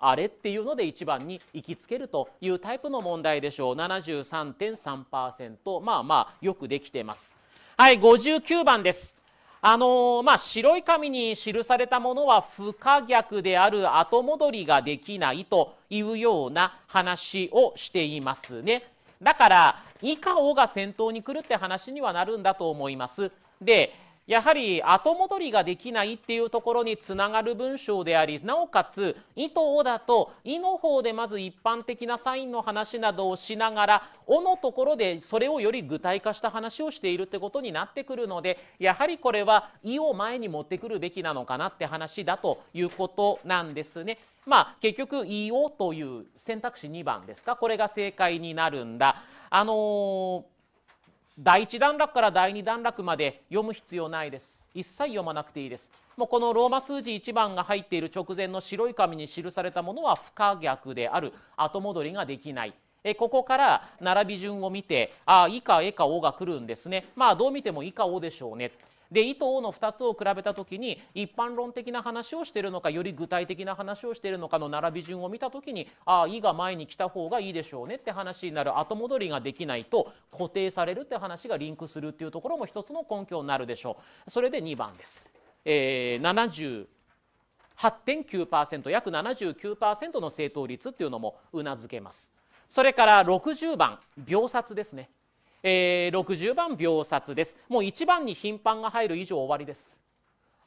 あれっていうので1番に行きつけるというタイプの問題でしょう73.3%まあまあよくできてますはい59番ですあのー、まあ、白い紙に記されたものは不可逆である後戻りができないというような話をしていますねだから「以下を」が先頭に来るって話にはなるんだと思いますでやはり後戻りができないっていうところにつながる文章でありなおかつ「い」と「お」だと「い」の方でまず一般的なサインの話などをしながら「お」のところでそれをより具体化した話をしているってことになってくるのでやはりこれは「い」を前に持ってくるべきなのかなって話だということなんですね。まあ結局「い」をという選択肢2番ですかこれが正解になるんだ。あのー第一段落から第二段落まで読む必要ないです一切読まなくていいですもうこのローマ数字1番が入っている直前の白い紙に記されたものは不可逆である後戻りができないえここから並び順を見てあ「以下え」か「お」が来るんですねまあどう見ても「以下お」でしょうねで意図の2つを比べた時に一般論的な話をしているのかより具体的な話をしているのかの並び順を見た時にああ「い」が前に来た方がいいでしょうねって話になる後戻りができないと固定されるって話がリンクするっていうところも一つの根拠になるでしょう。それで2番です。えー、8.9%約79%の正答率っていうのもうなずけます。それから60番秒殺ですねえー、60番秒殺ですもう1番に頻繁が入る以上終わりです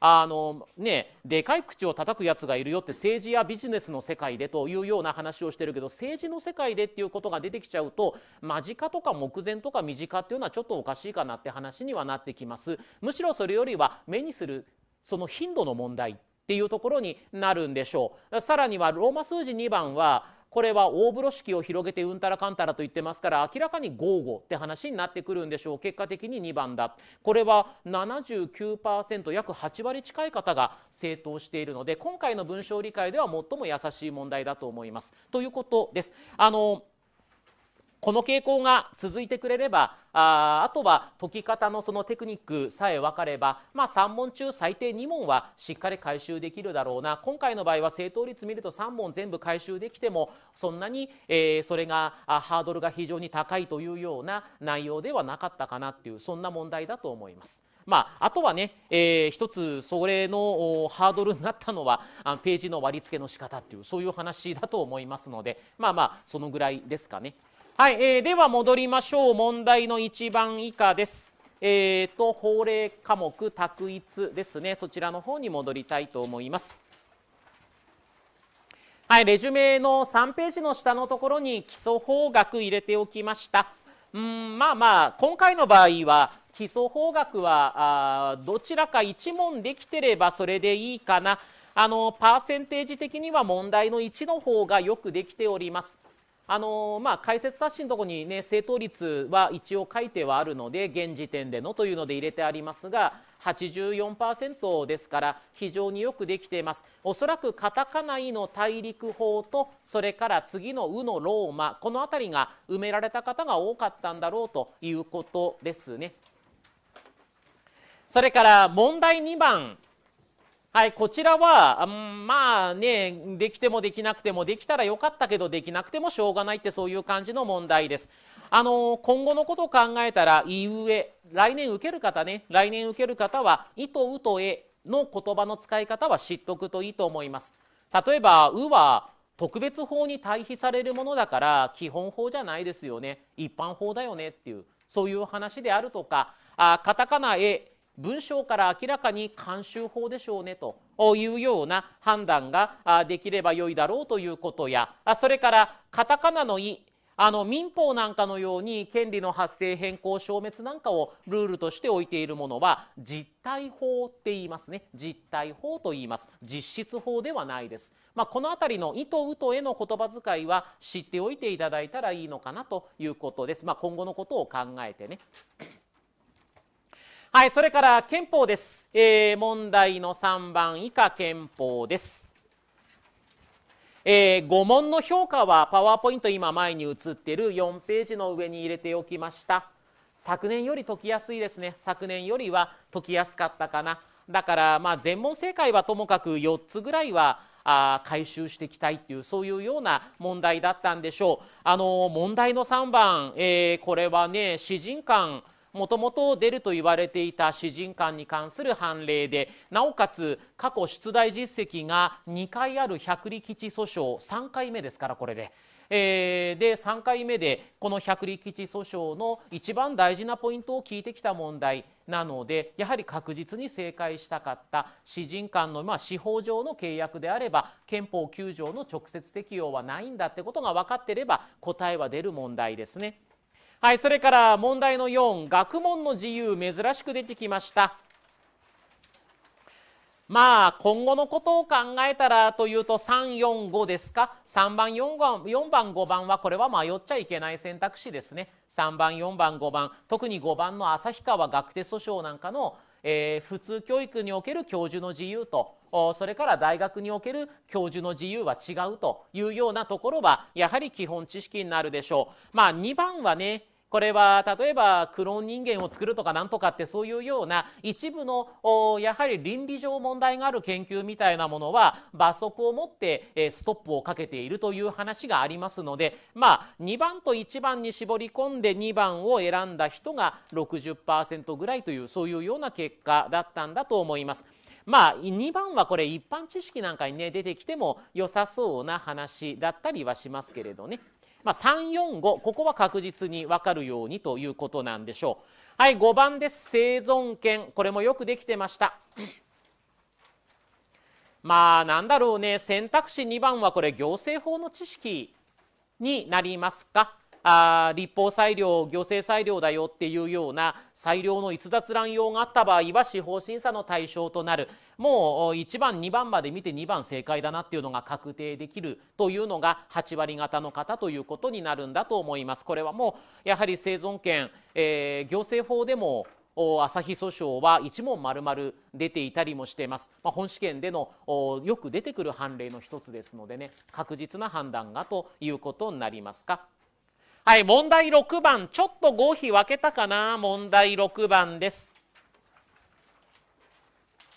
あのねでかい口を叩くやつがいるよって政治やビジネスの世界でというような話をしてるけど政治の世界でっていうことが出てきちゃうと間近とか目前とか身近っていうのはちょっとおかしいかなって話にはなってきますむしろそれよりは目にするその頻度の問題っていうところになるんでしょうさらにはローマ数字2番はこれは大風呂敷を広げてうんたらかんたらと言ってますから明らかに豪語って話になってくるんでしょう結果的に2番だこれは79%約8割近い方が正答しているので今回の文章理解では最も優しい問題だと思いますということです。あのこの傾向が続いてくれればああとは解き方のそのテクニックさえ分かれば、まあ、3問中最低2問はしっかり回収できるだろうな今回の場合は正答率見ると3問全部回収できてもそんなに、えー、それがハードルが非常に高いというような内容ではなかったかなっていうそんな問題だと思います。まあ、あとはね、えー、一つそれのハードルになったのはあページの割り付けの仕方っていうそういう話だと思いますのでまあまあそのぐらいですかね。はい、えー、では戻りましょう。問題の1番以下です。えーと、法令科目択一ですね。そちらの方に戻りたいと思います。はい、レジュメの3ページの下のところに基礎法学入れておきました。うんまあまあ今回の場合は基礎法学はあどちらか1問できてればそれでいいかなあのパーセンテージ的には問題の1の方がよくできておりますあのまあ、解説冊子のところに、ね、正答率は一応書いてはあるので現時点でのというので入れてありますが84%ですから非常によくできていますおそらくカタカナイの大陸法とそれから次の「ウ」のローマこの辺りが埋められた方が多かったんだろうということですね。それから問題2番はい、こちらは、ん、まあね、できてもできなくても、できたらよかったけど、できなくてもしょうがないって、そういう感じの問題です。あの今後のことを考えたら、いい上」来年受ける方ね、来年受ける方は、いとうとえの言葉の使い方は知っとくといいと思います。例えば、うは特別法に対比されるものだから、基本法じゃないですよね、一般法だよねっていう、そういう話であるとか、あカタカナえ、文章から明らかに慣習法でしょうねというような判断ができればよいだろうということやそれからカタカナの「イ」あの民法なんかのように権利の発生変更消滅なんかをルールとして置いているものは実態法って言いますね実態法と言います実質法ではないです、まあ、この辺りの「意」と「う」と「え」の言葉遣いは知っておいていただいたらいいのかなということです、まあ、今後のことを考えてね。はい、それから憲法です。えー、問題の三番以下憲法です。えー、5問の評価はパワーポイント今前に写っている4ページの上に入れておきました。昨年より解きやすいですね。昨年よりは解きやすかったかな。だからまあ全問正解はともかく4つぐらいはあ回収していきたいっていうそういうような問題だったんでしょう。あのー、問題の3番、えー、これはね詩人間もともと出ると言われていた詩人館に関する判例でなおかつ過去出題実績が2回ある百里基地訴訟3回目ですからこれで。えー、で3回目でこの百里基地訴訟の一番大事なポイントを聞いてきた問題なのでやはり確実に正解したかった詩人間の、まあ、司法上の契約であれば憲法9条の直接適用はないんだってことが分かってれば答えは出る問題ですね。はい、それから問題の4、学問の自由、珍しく出てきました。まあ、今後のことを考えたらというと3、4、5ですか3番4番、4番、5番はこれは迷っちゃいけない選択肢ですね。3番、4番、5番、特に5番の旭川学手訴訟なんかのえー、普通教育における教授の自由とそれから大学における教授の自由は違うというようなところはやはり基本知識になるでしょう。まあ、2番はねこれは例えばクローン人間を作るとかなんとかってそういうような一部のやはり倫理上問題がある研究みたいなものは罰則を持ってストップをかけているという話がありますのでまあ2番と1番に絞り込んで2番を選んだ人が60%ぐらいというそういうような結果だったんだと思います。まあ、2番はこれ一般知識なんかにね出てきても良さそうな話だったりはしますけれどね。まあ、3、4、5、ここは確実に分かるようにということなんでしょう。はい、5番です。生存権。これもよくできてました。まあ、なんだろうね。選択肢2番はこれ、行政法の知識になりますか。あ立法裁量行政裁量だよっていうような裁量の逸脱乱用があった場合は司法審査の対象となるもう1番2番まで見て2番正解だなっていうのが確定できるというのが8割方の方ということになるんだと思います。これはもうやはり生存権、えー、行政法でも朝日訴訟は一問まるまる出ていたりもしています、まあ、本試験でのよく出てくる判例の一つですのでね確実な判断がということになりますか。はい、問題6番、ちょっと合否分けたかな、問題6番です。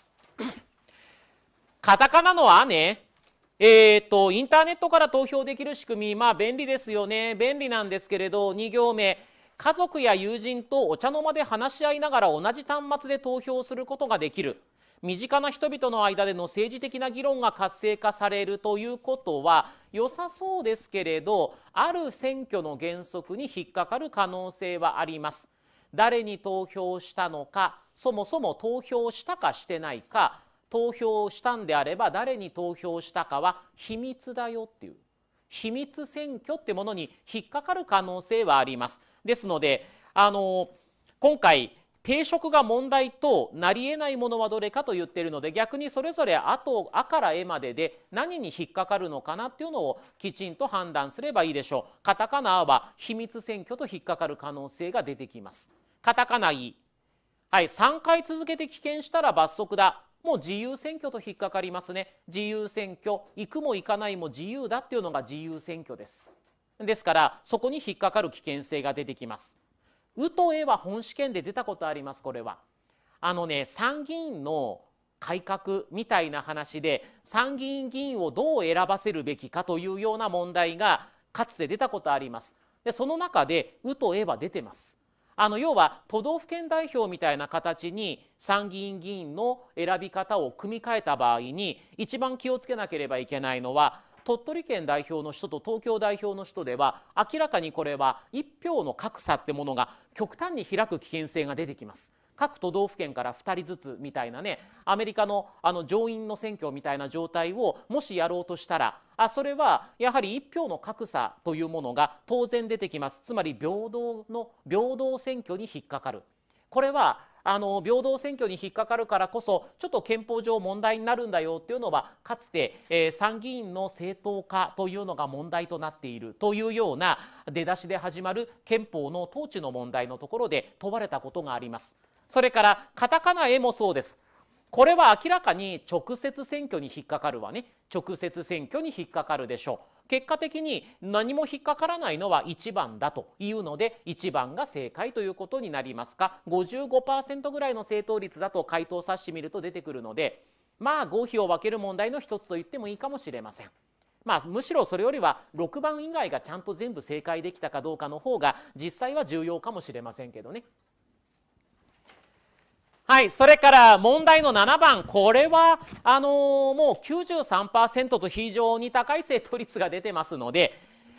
カタカナのアね、えっ、ー、と、インターネットから投票できる仕組み、まあ便利ですよね、便利なんですけれど、2行目、家族や友人とお茶の間で話し合いながら同じ端末で投票することができる。身近な人々の間での政治的な議論が活性化されるということは良さそうですけれどある選挙の原則に引っかかる可能性はあります。誰に投票したのかそもそも投票したかしてないか投票したんであれば誰に投票したかは秘密だよっていう秘密選挙ってものに引っかかる可能性はあります。ですのであの今回定食が問題となり得ないものはどれかと言っているので逆にそれぞれあと「あ」から「え」までで何に引っかかるのかなっていうのをきちんと判断すればいいでしょう。カタカナ「あ」は秘密選挙と引っかかる可能性が出てきます。カタカナ「い」はい3回続けて棄権したら罰則だ。もう自由選挙と引っかかりますね。自由選挙行くも行かないも自由だっていうのが自由選挙です。ですからそこに引っかかる危険性が出てきます。宇と「え」は本試験で出たことありますこれは。あのね参議院の改革みたいな話で参議院議員をどう選ばせるべきかというような問題がかつて出たことあります。でその中で「宇と「え」は出てます。あの要は都道府県代表みたいな形に参議院議員の選び方を組み替えた場合に一番気をつけなければいけないのは鳥取県代表の人と東京代表の人では明らかにこれは1票の格差ってものが極端に開く危険性が出てきます。各都道府県から2人ずつみたいなねアメリカのあの上院の選挙みたいな状態をもしやろうとしたらあそれはやはり1票の格差というものが当然出てきますつまり平等の平等選挙に引っかかるこれはあの平等選挙に引っかかるからこそちょっと憲法上問題になるんだよっていうのはかつて、えー、参議院の正当化というのが問題となっているというような出だしで始まる憲法の統治の問題のところで問われたことがあります。それからカタカナ絵もそうです。これは明らかに直接選挙に引っかかるわね。直接選挙に引っかかるでしょう。結果的に何も引っかからないのは1番だというので1番が正解ということになりますか55%ぐらいの正答率だと回答冊子見ると出てくるのでまあ合否を分ける問題の一つと言ってもいいかもしれません。まあ、むしろそれよりは6番以外がちゃんと全部正解できたかどうかの方が実際は重要かもしれませんけどね。はい、それから問題の7番、これはあのー、もう93%と非常に高い正答率が出てますので、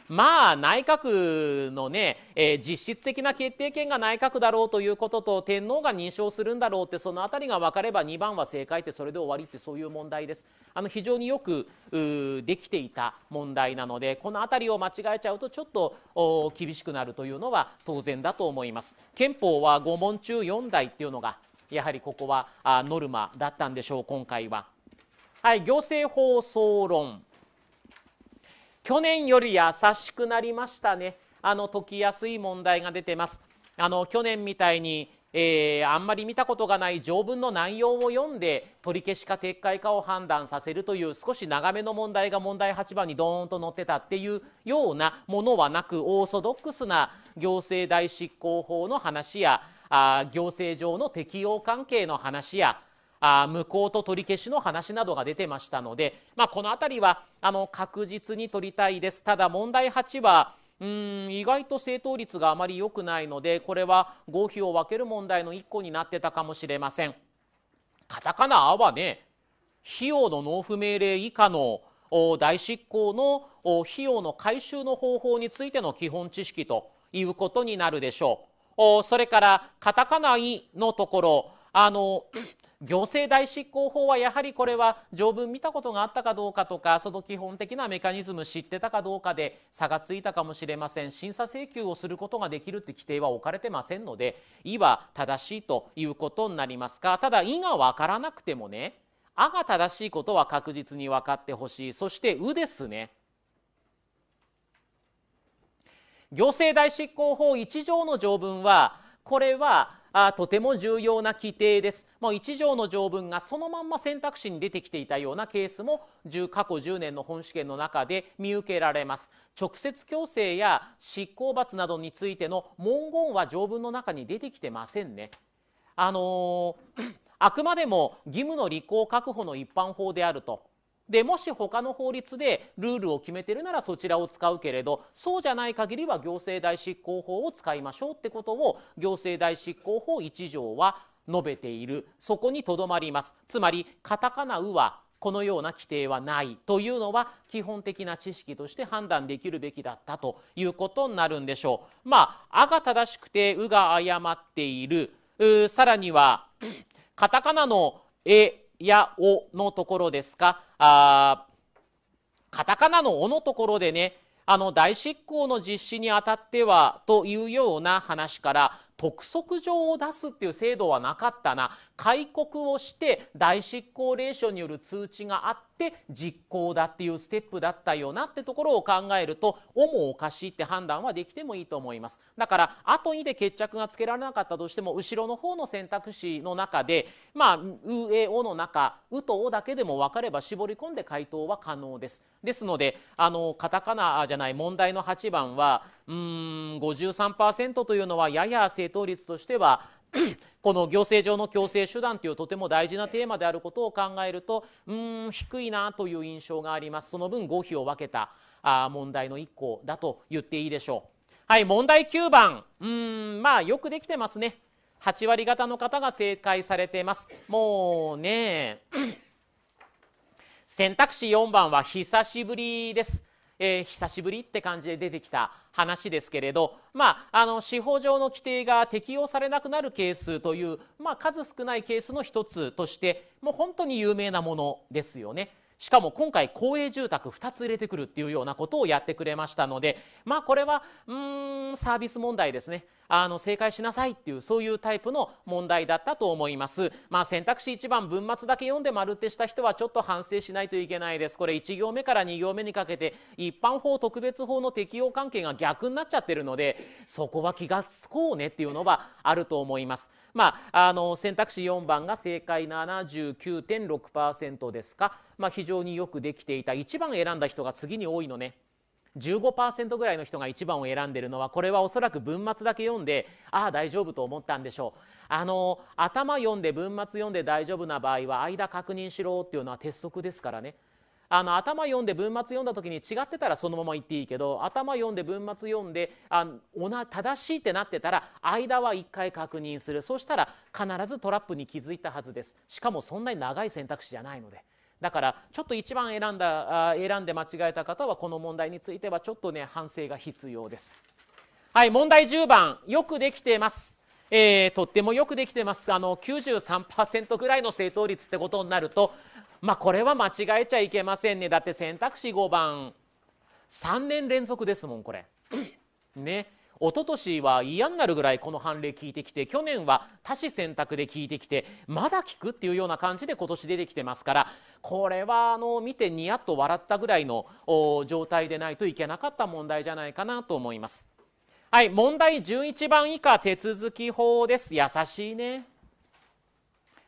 まあ内閣のね、えー、実質的な決定権が内閣だろうということと天皇が認証するんだろうってその辺りが分かれば2番は正解ってそれで終わりってそういう問題ですあの非常によくできていた問題なのでこの辺りを間違えちゃうとちょっと厳しくなるというのは当然だと思います憲法は5問中4題っていうのがやはりここはあノルマだったんでしょう今回は。はい、行政法総論去年より優しくなりましたねあの解きやすい問題が出てます。あの去年みたいにえー、あんまり見たことがない条文の内容を読んで取り消しか撤回かを判断させるという少し長めの問題が問題8番にドーンと載ってたっていうようなものはなくオーソドックスな行政代執行法の話やあ行政上の適用関係の話やあ無効と取り消しの話などが出てましたので、まあ、この辺りはあの確実に取りたいです。ただ問題8はうん意外と正答率があまり良くないのでこれは合否を分ける問題の1個になってたかもしれません。カタカナ「あ」はね費用の納付命令以下の代執行の費用の回収の方法についての基本知識ということになるでしょう。それからカタカナイのところあの 行政代執行法はやはりこれは条文見たことがあったかどうかとかその基本的なメカニズム知ってたかどうかで差がついたかもしれません審査請求をすることができるって規定は置かれてませんので「い」は正しいということになりますがただ「い」が分からなくてもね「あ」が正しいことは確実に分かってほしいそして「う」ですね。行政代執行法1条の条文はこれはあとても重要な規定です。もう1条の条文がそのまんま選択肢に出てきていたようなケースも10過去10年の本試験の中で見受けられます。直接強制や執行罰などについての文言は条文の中に出てきてませんね。あのー、あくまでも義務の履行確保の一般法であるとでもし他の法律でルールを決めてるならそちらを使うけれどそうじゃない限りは行政代執行法を使いましょうってことを行政代執行法1条は述べているそこにとどまりますつまりカタカナ「ウ」はこのような規定はないというのは基本的な知識として判断できるべきだったということになるんでしょう。まあ「あ」が正しくて「う」が誤っているさらには カタカナの「え」やおのところですか、あカタカナのおのところでね、あの大執行の実施にあたってはというような話から督促状を出すっていう制度はなかったな開国をして大執行令書による通知があって実行だっていうステップだったよなってところを考えると「お」もおかしいって判断はできてもいいと思いますだから後にで決着がつけられなかったとしても後ろの方の選択肢の中でまあ「う」「え」「お」の中「う」と「お」だけでも分かれば絞り込んで回答は可能ですですのであのカタカナじゃない問題の8番は「うん53%というのはやや正答率としては この行政上の強制手段というとても大事なテーマであることを考えるとうん低いなという印象がありますその分合否を分けたあ問題の1個だと言っていいでしょうはい問題9番うんまあよくできてますね8割方の方が正解されていますもうね 選択肢4番は久しぶりですえー、久しぶりって感じで出てきた話ですけれど、まあ、あの司法上の規定が適用されなくなるケースという、まあ、数少ないケースの一つとしてもう本当に有名なものですよね。しかも今回公営住宅2つ入れてくるっていうようなことをやってくれましたのでまあこれはうんサービス問題ですねあの正解しなさいっていうそういうタイプの問題だったと思います。まあ、選択肢1番文末だけ読んで丸ってした人はちょっと反省しないといけないです。これ1行目から2行目にかけて一般法特別法の適用関係が逆になっちゃってるのでそこは気が付こうねっていうのはあると思います。まあ、あの選択肢4番が正解79.6%ですか、まあ、非常によくできていた1番選んだ人が次に多いのね。15%ぐらいの人が1番を選んでるのはこれはおそらく文末だけ読んでああ大丈夫と思ったんでしょうあの頭読んで文末読んで大丈夫な場合は間確認しろっていうのは鉄則ですからねあの頭読んで文末読んだ時に違ってたらそのまま言っていいけど頭読んで文末読んであおな正しいってなってたら間は1回確認するそしたら必ずトラップに気づいたはずですしかもそんなに長い選択肢じゃないので。だからちょっと1番選んだ選んで間違えた方はこの問題についてはちょっとね反省が必要です。はい問題10番よくできてます。えー、とってもよくできてますあの93%ぐらいの正答率ってことになるとまあこれは間違えちゃいけませんねだって選択肢5番3年連続ですもんこれ ね一昨年は嫌になるぐらいこの判例聞いてきて去年は多子選択で聞いてきてまだ聞くっていうような感じで今年出てきてますからこれはあの見てニヤッと笑ったぐらいの状態でないといけなかった問題じゃないかなと思います。はい、問題11番以下手続き法です。優しいね。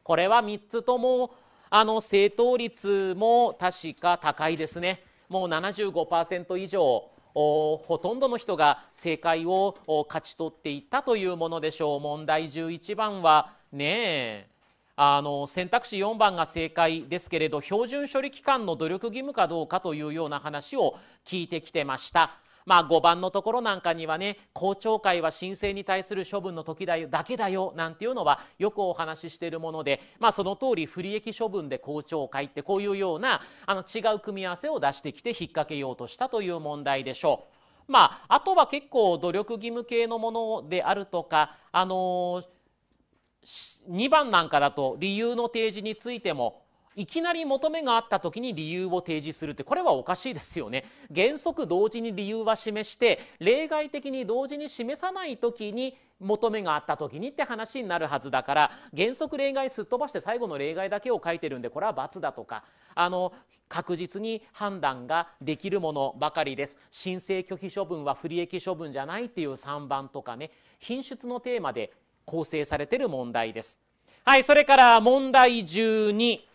これは3つともあの正答率も確か高いですね。もう75%以上ほとんどの人が正解を勝ち取っていったというものでしょう問題11番はねえあの選択肢4番が正解ですけれど標準処理期間の努力義務かどうかというような話を聞いてきてました。まあ5番のところなんかにはね公聴会は申請に対する処分の時だよだけだよなんていうのはよくお話ししているもので、まあ、その通り不利益処分で公聴会ってこういうようなあの違う組み合わせを出してきて引っ掛けようとしたという問題でしょう。まあ、あとは結構努力義務系のものであるとか、あのー、2番なんかだと理由の提示についてもいきなり求めがあった時に理由を提示するってこれはおかしいですよね原則同時に理由は示して例外的に同時に示さない時に求めがあった時にって話になるはずだから原則例外すっ飛ばして最後の例外だけを書いてるんでこれは罰だとかあの確実に判断ができるものばかりです申請拒否処分は不利益処分じゃないっていう3番とかね品質のテーマで構成されてる問題です。はい、それから問題12。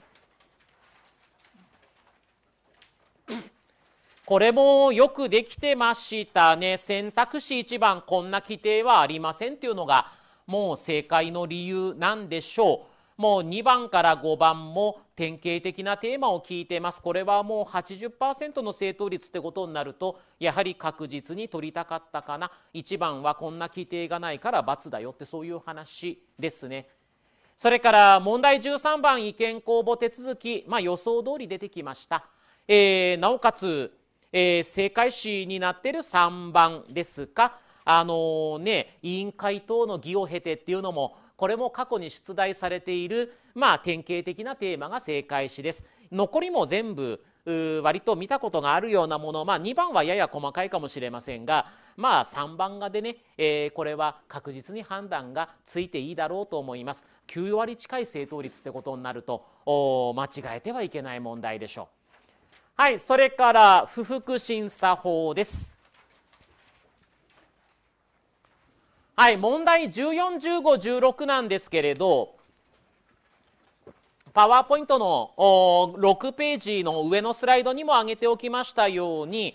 これもよくできてましたね。選択肢1番、こんな規定はありませんっていうのが、もう正解の理由なんでしょう。もう2番から5番も典型的なテーマを聞いてます。これはもう80%の正答率ってことになると、やはり確実に取りたかったかな。1番はこんな規定がないから×だよってそういう話ですね。それから問題13番意見公募手続き、まあ、予想通り出てきました。えー、なおかつえー、政界史になってる3番ですかあのね委員会等の議を経てっていうのもこれも過去に出題されている、まあ、典型的なテーマが正解史です。残りも全部割と見たことがあるようなもの、まあ、2番はやや細かいかもしれませんが、まあ、3番がでね、えー、これは確実に判断がついていいだろうと思います。9割近い正答率ってことになると間違えてはいけない問題でしょう。はい、それから、不服審査法です。はい、問題14、15、16なんですけれど、パワーポイントの6ページの上のスライドにも上げておきましたように、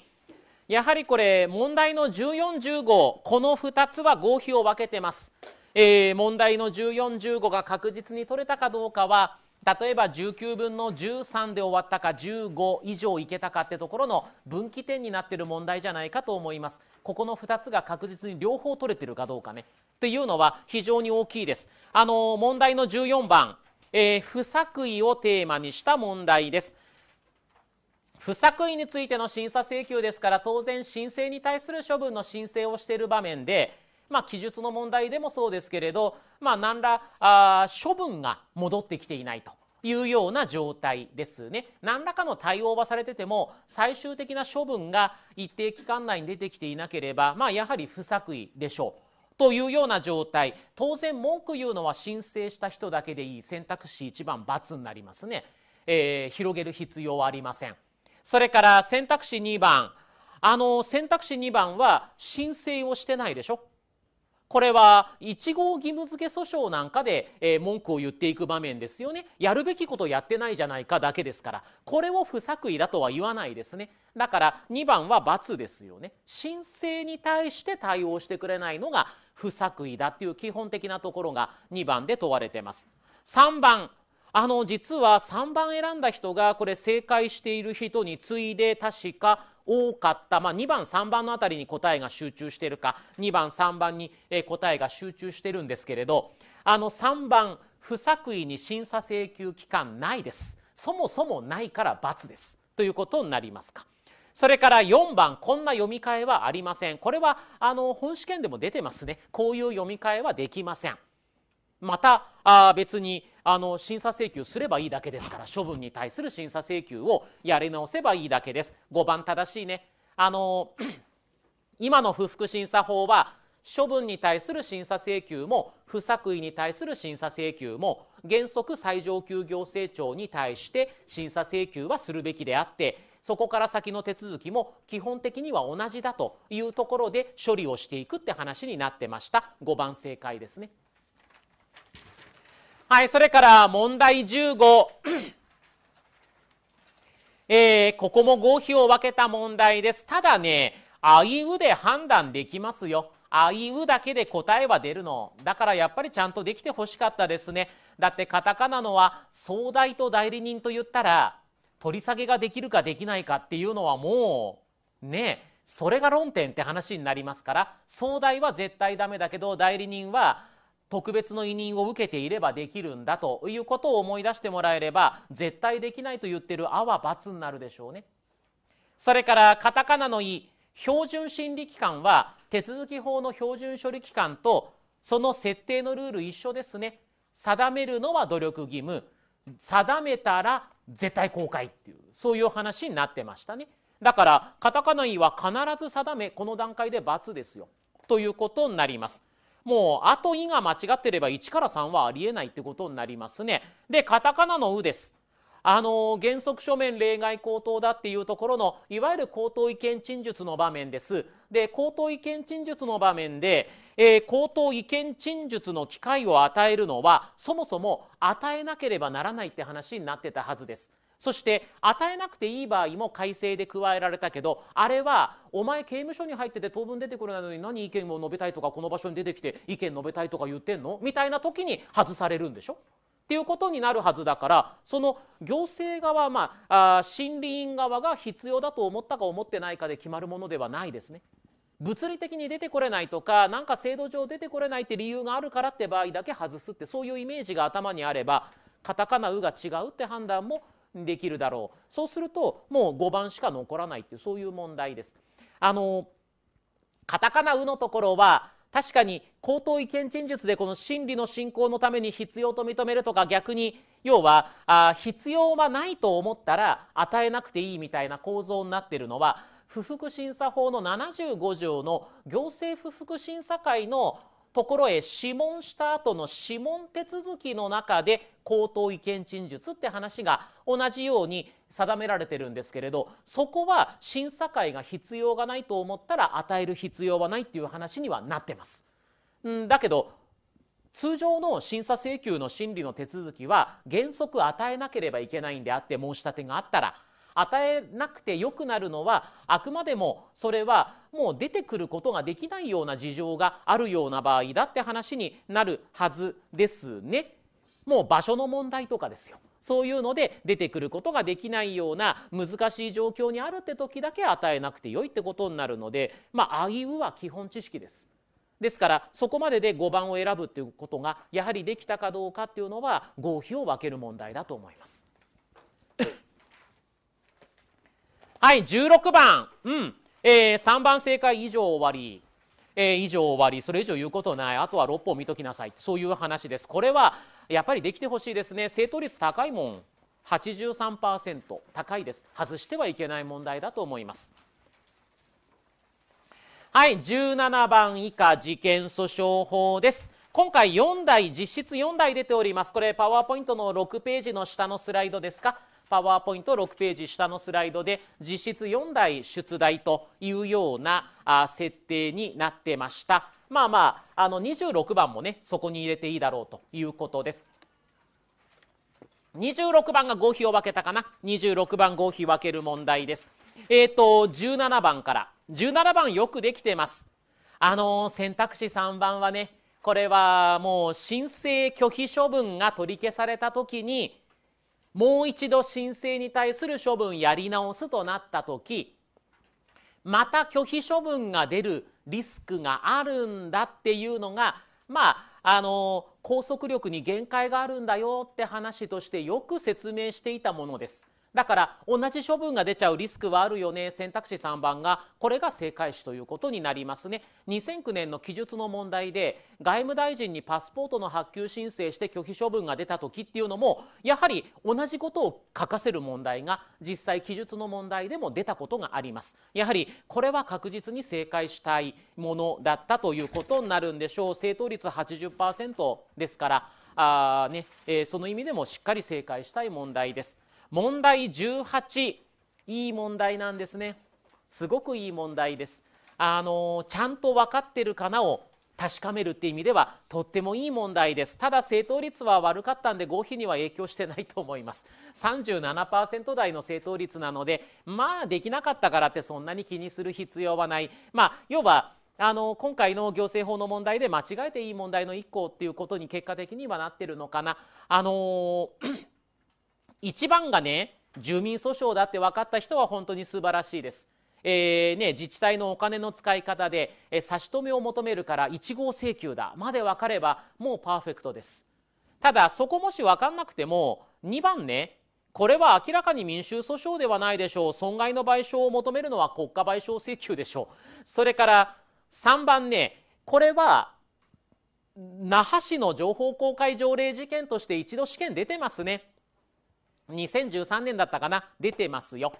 やはりこれ、問題の14、15、この2つは合否を分けてます。えー、問題の14、15が確実に取れたかどうかは、例えば19分の13で終わったか15以上いけたかってところの分岐点になってる問題じゃないかと思いますここの2つが確実に両方取れてるかどうかねというのは非常に大きいですあの問題の14番、えー、不作為をテーマにした問題です不作為についての審査請求ですから当然申請に対する処分の申請をしている場面でまあ、記述の問題でもそうですけれど、まあ、何らあ処分が戻ってきていないというような状態ですね。何らかの対応はされてても最終的な処分が一定期間内に出てきていなければ、まあ、やはり不作為でしょう。というような状態当然文句言うのは申請した人だけでいい選択肢1番×になりますね、えー、広げる必要はありませんそれから選択肢2番あの選択肢2番は申請をしてないでしょこれは1号義務付け訴訟なんかで、え文句を言っていく場面ですよね。やるべきことやってないじゃないかだけですから、これを不作為だとは言わないですね。だから2番は罰ですよね。申請に対して対応してくれないのが不作為だっていう基本的なところが2番で問われてます。3番あの実は3番選んだ人がこれ正解している人に次いで確か多かった、まあ、2番3番の辺りに答えが集中してるか2番3番に答えが集中してるんですけれどあの3番不作為に審査請求期間ないですそもそもないから×ですということになりますか。それから4番こんな読み替えはありませんこれはあの本試験でも出てますねこういう読み替えはできませんまたあ別にあの審査請求すればいいだけですから処分に対する審査請求をやり直せばいいだけです5番正しいねあの 今の不服審査法は処分に対する審査請求も不作為に対する審査請求も原則最上級行政庁に対して審査請求はするべきであってそこから先の手続きも基本的には同じだというところで処理をしていくって話になってました5番正解ですね。はい、それから問題15。えー、ここも合否を分けた問題です。ただね、あいうで判断できますよ。あいうだけで答えは出るの。だからやっぱりちゃんとできてほしかったですね。だってカタカナのは総代と代理人と言ったら取り下げができるかできないかっていうのはもうねそれが論点って話になりますから総代は絶対ダメだけど代理人は特別の委任を受けていればできるんだということを思い出してもらえれば絶対できないと言ってる「あ」は×になるでしょうね。それからカタカナの「い」標準審理機関は手続き法の標準処理機関とその設定のルール一緒ですね。定めるのは努力義務定めたら絶対公開っていうそういう話になってましたね。だからカタカナ「い」は必ず定めこの段階で×ですよということになります。もう、あといが間違ってれば1から3はありえないってことになりますね。で、カタカナのうです。あの原則書面例外口頭だっていうところのいわゆる口頭意見陳述の場面です。で口頭意見陳述の場面で、えー、口頭意見陳述の機会を与えるのはそもそも与えなければならないって話になってたはずです。そして与えなくていい場合も改正で加えられたけどあれはお前刑務所に入ってて当分出てくるないのに何意見を述べたいとかこの場所に出てきて意見述べたいとか言ってんのみたいな時に外されるんでしょっていうことになるはずだからその行政側、まあ、あ審理員側が必要だと思ったか思ってないかで決まるものではないですね。物理的に出てこれないとかなんか制度上出てこれないって理由があるからって場合だけ外すってそういうイメージが頭にあればカタカナ「ウ」が違うって判断もできるだろうそうするともう5番しか残らないっていうそういう問題です。あのカタカナ「う」のところは確かに口頭意見陳述でこの真理の信仰のために必要と認めるとか逆に要はあ必要はないと思ったら与えなくていいみたいな構造になってるのは不服審査法の75条の行政不服審査会のところへ諮問した後の指紋手続きの中で口頭意見陳述って話が同じように定められてるんですけれどそこは審査会が必要がないと思ったら与える必要はないっていう話にはなってます。んだけど通常の審査請求の審理の手続きは原則与えなければいけないんであって申し立てがあったら与えなくてよくなるのはあくまでもそれはもう出てくることができないような事情があるような場合だって話になるはずですね。もう場所の問題とかですよ。そういうので出てくることができないような難しい状況にあるって時だけ与えなくてよいってことになるので、まあ、あいうは基本知識です。ですからそこまでで5番を選ぶっていうことがやはりできたかどうかっていうのは合否を分ける問題だと思います。はい16番うんえー、3番正解以上終わり、えー、以上終わりそれ以上言うことないあとは6本見ときなさいそういう話ですこれはやっぱりできてほしいですね正答率高いもん83%高いです外してはいけない問題だと思いますはい17番以下事件訴訟法です今回4台実質4台出ておりますこれパワーポイントの6ページの下のスライドですかパワーポイント6ページ下のスライドで実質4台出題というような設定になってました。まあまあ、あの26番もね、そこに入れていいだろうということです。26番が合否を分けたかな。26番合否分ける問題です。えっ、ー、と、17番から。17番よくできてます。あの選択肢3番はね、これはもう申請拒否処分が取り消された時にもう一度申請に対する処分やり直すとなった時また拒否処分が出るリスクがあるんだっていうのがまああの拘束力に限界があるんだよって話としてよく説明していたものです。だから同じ処分が出ちゃうリスクはあるよね選択肢3番がこれが正解詞ということになりますね2009年の記述の問題で外務大臣にパスポートの発給申請して拒否処分が出た時っていうのもやはり同じことを書かせる問題が実際記述の問題でも出たことがありますやはりこれは確実に正解したいものだったということになるんでしょう正答率80%ですからあね、ねえー、その意味でもしっかり正解したい問題です。問題18いい問題なんですねすごくいい問題ですあのちゃんと分かってるかなを確かめるって意味ではとってもいい問題ですただ正答率は悪かったんで合否には影響してないと思います37%台の正答率なのでまあできなかったからってそんなに気にする必要はないまあ要はあの今回の行政法の問題で間違えていい問題の1個っていうことに結果的にはなってるのかなあのー一番がね住民訴訟だって分かった人は本当に素晴らしいです。えーね、自治体のお金の使い方で、えー、差し止めを求めるから1号請求だまで分かればもうパーフェクトです。ただそこもし分かんなくても2番ねこれは明らかに民衆訴訟ではないでしょう損害の賠償を求めるのは国家賠償請求でしょうそれから3番ねこれは那覇市の情報公開条例事件として一度試験出てますね。2013年だったかな出てますよ。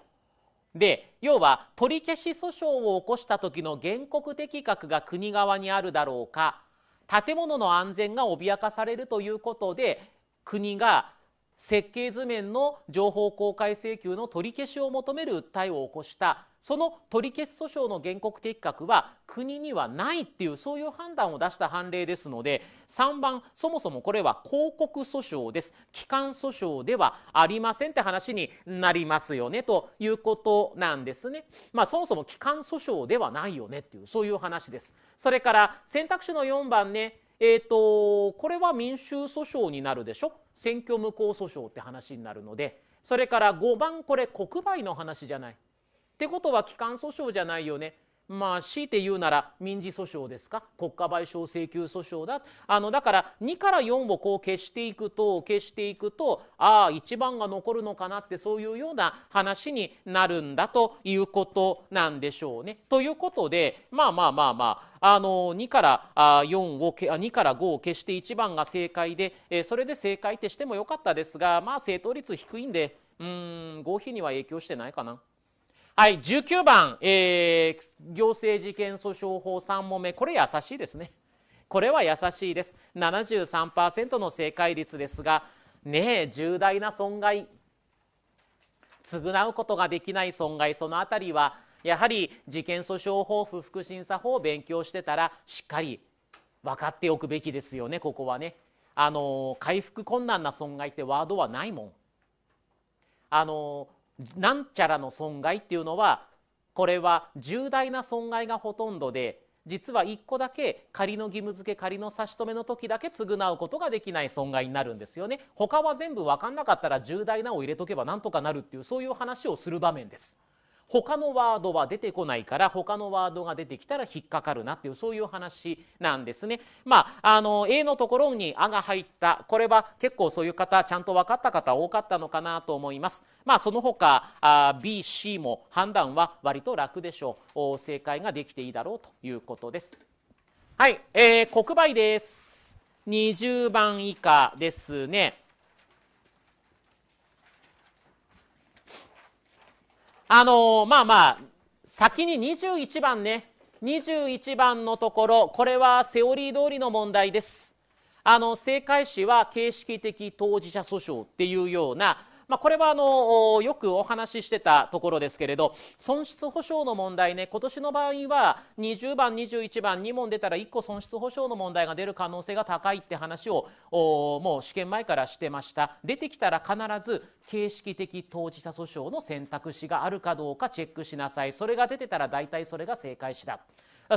で要は取り消し訴訟を起こした時の原告的確が国側にあるだろうか建物の安全が脅かされるということで国が設計図面の情報公開請求の取り消しを求める訴えを起こしたその取り消し訴訟の原告適格は国にはないっていうそういう判断を出した判例ですので3番そもそもこれは広告訴訟です機関訴訟ではありませんって話になりますよねということなんですね。まあ、そもそも機関訴訟ではないよねっていうそういう話です。それから選択肢の4番ねえー、と、これは民衆訴訟になるでしょ選挙無効訴訟って話になるので、それから5番これ国賠の話じゃない。ってことは機関訴訟じゃないよね。まあ、強いて言うなら民事訴訟ですか国家賠償請求訴訟だあのだから2から4をこう消していくと消していくとああ1番が残るのかなってそういうような話になるんだということなんでしょうね。ということでまあまあまあまああの2から4を2から5を消して1番が正解で、それで正解ってしてもよかったですがまあ正答率低いんでうん合否には影響してないかな。はい、19番、えー、行政事件訴訟法3問目、これ優しいですね。これは優しいです。73%の正解率ですが、ねえ、重大な損害、償うことができない損害、そのあたりは、やはり事件訴訟法不服審査法を勉強してたら、しっかり分かっておくべきですよね、ここはね。あの回復困難な損害ってワードはないもん。あのなんちゃらの損害っていうのはこれは重大な損害がほとんどで実は1個だけ仮の義務付け仮の差し止めの時だけ償うことができない損害になるんですよね。他は全部分かんなかったら重大なを入れとけばなんとかなるっていうそういう話をする場面です。他のワードは出てこないから他のワードが出てきたら引っかかるなっていうそういう話なんですね。まああの A のところに「あ」が入ったこれは結構そういう方ちゃんと分かった方多かったのかなと思います。まあその他あ B、C も判断は割と楽でしょう。正解ができていいだろうということです。はい、えー、国売です。20番以下ですね。あのー、まあまあ、先に21番ね、21番のところ、これはセオリー通りの問題です。あの、正解詞は形式的当事者訴訟っていうような、まあ、これはあのよくお話ししてたところですけれど損失保障の問題ね今年の場合は20番21番2問出たら1個損失保障の問題が出る可能性が高いって話をもう試験前からしてました出てきたら必ず形式的当事者訴訟の選択肢があるかどうかチェックしなさいそれが出てたら大体それが正解しだ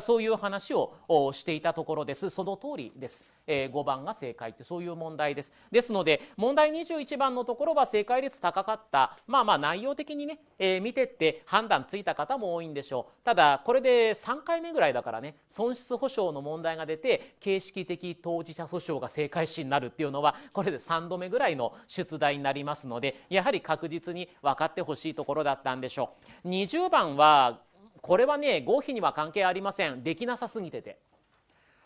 そういう話をしていたところですその通りです、えー、5番が正解ってそういう問題ですですので問題21番のところは正解率高かったまあまあ内容的にね、えー、見てって判断ついた方も多いんでしょうただこれで3回目ぐらいだからね損失保障の問題が出て形式的当事者訴訟が正解しになるっていうのはこれで3度目ぐらいの出題になりますのでやはり確実に分かってほしいところだったんでしょう。20番はこれはね合否には関係ありませんできなさすぎてて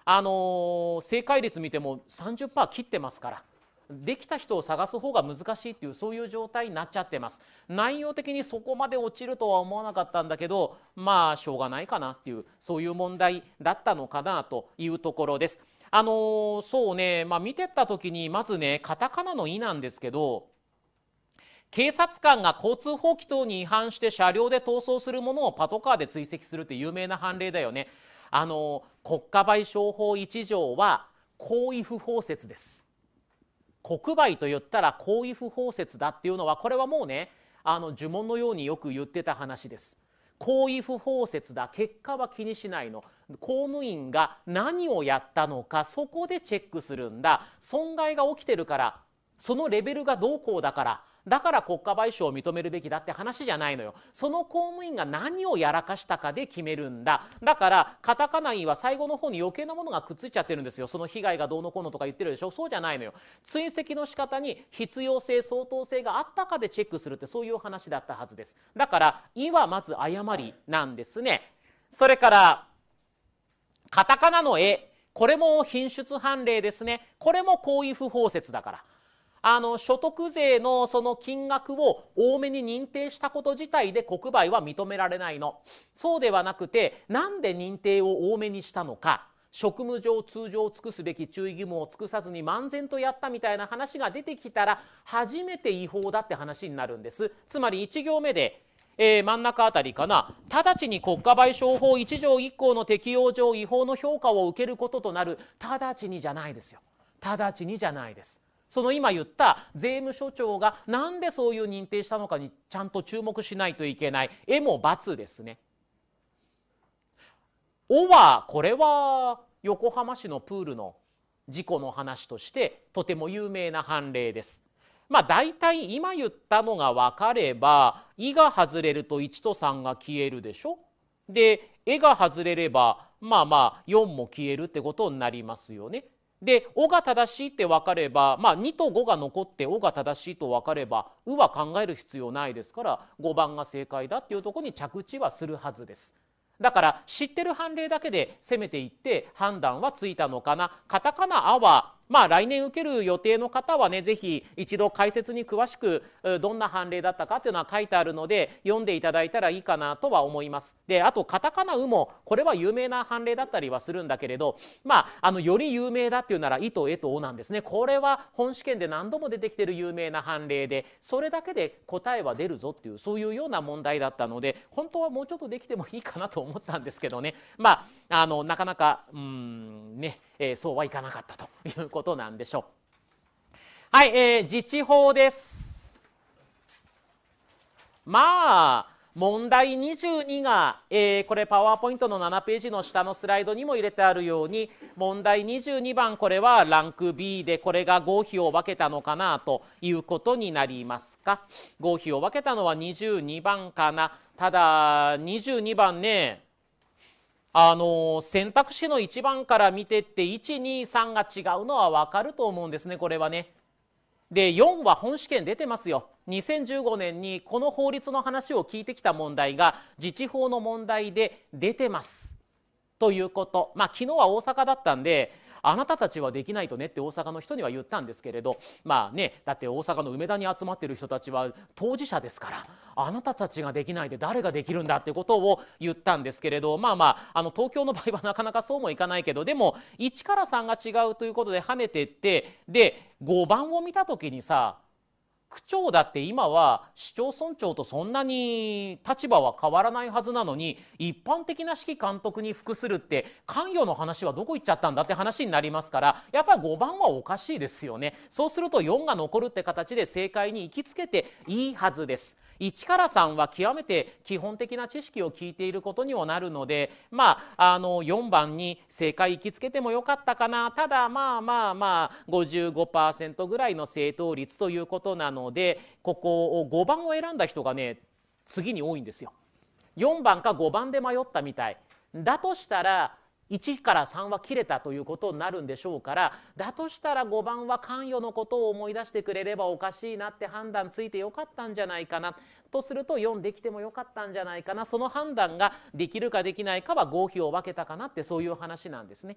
あのー、正解率見ても30%切ってますからできた人を探す方が難しいっていうそういう状態になっちゃってます内容的にそこまで落ちるとは思わなかったんだけどまあしょうがないかなっていうそういう問題だったのかなというところですあのー、そうねまあ見てった時にまずねカタカナの「イ」なんですけど警察官が交通法規等に違反して車両で逃走するものをパトカーで追跡するって有名な判例だよね。あの国家賠償法1条は行為不法説です。国賠と言ったら行為不法説だっていうのはこれはもうねあの呪文のようによく言ってた話です。行為不法説だ結果は気にしないの公務員が何をやったのかそこでチェックするんだ損害が起きてるからそのレベルがどうこうだからだから国家賠償を認めるべきだって話じゃないのよその公務員が何をやらかしたかで決めるんだだからカタカナイは最後の方に余計なものがくっついちゃってるんですよその被害がどうのこうのとか言ってるでしょそうじゃないのよ追跡の仕方に必要性相当性があったかでチェックするってそういう話だったはずですだから「イはまず誤りなんですねそれからカタカナの「え」これも品質判例ですねこれも行為不包説だからあの所得税のその金額を多めに認定したこと自体で国賠は認められないのそうではなくてなんで認定を多めにしたのか職務上通常を尽くすべき注意義務を尽くさずに漫然とやったみたいな話が出てきたら初めて違法だって話になるんですつまり1行目で、えー、真ん中あたりかな直ちに国家賠償法1条1項の適用上違法の評価を受けることとなる直ちにじゃないですよ直ちにじゃないですその今言った税務署長が何でそういう認定したのかにちゃんと注目しないといけない「絵も「×」ですね。「お」はこれは横浜市のプールの事故の話としてとても有名な判例です。まあ大体今言ったのが分かれば「い」が外れると1と3が消えるでしょで「え」が外れればまあまあ4も消えるってことになりますよね。で「お」が正しいって分かれば、まあ、2と5が残って「お」が正しいと分かれば「う」は考える必要ないですから5番が正解だっていうとこに着地はするはずです。だから知ってる判例だけで攻めていって判断はついたのかなカタカナ「あ」はまあ、来年受ける予定の方はね、ぜひ一度解説に詳しく、どんな判例だったかっていうのは書いてあるので、読んでいただいたらいいかなとは思います。で、あと、カタカナウも、これは有名な判例だったりはするんだけれど、まあ、あの、より有名だっていうなら、イとエとオなんですね。これは本試験で何度も出てきてる有名な判例で、それだけで答えは出るぞっていう、そういうような問題だったので、本当はもうちょっとできてもいいかなと思ったんですけどね。まあ、あの、なかなか、うん、ね、えー、そうはいかなかったということなんでしょう。はい、えー、自治法です。まあ問題22が、えー、これパワーポイントの7ページの下のスライドにも入れてあるように問題22番これはランク B でこれが合否を分けたのかなということになりますか合否を分けたのは22番かなただ22番ねあの選択肢の1番から見てって123が違うのは分かると思うんですねこれはね。で4は本試験出てますよ。2015年にこの法律の話を聞いてきた問題が自治法の問題で出てます。ということまあ昨日は大阪だったんであなたたちはできないとねって大阪の人には言ったんですけれどまあねだって大阪の梅田に集まってる人たちは当事者ですからあなたたちができないで誰ができるんだってことを言ったんですけれどまあまああの東京の場合は なかなかそうもいかないけどでも1から3が違うということで跳ねてってで5番を見た時にさ区長だって今は市町村長とそんなに立場は変わらないはずなのに一般的な指揮監督に服するって関与の話はどこ行っちゃったんだって話になりますからやっぱり5番はおかしいですよねそうすると4が残るって形で正解に行きつけていいはずです1から3は極めて基本的な知識を聞いていることにもなるのでまああの4番に正解行きつけてもよかったかなただまあまあまあ55%ぐらいの正答率ということなのでのでここを5番を選んだ人がね次に多いんですよ。4番か5番で迷ったみたい。だとしたら1から3は切れたということになるんでしょうからだとしたら5番は関与のことを思い出してくれればおかしいなって判断ついてよかったんじゃないかなとすると4できてもよかったんじゃないかなその判断ができるかできないかは合否を分けたかなってそういう話なんですね。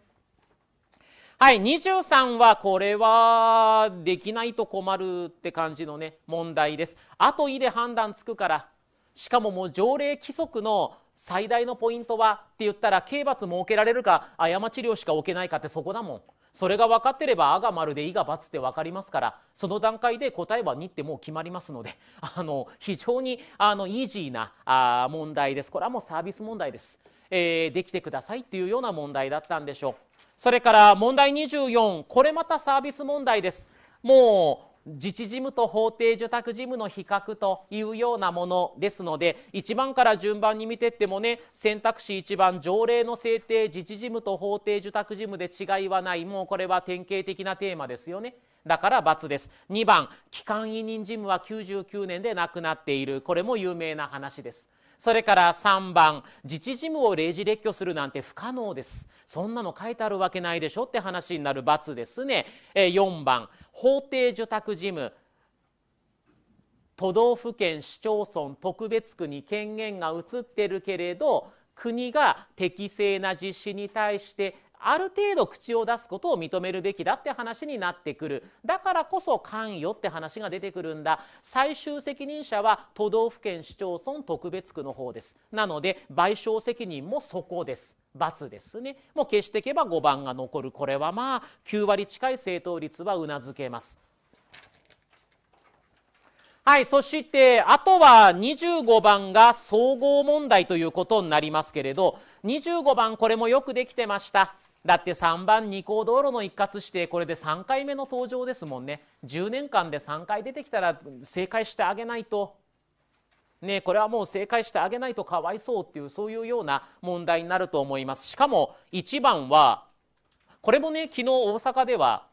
はい、23はこれはできないと困るって感じのね、問題です。後いで判断つくから、しかももう条例規則の最大のポイントはって言ったら刑罰設けられるか過ち量しか置けないかってそこだもん。それが分かってれば「あ」が丸で「い」が×って分かりますからその段階で答えはに」ってもう決まりますので あの非常にあのイージーなあ問題ですこれはもうサービス問題です、えー、できてくださいっていうような問題だったんでしょう。それから問題24、これまたサービス問題です。もう自治事務と法定受託事務の比較というようなものですので1番から順番に見てってもね選択肢1番条例の制定自治事務と法定受託事務で違いはないもうこれは典型的なテーマですよね。だから×です。2番、機関委任事務は99年でなくなっている。これも有名な話です。それから3番自治事務を例示列挙するなんて不可能ですそんなの書いてあるわけないでしょって話になる×ですね4番法定受託事務都道府県市町村特別区に権限が移ってるけれど国が適正な実施に対してある程度口を出すことを認めるべきだって話になってくるだからこそ関与って話が出てくるんだ最終責任者は都道府県市町村特別区の方ですなので賠償責任もそこです罰ですねもう消していけば5番が残るこれはまあ9割近い正答率はうなずけますはい、そしてあとは25番が総合問題ということになりますけれど25番これもよくできてました。だって3番二項道路の一括してこれで3回目の登場ですもんね10年間で3回出てきたら正解してあげないと。ね、これはもう正解してあげないとかわいそうっていうそういうような問題になると思いますしかも1番はこれもね昨日大阪では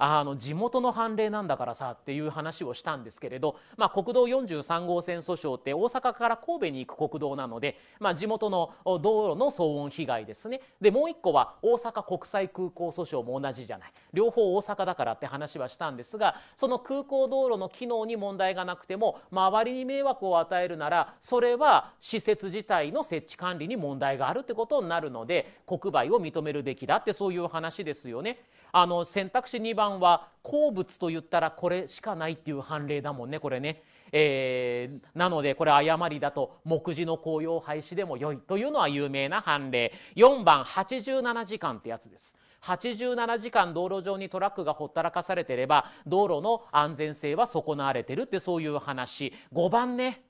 あの地元の判例なんだからさっていう話をしたんですけれど、まあ、国道43号線訴訟って大阪から神戸に行く国道なので、まあ、地元の道路の騒音被害ですねでもう一個は大阪国際空港訴訟も同じじゃない両方大阪だからって話はしたんですがその空港道路の機能に問題がなくても周りに迷惑を与えるならそれは施設自体の設置管理に問題があるってことになるので国売を認めるべきだってそういう話ですよね。あの選択肢2番は鉱物と言ったらこれしかないっていう判例だもんねこれね。えー、なのでこれ誤りだと目次の紅葉廃止でも良いというのは有名な判例4番87時間ってやつです87時間道路上にトラックがほったらかされてれば道路の安全性は損なわれてるってそういう話5番ね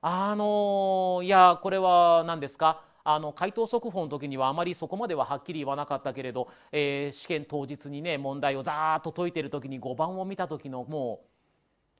あのー、いやこれは何ですかあの回答速報の時にはあまりそこまでははっきり言わなかったけれど、えー、試験当日にね問題をざーっと解いてる時に5番を見た時のも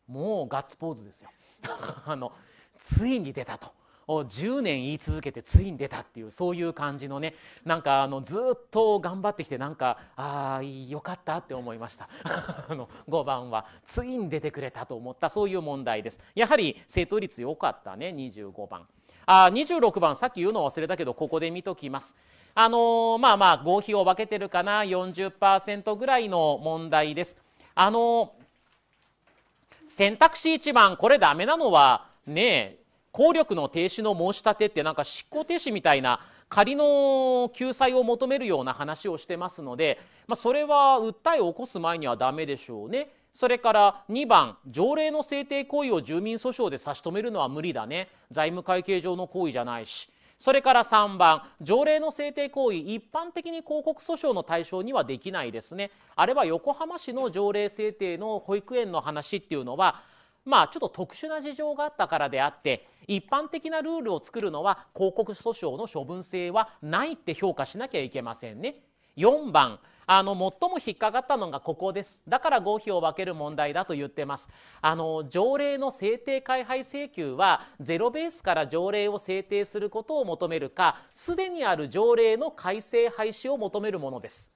うもうガッツポーズですよ。あのついに出たと。10年言い続けてついに出たっていうそういう感じのねなんかあのずっと頑張ってきてなんかああよかったって思いました あの5番はついに出てくれたと思ったそういう問題ですやはり正答率良かったね25番。あ26番さっき言うの忘れたけどここで見ときます。あのー、まあまあ合否を分けてるかな40%ぐらいの問題です。あのー、選択肢1番これダメなのはね効力の停止の申し立てってなんか執行停止みたいな仮の救済を求めるような話をしてますので、まあ、それは訴えを起こす前にはダメでしょうね。それから2番条例の制定行為を住民訴訟で差し止めるのは無理だね財務会計上の行為じゃないしそれから3番条例の制定行為一般的に広告訴訟の対象にはできないですねあれは横浜市の条例制定の保育園の話っていうのはまあちょっと特殊な事情があったからであって一般的なルールを作るのは広告訴訟の処分性はないって評価しなきゃいけませんね。4番あの最も引っかかったのがここですだから合否を分ける問題だと言ってますあの条例の制定開廃請求はゼロベースから条例を制定することを求めるかすでにある条例の改正廃止を求めるものです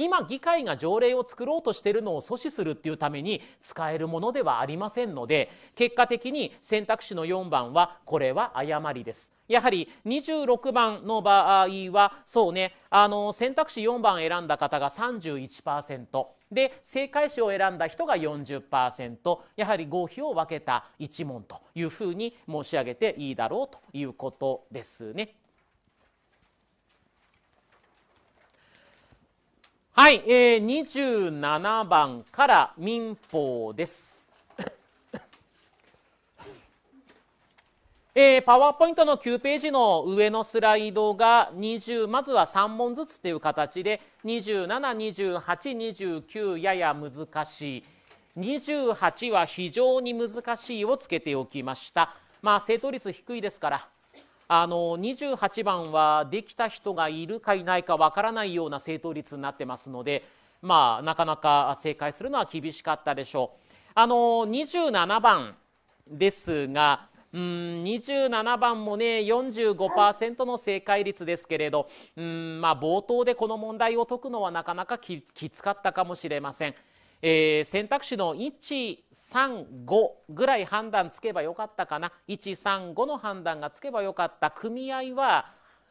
今議会が条例を作ろうとしているのを阻止するっていうために使えるものではありませんので結果的に選択肢の4番はこれは誤りです。やはり26番の場合はそうねあの選択肢4番選んだ方が31%。で正解詞を選んだ人が40%やはり合否を分けた1問というふうに申し上げていいだろうということですね。はい、えー、27番から民法です。えー、パワーポイントの9ページの上のスライドが20まずは3問ずつという形で272829やや難しい28は非常に難しいをつけておきましたまあ正答率低いですからあの28番はできた人がいるかいないかわからないような正答率になってますので、まあ、なかなか正解するのは厳しかったでしょう。あの27番ですがうん27番もね45%の正解率ですけれどうん、まあ、冒頭でこの問題を解くのはなかなかきつかったかもしれません。えー、選択肢の135ぐらい判断つけばよかったかな135の判断がつけばよかった組合は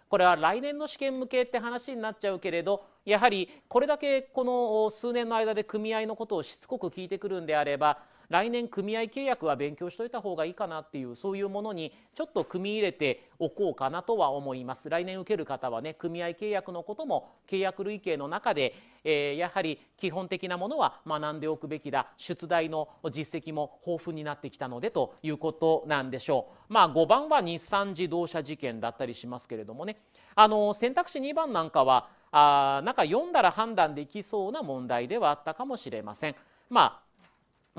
これは来年の試験向けって話になっちゃうけれどやはりこれだけこの数年の間で組合のことをしつこく聞いてくるんであれば来年組合契約は勉強しといた方がいいかなっていうそういうものにちょっと組み入れておこうかなとは思います来年受ける方はね組合契約のことも契約類型の中で、えー、やはり基本的なものは学んでおくべきだ出題の実績も豊富になってきたのでということなんでしょうまあ5番は日産自動車事件だったりしますけれどもねあの選択肢2番なんかはあなんか読んだら判断できそうな問題ではあったかもしれません。まあ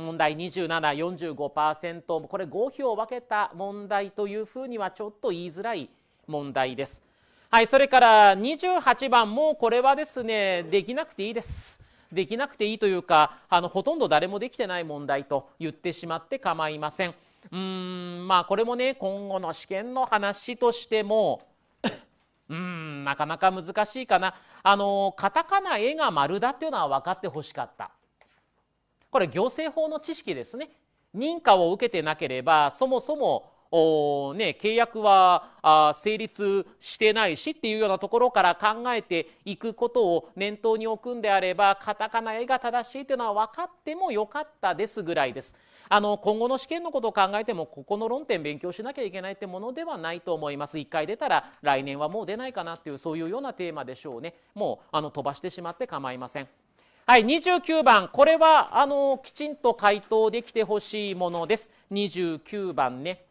問題2745%これ否を分けた問題というふうにはちょっと言いづらい問題です。はい、それから28番もうこれはですねできなくていいです。できなくていいというかあのほとんど誰もできてない問題と言ってしまって構いません。うんまあこれもね今後の試験の話としてもうんなかなか難しいかなあのカタカナ絵が丸だっていうのは分かってほしかったこれ行政法の知識ですね。認可を受けてなければそもそもおね、契約はあ成立してないしっていうようなところから考えていくことを念頭に置くんであればカタカナ絵が正しいというのは分かってもよかったですぐらいです。あの今後の試験のことを考えてもここの論点勉強しなきゃいけないってものではないと思います。1回出たら来年はもう出ないかなっていうそういうようなテーマでしょうね。もうあの飛ばしてしまって構いません。はい、29番。これは、あの、きちんと回答できてほしいものです。29番ね。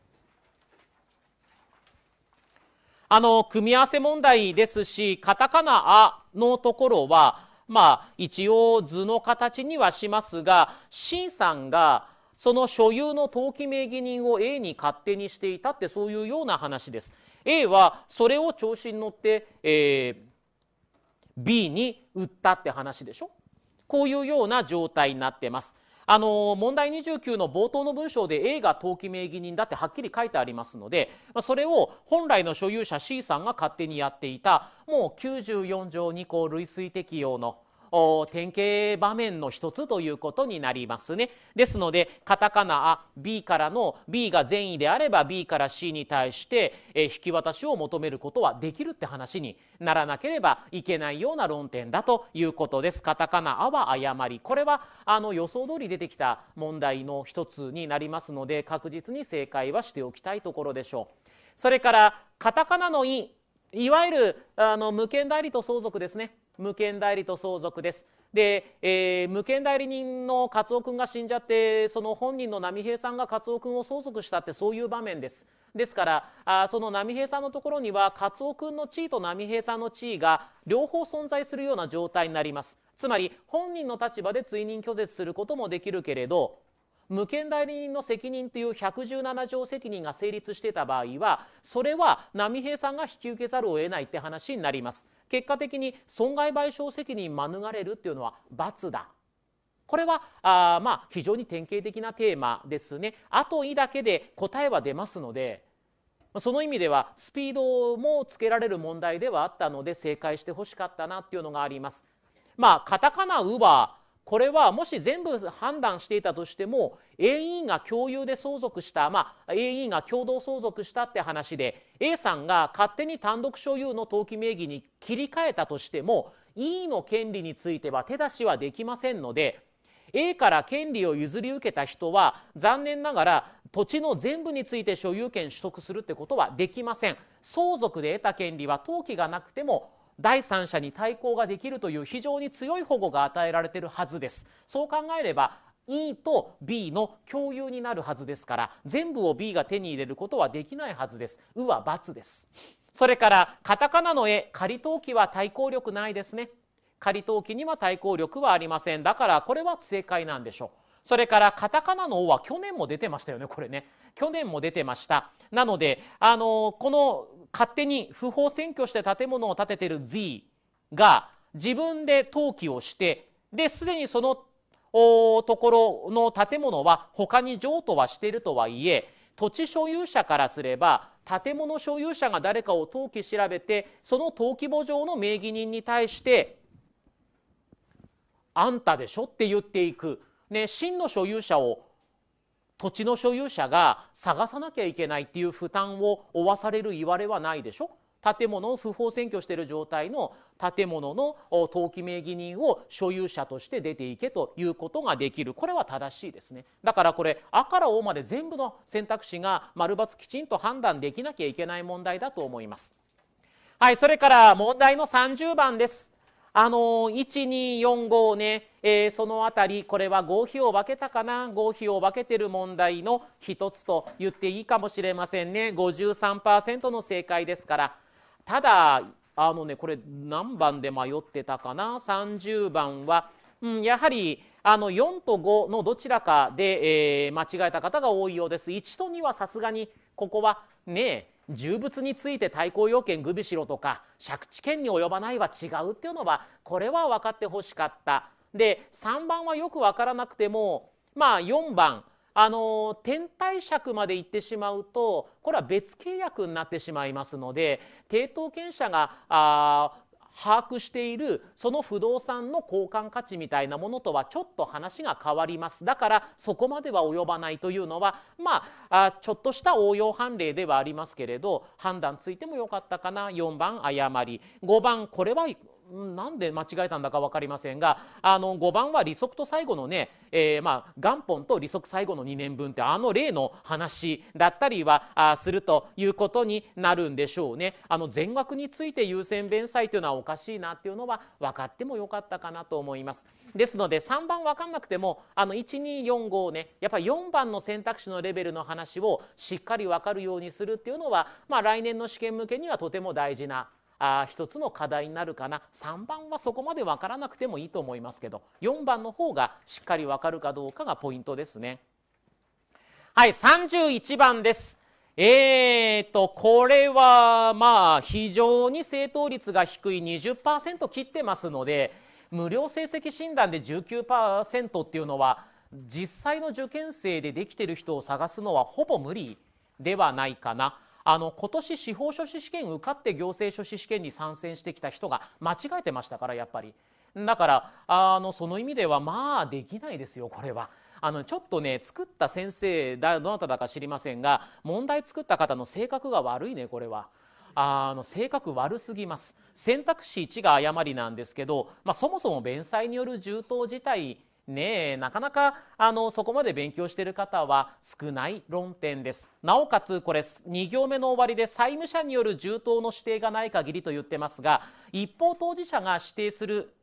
あの、組み合わせ問題ですし、カタカナあのところは、まあ、一応図の形にはしますが、C さんが、その所有の登記名義人を A に勝手にしていたってそういうような話です。A はそれを調子に乗って、えー、B に売ったって話でしょこういうような状態になってます。あの問題29の冒頭の文章で A が登記名義人だってはっきり書いてありますのでそれを本来の所有者 C さんが勝手にやっていたもう94条2項類推適用の典型場面の一つということになりますね。ですのでカタカナ「ア」B からの B が善意であれば B から C に対してえ引き渡しを求めることはできるって話にならなければいけないような論点だということです。カタカナ「ア」は誤りこれはあの予想通り出てきた問題の一つになりますので確実に正解はしておきたいところでしょう。それからカタカナの「イ」いわゆるあの無権代理と相続ですね無権代理と相続です。で、えー、無権代理人のカツオ君が死んじゃってその本人の波平さんがカツオ君を相続したってそういう場面です。ですからあその波平さんのところにはカツオ君の地位と波平さんの地位が両方存在するような状態になります。つまり本人の立場で追認拒絶することもできるけれど無権代理人の責任という117条責任が成立してた場合はそれは波平さんが引き受けざるを得ないって話になります。結果的に損害賠償責任免れるっていうのは罰だこれはあまあ非常に典型的なテーマですね。あといだけで答えは出ますのでその意味ではスピードもつけられる問題ではあったので正解してほしかったなっていうのがあります。まあカタカナ「ウ」ーバー、これはもし全部判断していたとしても A e が共有で相続した、まあ、A e が共同相続したって話で A さんが勝手に単独所有の登記名義に切り替えたとしても E の権利については手出しはできませんので A から権利を譲り受けた人は残念ながら土地の全部について所有権取得するってことはできません相続で得た権利は登記がなくても第三者に対抗ができるという非常に強い保護が与えられてるはずです。そう考えれば E と B の共有になるはずですから全部を B が手に入れることはできないはずです。うは×です。それからカタカナの絵仮登記は対抗力ないですね。仮登記には対抗力はありません。だからこれは正解なんでしょう。それからカタカナの「王は去年も出てましたよねこれね去年も出てましたなのであのこの勝手に不法占拠して建物を建ててる Z が自分で登記をしてですでにそのところの建物は他に譲渡はしているとはいえ土地所有者からすれば建物所有者が誰かを登記調べてその登記簿上の名義人に対して「あんたでしょ」って言っていく、ね、真の所有者を土地の所有者が探さなきゃいけないっていう負担を負わされるいわれはないでしょ建物を不法占拠している状態の建物の登記名義人を所有者として出ていけということができるこれは正しいですねだからこれ「あ」から「お」まで全部の選択肢が丸×きちんと判断できなきゃいけない問題だと思います。はいそれから問題の30番です。あの1245ね、えー、その辺りこれは合否を分けたかな合否を分けてる問題の一つと言っていいかもしれませんね53%の正解ですからただあのねこれ何番で迷ってたかな30番は、うん、やはりあの4と5のどちらかで、えー、間違えた方が多いようです1と2はさすがにここはねえ重物について対抗要件具備しろとか借地権に及ばないは違うっていうのはこれは分かってほしかった。で3番はよく分からなくてもまあ4番あの天体尺まで行ってしまうとこれは別契約になってしまいますので抵当権者があ把握しているその不動産の交換価値みたいなものとはちょっと話が変わりますだからそこまでは及ばないというのはまあちょっとした応用判例ではありますけれど判断ついてもよかったかな4番誤り5番これはなんで間違えたんだか分かりませんがあの5番は利息と最後のね、えー、まあ元本と利息最後の2年分ってあの例の話だったりはあするということになるんでしょうね。あの全額について優先弁済というのはおかしいなっていうのは分かってもよかったかなと思います。ですので3番分かんなくてもあの1245ねやっぱり4番の選択肢のレベルの話をしっかり分かるようにするっていうのは、まあ、来年の試験向けにはとても大事なあ一つの課題になるかな3番はそこまで分からなくてもいいと思いますけど4番の方がしっかり分かるかどうかがポイントですね。はい31番です。えーと、これはまあ非常に正答率が低い20%切ってますので無料成績診断で19%っていうのは実際の受験生でできてる人を探すのはほぼ無理ではないかな。あの今年司法書士試験受かって行政書士試験に参戦してきた人が間違えてましたからやっぱりだからあのその意味ではまあできないですよこれは。あのちょっとね作った先生だどなただか知りませんが問題作った方の性格が悪いねこれは。あの性格悪すぎます選択肢1が誤りなんですけど、まあ、そもそも弁済による充当自体ねえなかなかあのそこまで勉強してる方は少ない論点ですなおかつこれ2行目の終わりで債務者による重当の指定がない限りと言ってますが一方当事者が指定する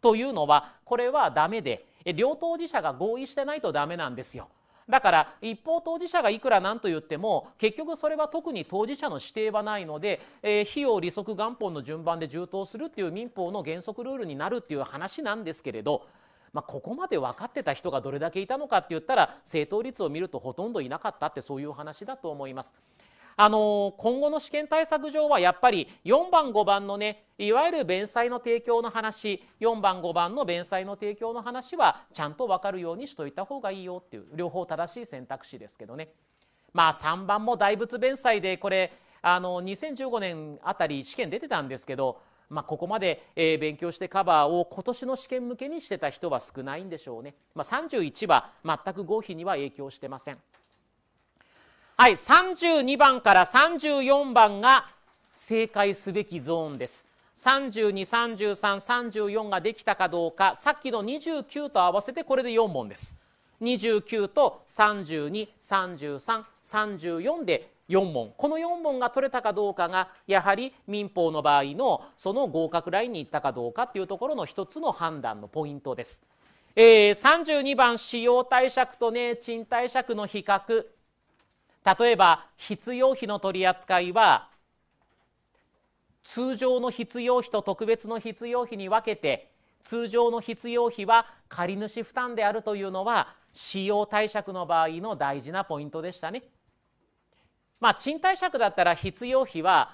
というのはこれはダメで両当事者が合意してないとダメなんですよ。だから一方当事者がいくら何と言っても結局それは特に当事者の指定はないので、えー、費用利息元本の順番で充当するっていう民法の原則ルールになるっていう話なんですけれどまあ、ここまで分かってた人がどれだけいたのかって言ったら正答率を見るとほとんどいなかったってそういう話だと思います。あの今後の試験対策上はやっぱり4番5番のねいわゆる弁済の提供の話4番5番の弁済の提供の話はちゃんと分かるようにしといた方がいいよっていう両方正しい選択肢ですけどねまあ3番も大仏弁済でこれあの2015年あたり試験出てたんですけどまあ、ここまで、え勉強してカバーを今年の試験向けにしてた人は少ないんでしょうね、まあ、31は全く合否には影響してませんはい32番から34番が正解すべきゾーンです323334ができたかどうかさっきの29と合わせてこれで4問です29と323334で4問この4問が取れたかどうかがやはり民法の場合のその合格ラインに行ったかどうかっていうところの一つの判断のポイントです。えー、32番使用貸借とね賃貸借の比較例えば必要費の取り扱いは通常の必要費と特別の必要費に分けて通常の必要費は借主負担であるというのは使用貸借の場合の大事なポイントでしたね。まあ、賃貸借だったら必要費は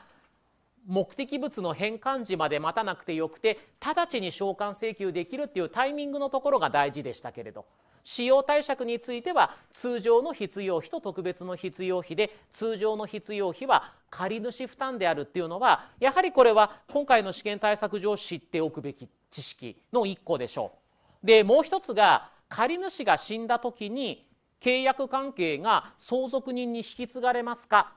目的物の返還時まで待たなくてよくて直ちに償還請求できるっていうタイミングのところが大事でしたけれど使用貸借については通常の必要費と特別の必要費で通常の必要費は借主負担であるっていうのはやはりこれは今回の試験対策上知っておくべき知識の1個でしょう。でもう1つが借主が死んだ時に契約関係が相続人に引き継がれますか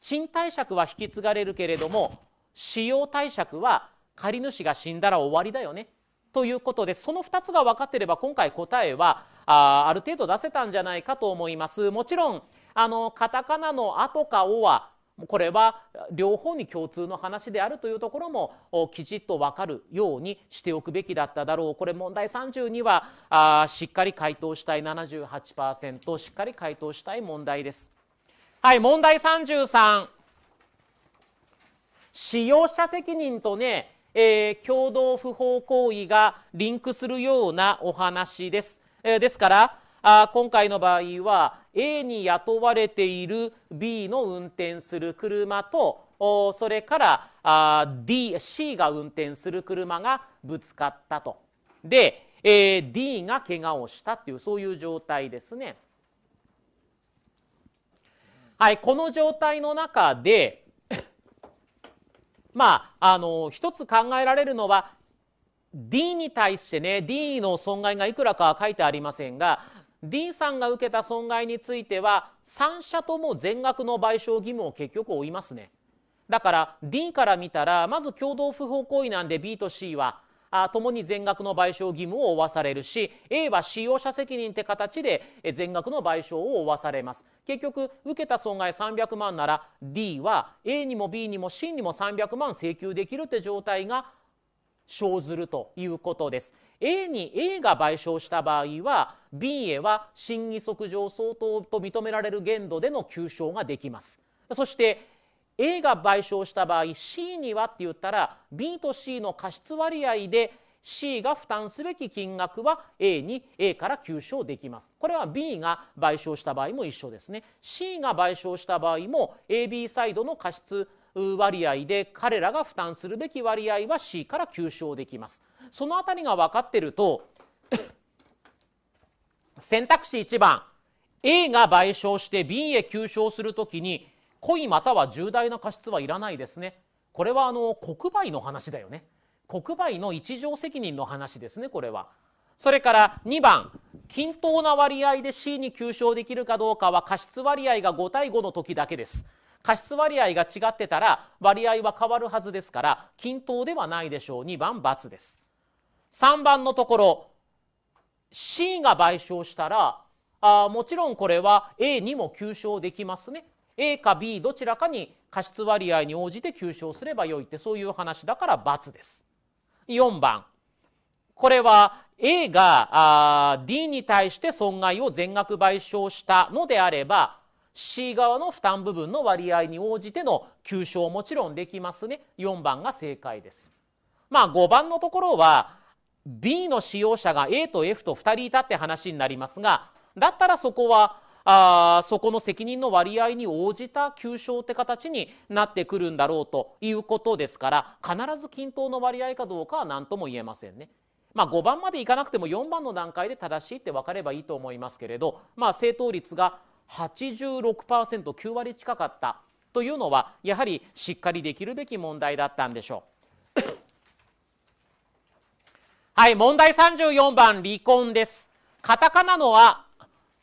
賃貸借は引き継がれるけれども使用貸借は借主が死んだら終わりだよねということでその2つが分かってれば今回答えはあある程度出せたんじゃないかと思います。もちろんあのカタカナの「あ」とか「お」はこれは両方に共通の話であるというところもきちっと分かるようにしておくべきだっただろうこれ問題32はあしっかり回答したい78%しっかり回答したい問題です。はい問題33使用者責任とね、えー、共同不法行為がリンクするようなお話です。えー、ですからあ今回の場合は A に雇われている B の運転する車とそれからあ D C が運転する車がぶつかったと。で、え D が怪我をしたっていうそういう状態ですね。はい、この状態の中で まああの一つ考えられるのは D に対してね D の損害がいくらかは書いてありませんが D さんが受けた損害については3社とも全額の賠償義務を結局負いますね。だから D から見たらまず共同不法行為なんで B と C はあ共に全額の賠償義務を負わされるし A は使用者責任って形で全額の賠償を負わされます結局受けた損害300万なら D は A にも B にも C にも300万請求できるって状態が生ずるということです A に A が賠償した場合は B へは審議則上相当と認められる限度での求償ができます。そして A が賠償した場合 C にはって言ったら B と C の過失割合で C が負担すべき金額は A に A から求償できます。これは B が賠償した場合も一緒ですね。C が賠償した場合も AB サイドの過失割合で彼らが負担するべき割合は C から急収できますそのあたりが分かってると 選択肢1番 A が賠償して B へ吸収するときに故意または重大な過失はいらないですねこれはあの国賠の話だよね国賠の一条責任の話ですねこれは。それから2番均等な割合で C に吸償できるかどうかは過失割合が5対5の時だけです。過失割合が違ってたら割合は変わるはずですから均等ではないでしょう2番×です。3番のところ C が賠償したらあもちろんこれは A にも求償できますね。A か B どちらかに過失割合に応じて求償すればよいってそういう話だから×です。4番これは A があ D に対して損害を全額賠償したのであれば C 側の負担部分の割合に応じての給消もちろんできますね4番が正解ですまあ5番のところは B の使用者が A と F と2人いたって話になりますがだったらそこはあそこの責任の割合に応じた給償って形になってくるんだろうということですから必ず均等の割合かどうかは何とも言えませんね。まあ、5番までいかなくても4番の段階で正しいって分かればいいと思いますけれど、まあ、正答率が86%、9割近かったというのは、やはりしっかりできるべき問題だったんでしょう。はい、問題34番、離婚です。カタカナのは、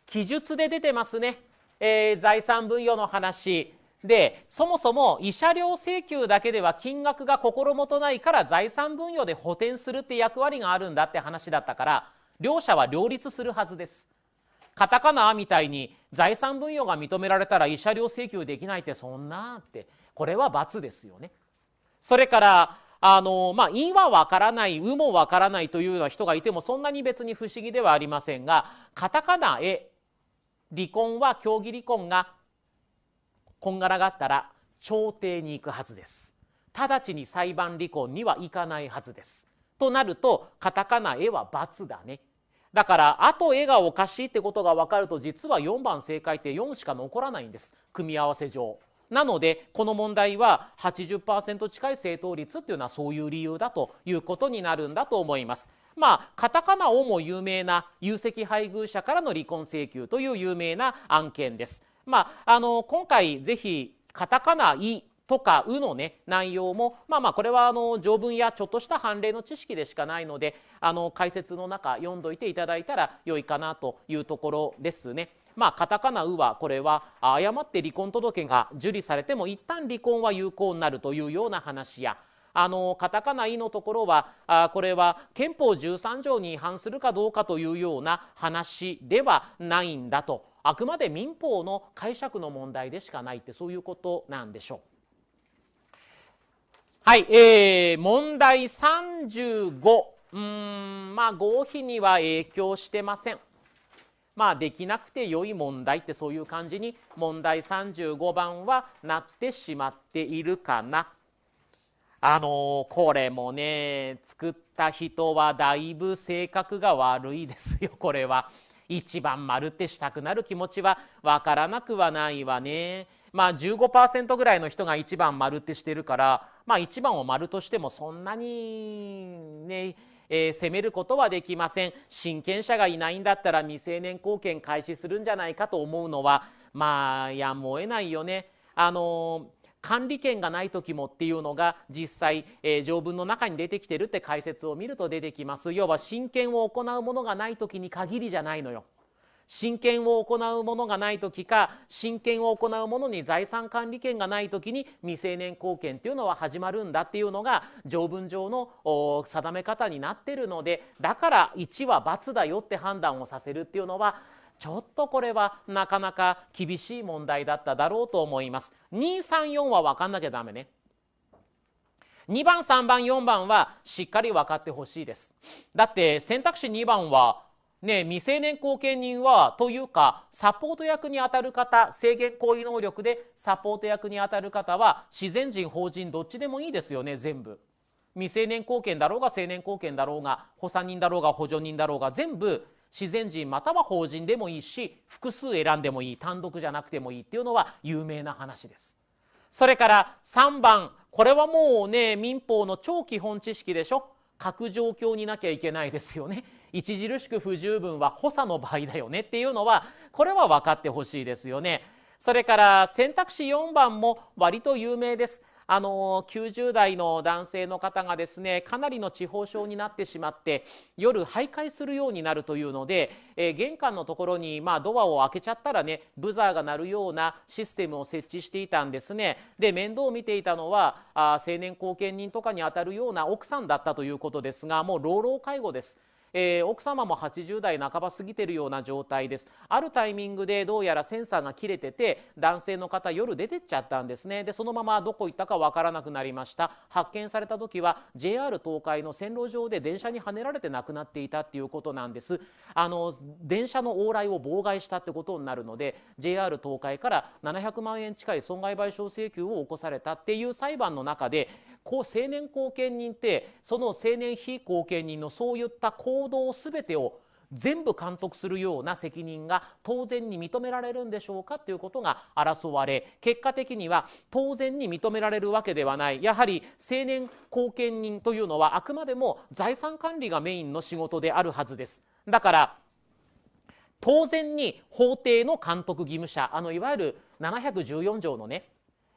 記述で出てますね。えー、財産分与の話。で、そもそも慰謝料請求だけでは金額が心もとないから財産分与で補填するって役割があるんだって話だったから、両者は両立するはずです。カタカナみたいに財産分与が認められたら慰謝料請求できないってそんなってこれは罰ですよね。それからあのまあ因はわからない「う」もわからないというような人がいてもそんなに別に不思議ではありませんがカタカナへ離婚は協議離婚がこんがらがったら朝廷に行くはずです。直ちに裁判離婚には行かないはずです。となるとカタカナへは罰だね。だからあと絵がおかしいってことが分かると実は4番正解って4しか残らないんです組み合わせ上。なのでこの問題は80%近い正答率っていうのはそういう理由だということになるんだと思います。まあ、カタカナをも有名な有責配偶者からの離婚請求という有名な案件です。まあ、あの今回ぜひカタカナ「イ」とかうのね内容もまあまあこれはあの条文やちょっとした判例の知識でしかないのであの解説の中読んどいていただいたら良いかなというところですね。まあ、カタカナ「う」はこれは誤って離婚届が受理されても一旦離婚は有効になるというような話やあのカタカナ「イ」のところはあこれは憲法13条に違反するかどうかというような話ではないんだとあくまで民法の解釈の問題でしかないってそういうことなんでしょう。はい、えー、問題35。うん、まあ合否には影響してません。まあできなくて良い問題ってそういう感じに問題35番はなってしまっているかな。あのー、これもね作った人はだいぶ性格が悪いですよ これは。一番丸ってしたくなる気持ちは分からなくはないわね。まあ15%ぐらいの人が一番丸ってしてるからまあ、1番を丸としてもそんなにねえー、めることはできません親権者がいないんだったら未成年貢献開始するんじゃないかと思うのはまあやむを得ないよね。あのー、管理権がない時もっていうのが実際、えー、条文の中に出てきてるって解説を見ると出てきます要は親権を行うものがない時に限りじゃないのよ。親権を行うものがない時か親権を行うものに財産管理権がない時に未成年後見っていうのは始まるんだっていうのが条文上の定め方になってるのでだから1は×だよって判断をさせるっていうのはちょっとこれはなかなか厳しい問題だっただろうと思います。234は分かんなきゃダメね。2番3番4番はしっかり分かってほしいです。だって選択肢2番はね、未成年後見人はというかサポート役にあたる方制限行為能力でサポート役にあたる方は自然人法人どっちでもいいですよね全部。未成年後見だろうが成年後見だろうが補佐人だろうが補助人だろうが全部自然人または法人でもいいし複数選んでもいい単独じゃなくてもいいっていうのは有名な話です。それから3番これはもうね民法の超基本知識でしょ書く状況になきゃいけないですよね。著しく不十分は補佐の場合だよねっていうのはこれは分かってほしいですよね。それから選択肢4番も割と有名です。あの90代の男性の方がですねかなりの地方症になってしまって夜徘徊するようになるというので、えー、玄関のところに、まあ、ドアを開けちゃったらねブザーが鳴るようなシステムを設置していたんですねで面倒を見ていたのはあ成年後見人とかにあたるような奥さんだったということですがもう老老介護ですえー、奥様も80代半ば過ぎてるような状態ですあるタイミングでどうやらセンサーが切れてて男性の方夜出てっちゃったんですねでそのままどこ行ったかわからなくなりました発見された時は JR 東海の線路上で電車にはねられて亡くなっていたっていうことなんですあの電車の往来を妨害したってことになるので JR 東海から700万円近い損害賠償請求を起こされたっていう裁判の中で、こう成年後見人ってその成年非後見人のそういった行動全てを全部監督するような責任が当然に認められるんでしょうかということが争われ結果的には当然に認められるわけではないやはり成年後見人というのはあくまでも財産管理がメインの仕事であるはずです。だから当然に法廷の監督義務者あのいわゆる714条のね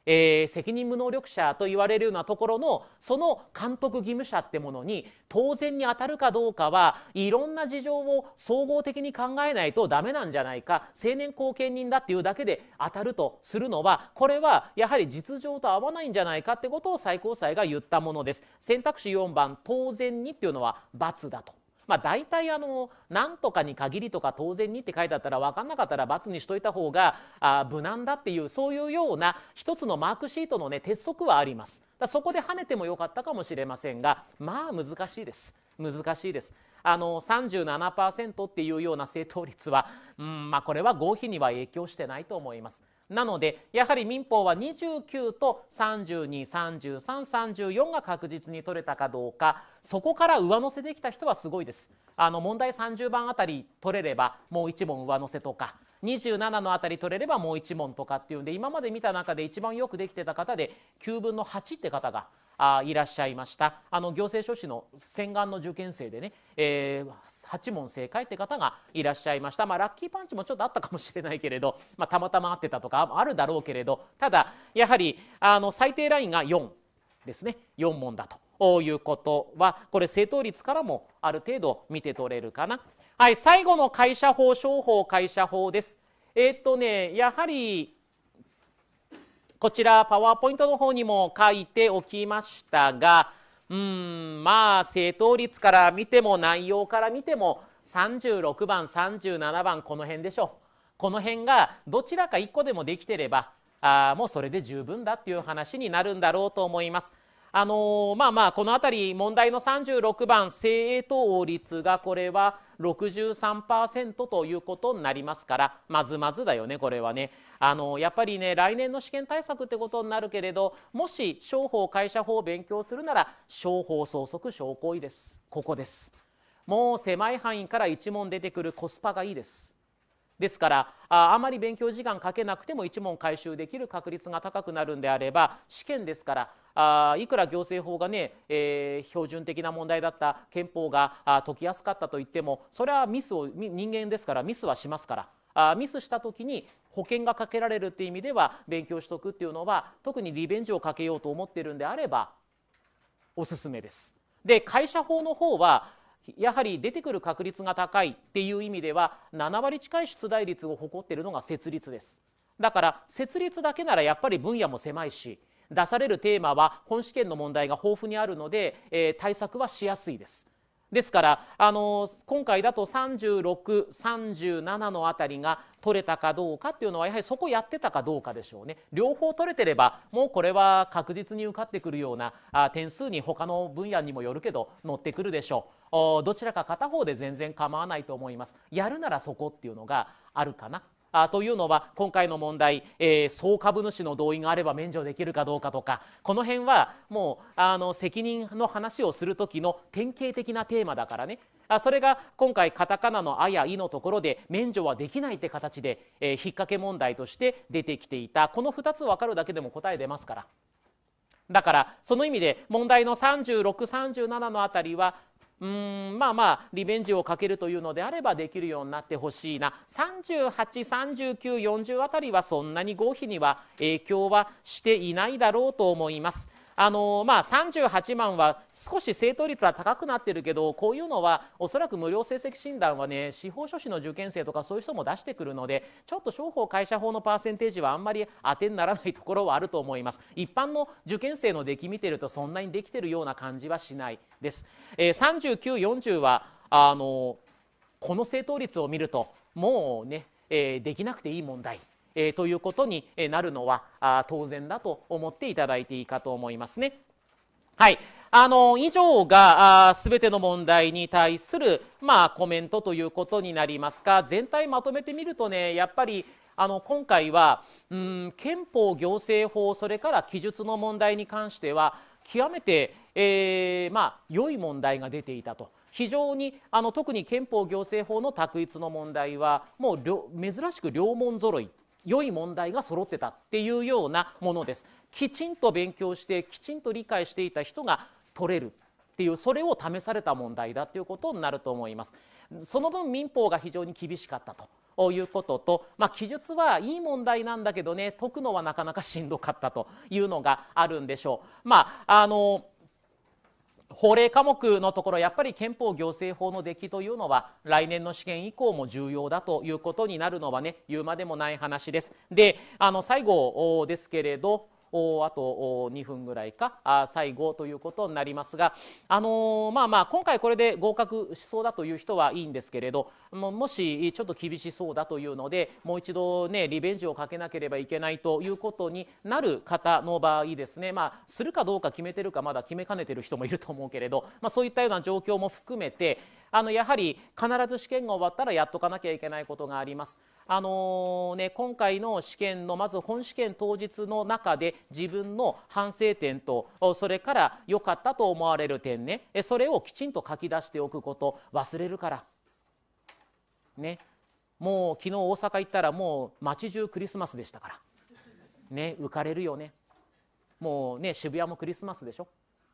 えー、責任無能力者と言われるようなところのその監督義務者ってものに当然に当たるかどうかはいろんな事情を総合的に考えないとダメなんじゃないか成年後見人だっていうだけで当たるとするのはこれはやはり実情と合わないんじゃないかってことを最高裁が言ったものです。選択肢4番当然にっていうのは罰だとまあ、大体あの「なんとかに限り」とか「当然に」って書いてあったら分かんなかったら×にしといた方があ無難だっていうそういうような一つのマークシートのね鉄則はあります。だそこで跳ねてもよかったかもしれませんがまあ難しいです。難しいです。あの37%っていうような正答率は、うんまあ、これは合否には影響してないと思います。なのでやはり民法は29と323334が確実に取れたかどうかそこから上乗せできた人はすごいです。あの問題30番あたり取れればもう1問上乗せとか27のあたり取れればもう1問とかっていうんで今まで見た中で一番よくできてた方で9分の8って方があいらっしゃいましたあの行政書士の洗顔の受験生でね、えー、8問正解って方がいらっしゃいました、まあ、ラッキーパンチもちょっとあったかもしれないけれど、まあ、たまたま合ってたとかあるだろうけれどただやはりあの最低ラインが4ですね4問だと。いうことはこれ正答率からもある程度見て取れるかな。はい、最後の会社法商法会社法です。えー、っとねやはりこちらパワーポイントの方にも書いておきましたがうんまあ正答率から見ても内容から見ても36番37番この辺でしょう。この辺がどちらか1個でもできてればあもうそれで十分だっていう話になるんだろうと思います。あのまあまあこの辺り問題の36番精鋭等率がこれは63%ということになりますからまずまずだよねこれはね。あのやっぱりね来年の試験対策ってことになるけれどもし商法会社法を勉強するなら商法相則商行為ですここですもう狭い範囲から1問出てくるコスパがいいですですからああまり勉強時間かけなくても1問回収できる確率が高くなるんであれば試験ですからあいくら行政法がね、えー、標準的な問題だった憲法があ解きやすかったといってもそれはミスを人間ですからミスはしますから。あミスした時に保険がかけられるっていう意味では勉強しとくっていうのは特にリベンジをかけようと思ってるんであればおすすめです。で会社法の方はやはり出てくる確率が高いっていう意味では7割近い出題率を誇っているのが設立ですだから設立だけならやっぱり分野も狭いし出されるテーマは本試験の問題が豊富にあるので、えー、対策はしやすいです。ですから、あの今回だと36、37のあたりが取れたかどうかっていうのはやはりそこやってたかどうかでしょうね。両方取れてればもうこれは確実に受かってくるようなあ点数に他の分野にもよるけど乗ってくるでしょう。どちらか片方で全然構わないと思います。やるならそこっていうのがあるかな。あというのは今回の問題、えー、総株主の同意があれば免除できるかどうかとかこの辺はもうあの責任の話をする時の典型的なテーマだからねあそれが今回カタカナの「あ」や「い」のところで免除はできないって形で、えー、引っ掛け問題として出てきていたこの2つ分かるだけでも答え出ますから。だからその意味で問題の3637のあたりはうんまあまあリベンジをかけるというのであればできるようになってほしいな383940あたりはそんなに合否には影響はしていないだろうと思います。あのまあ、38万は少し正答率は高くなってるけどこういうのはおそらく無料成績診断はね司法書士の受験生とかそういう人も出してくるのでちょっと商法会社法のパーセンテージはあんまり当てにならないところはあると思います一般の受験生の出来見てるとそんなにできてるような感じはしないです、えー、3940はあのこの正答率を見るともうね、えー、できなくていい問題えー、ということになるのはあ当然だと思っていただいていいかと思いますね。はい。あの、以上がすべての問題に対する、まあ、コメントということになりますが、全体まとめてみるとね、やっぱり、あの今回はうん憲法行政法それから記述の問題に関しては極めて、えー、まあ、良い問題が出ていたと非常にあの特に憲法行政法の択一の問題はもう珍しく両門揃い良い問題が揃ってたっていうようなものです。きちんと勉強してきちんと理解していた人が取れるっていうそれを試された問題だということになると思います。その分民法が非常に厳しかったと。いうことと、まあ、記述はいい問題なんだけどね解くのはなかなかしんどかったというのがあるんでしょう。まああの法令科目のところやっぱり憲法行政法の出来というのは来年の試験以降も重要だということになるのはね言うまでもない話です。であの最後ですけれどあと2分ぐらいか最後ということになりますが、あのまあまあ今回これで合格しそうだという人はいいんですけれどもしちょっと厳しそうだというのでもう一度ねリベンジをかけなければいけないということになる方の場合ですね、まあ、するかどうか決めてるかまだ決めかねてる人もいると思うけれど、まあ、そういったような状況も含めてあのやはり必ず試験が終わったらやっとかなきゃいけないことがあります。あのね、今回の試験のまず本試験当日の中で自分の反省点とそれから良かったと思われる点ねそれをきちんと書き出しておくこと忘れるから。ね、もう昨日大阪行ったらもう街中クリスマスでしたから、ね、浮かれるよねもうね渋谷もクリスマスでしょ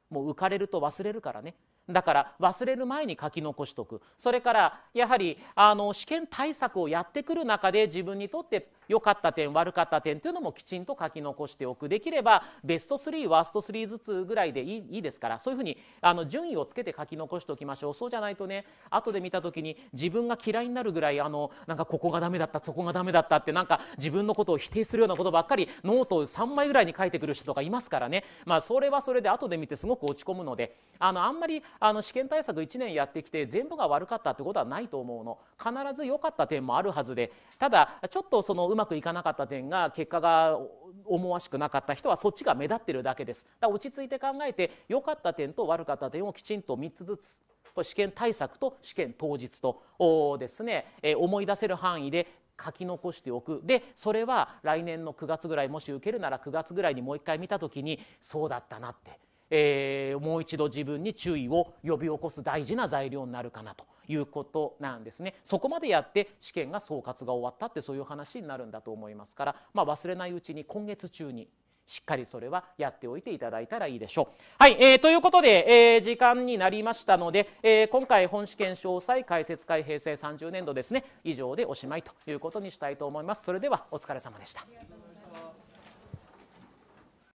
もう浮かれると忘れるからねだから忘れる前に書き残しとくそれからやはりあの試験対策をやってくる中で自分にとって良かった点悪かった点というのもきちんと書き残しておくできればベスト3ワースト3ずつぐらいでいいですからそういうふうにあの順位をつけて書き残しておきましょうそうじゃないとね後で見た時に自分が嫌いになるぐらいあのなんかここがダメだったそこがダメだったってなんか自分のことを否定するようなことばっかりノートを3枚ぐらいに書いてくる人とかいますからね、まあ、それはそれで後で見てすごく落ち込むのであのあんまりあの試験対策1年やってきて全部が悪かったってことはないと思うの必ず良かった点もあるはずでただちょっとそのうまくいかなかった点が結果が思わしくなかった人はそっちが目立ってるだけですだから落ち着いて考えて良かった点と悪かった点をきちんと3つずつ試験対策と試験当日とですね、え思い出せる範囲で書き残しておくでそれは来年の9月ぐらいもし受けるなら9月ぐらいにもう一回見た時にそうだったなって、えー、もう一度自分に注意を呼び起こす大事な材料になるかなと。いうことなんですね。そこまでやって試験が総括が終わったってそういう話になるんだと思いますから、まあ、忘れないうちに今月中にしっかりそれはやっておいていただいたらいいでしょう。はい、えー、ということで、えー、時間になりましたので、えー、今回本試験詳細解説会平成30年度ですね以上でおしまいということにしたいと思います。それではお疲れ様でした。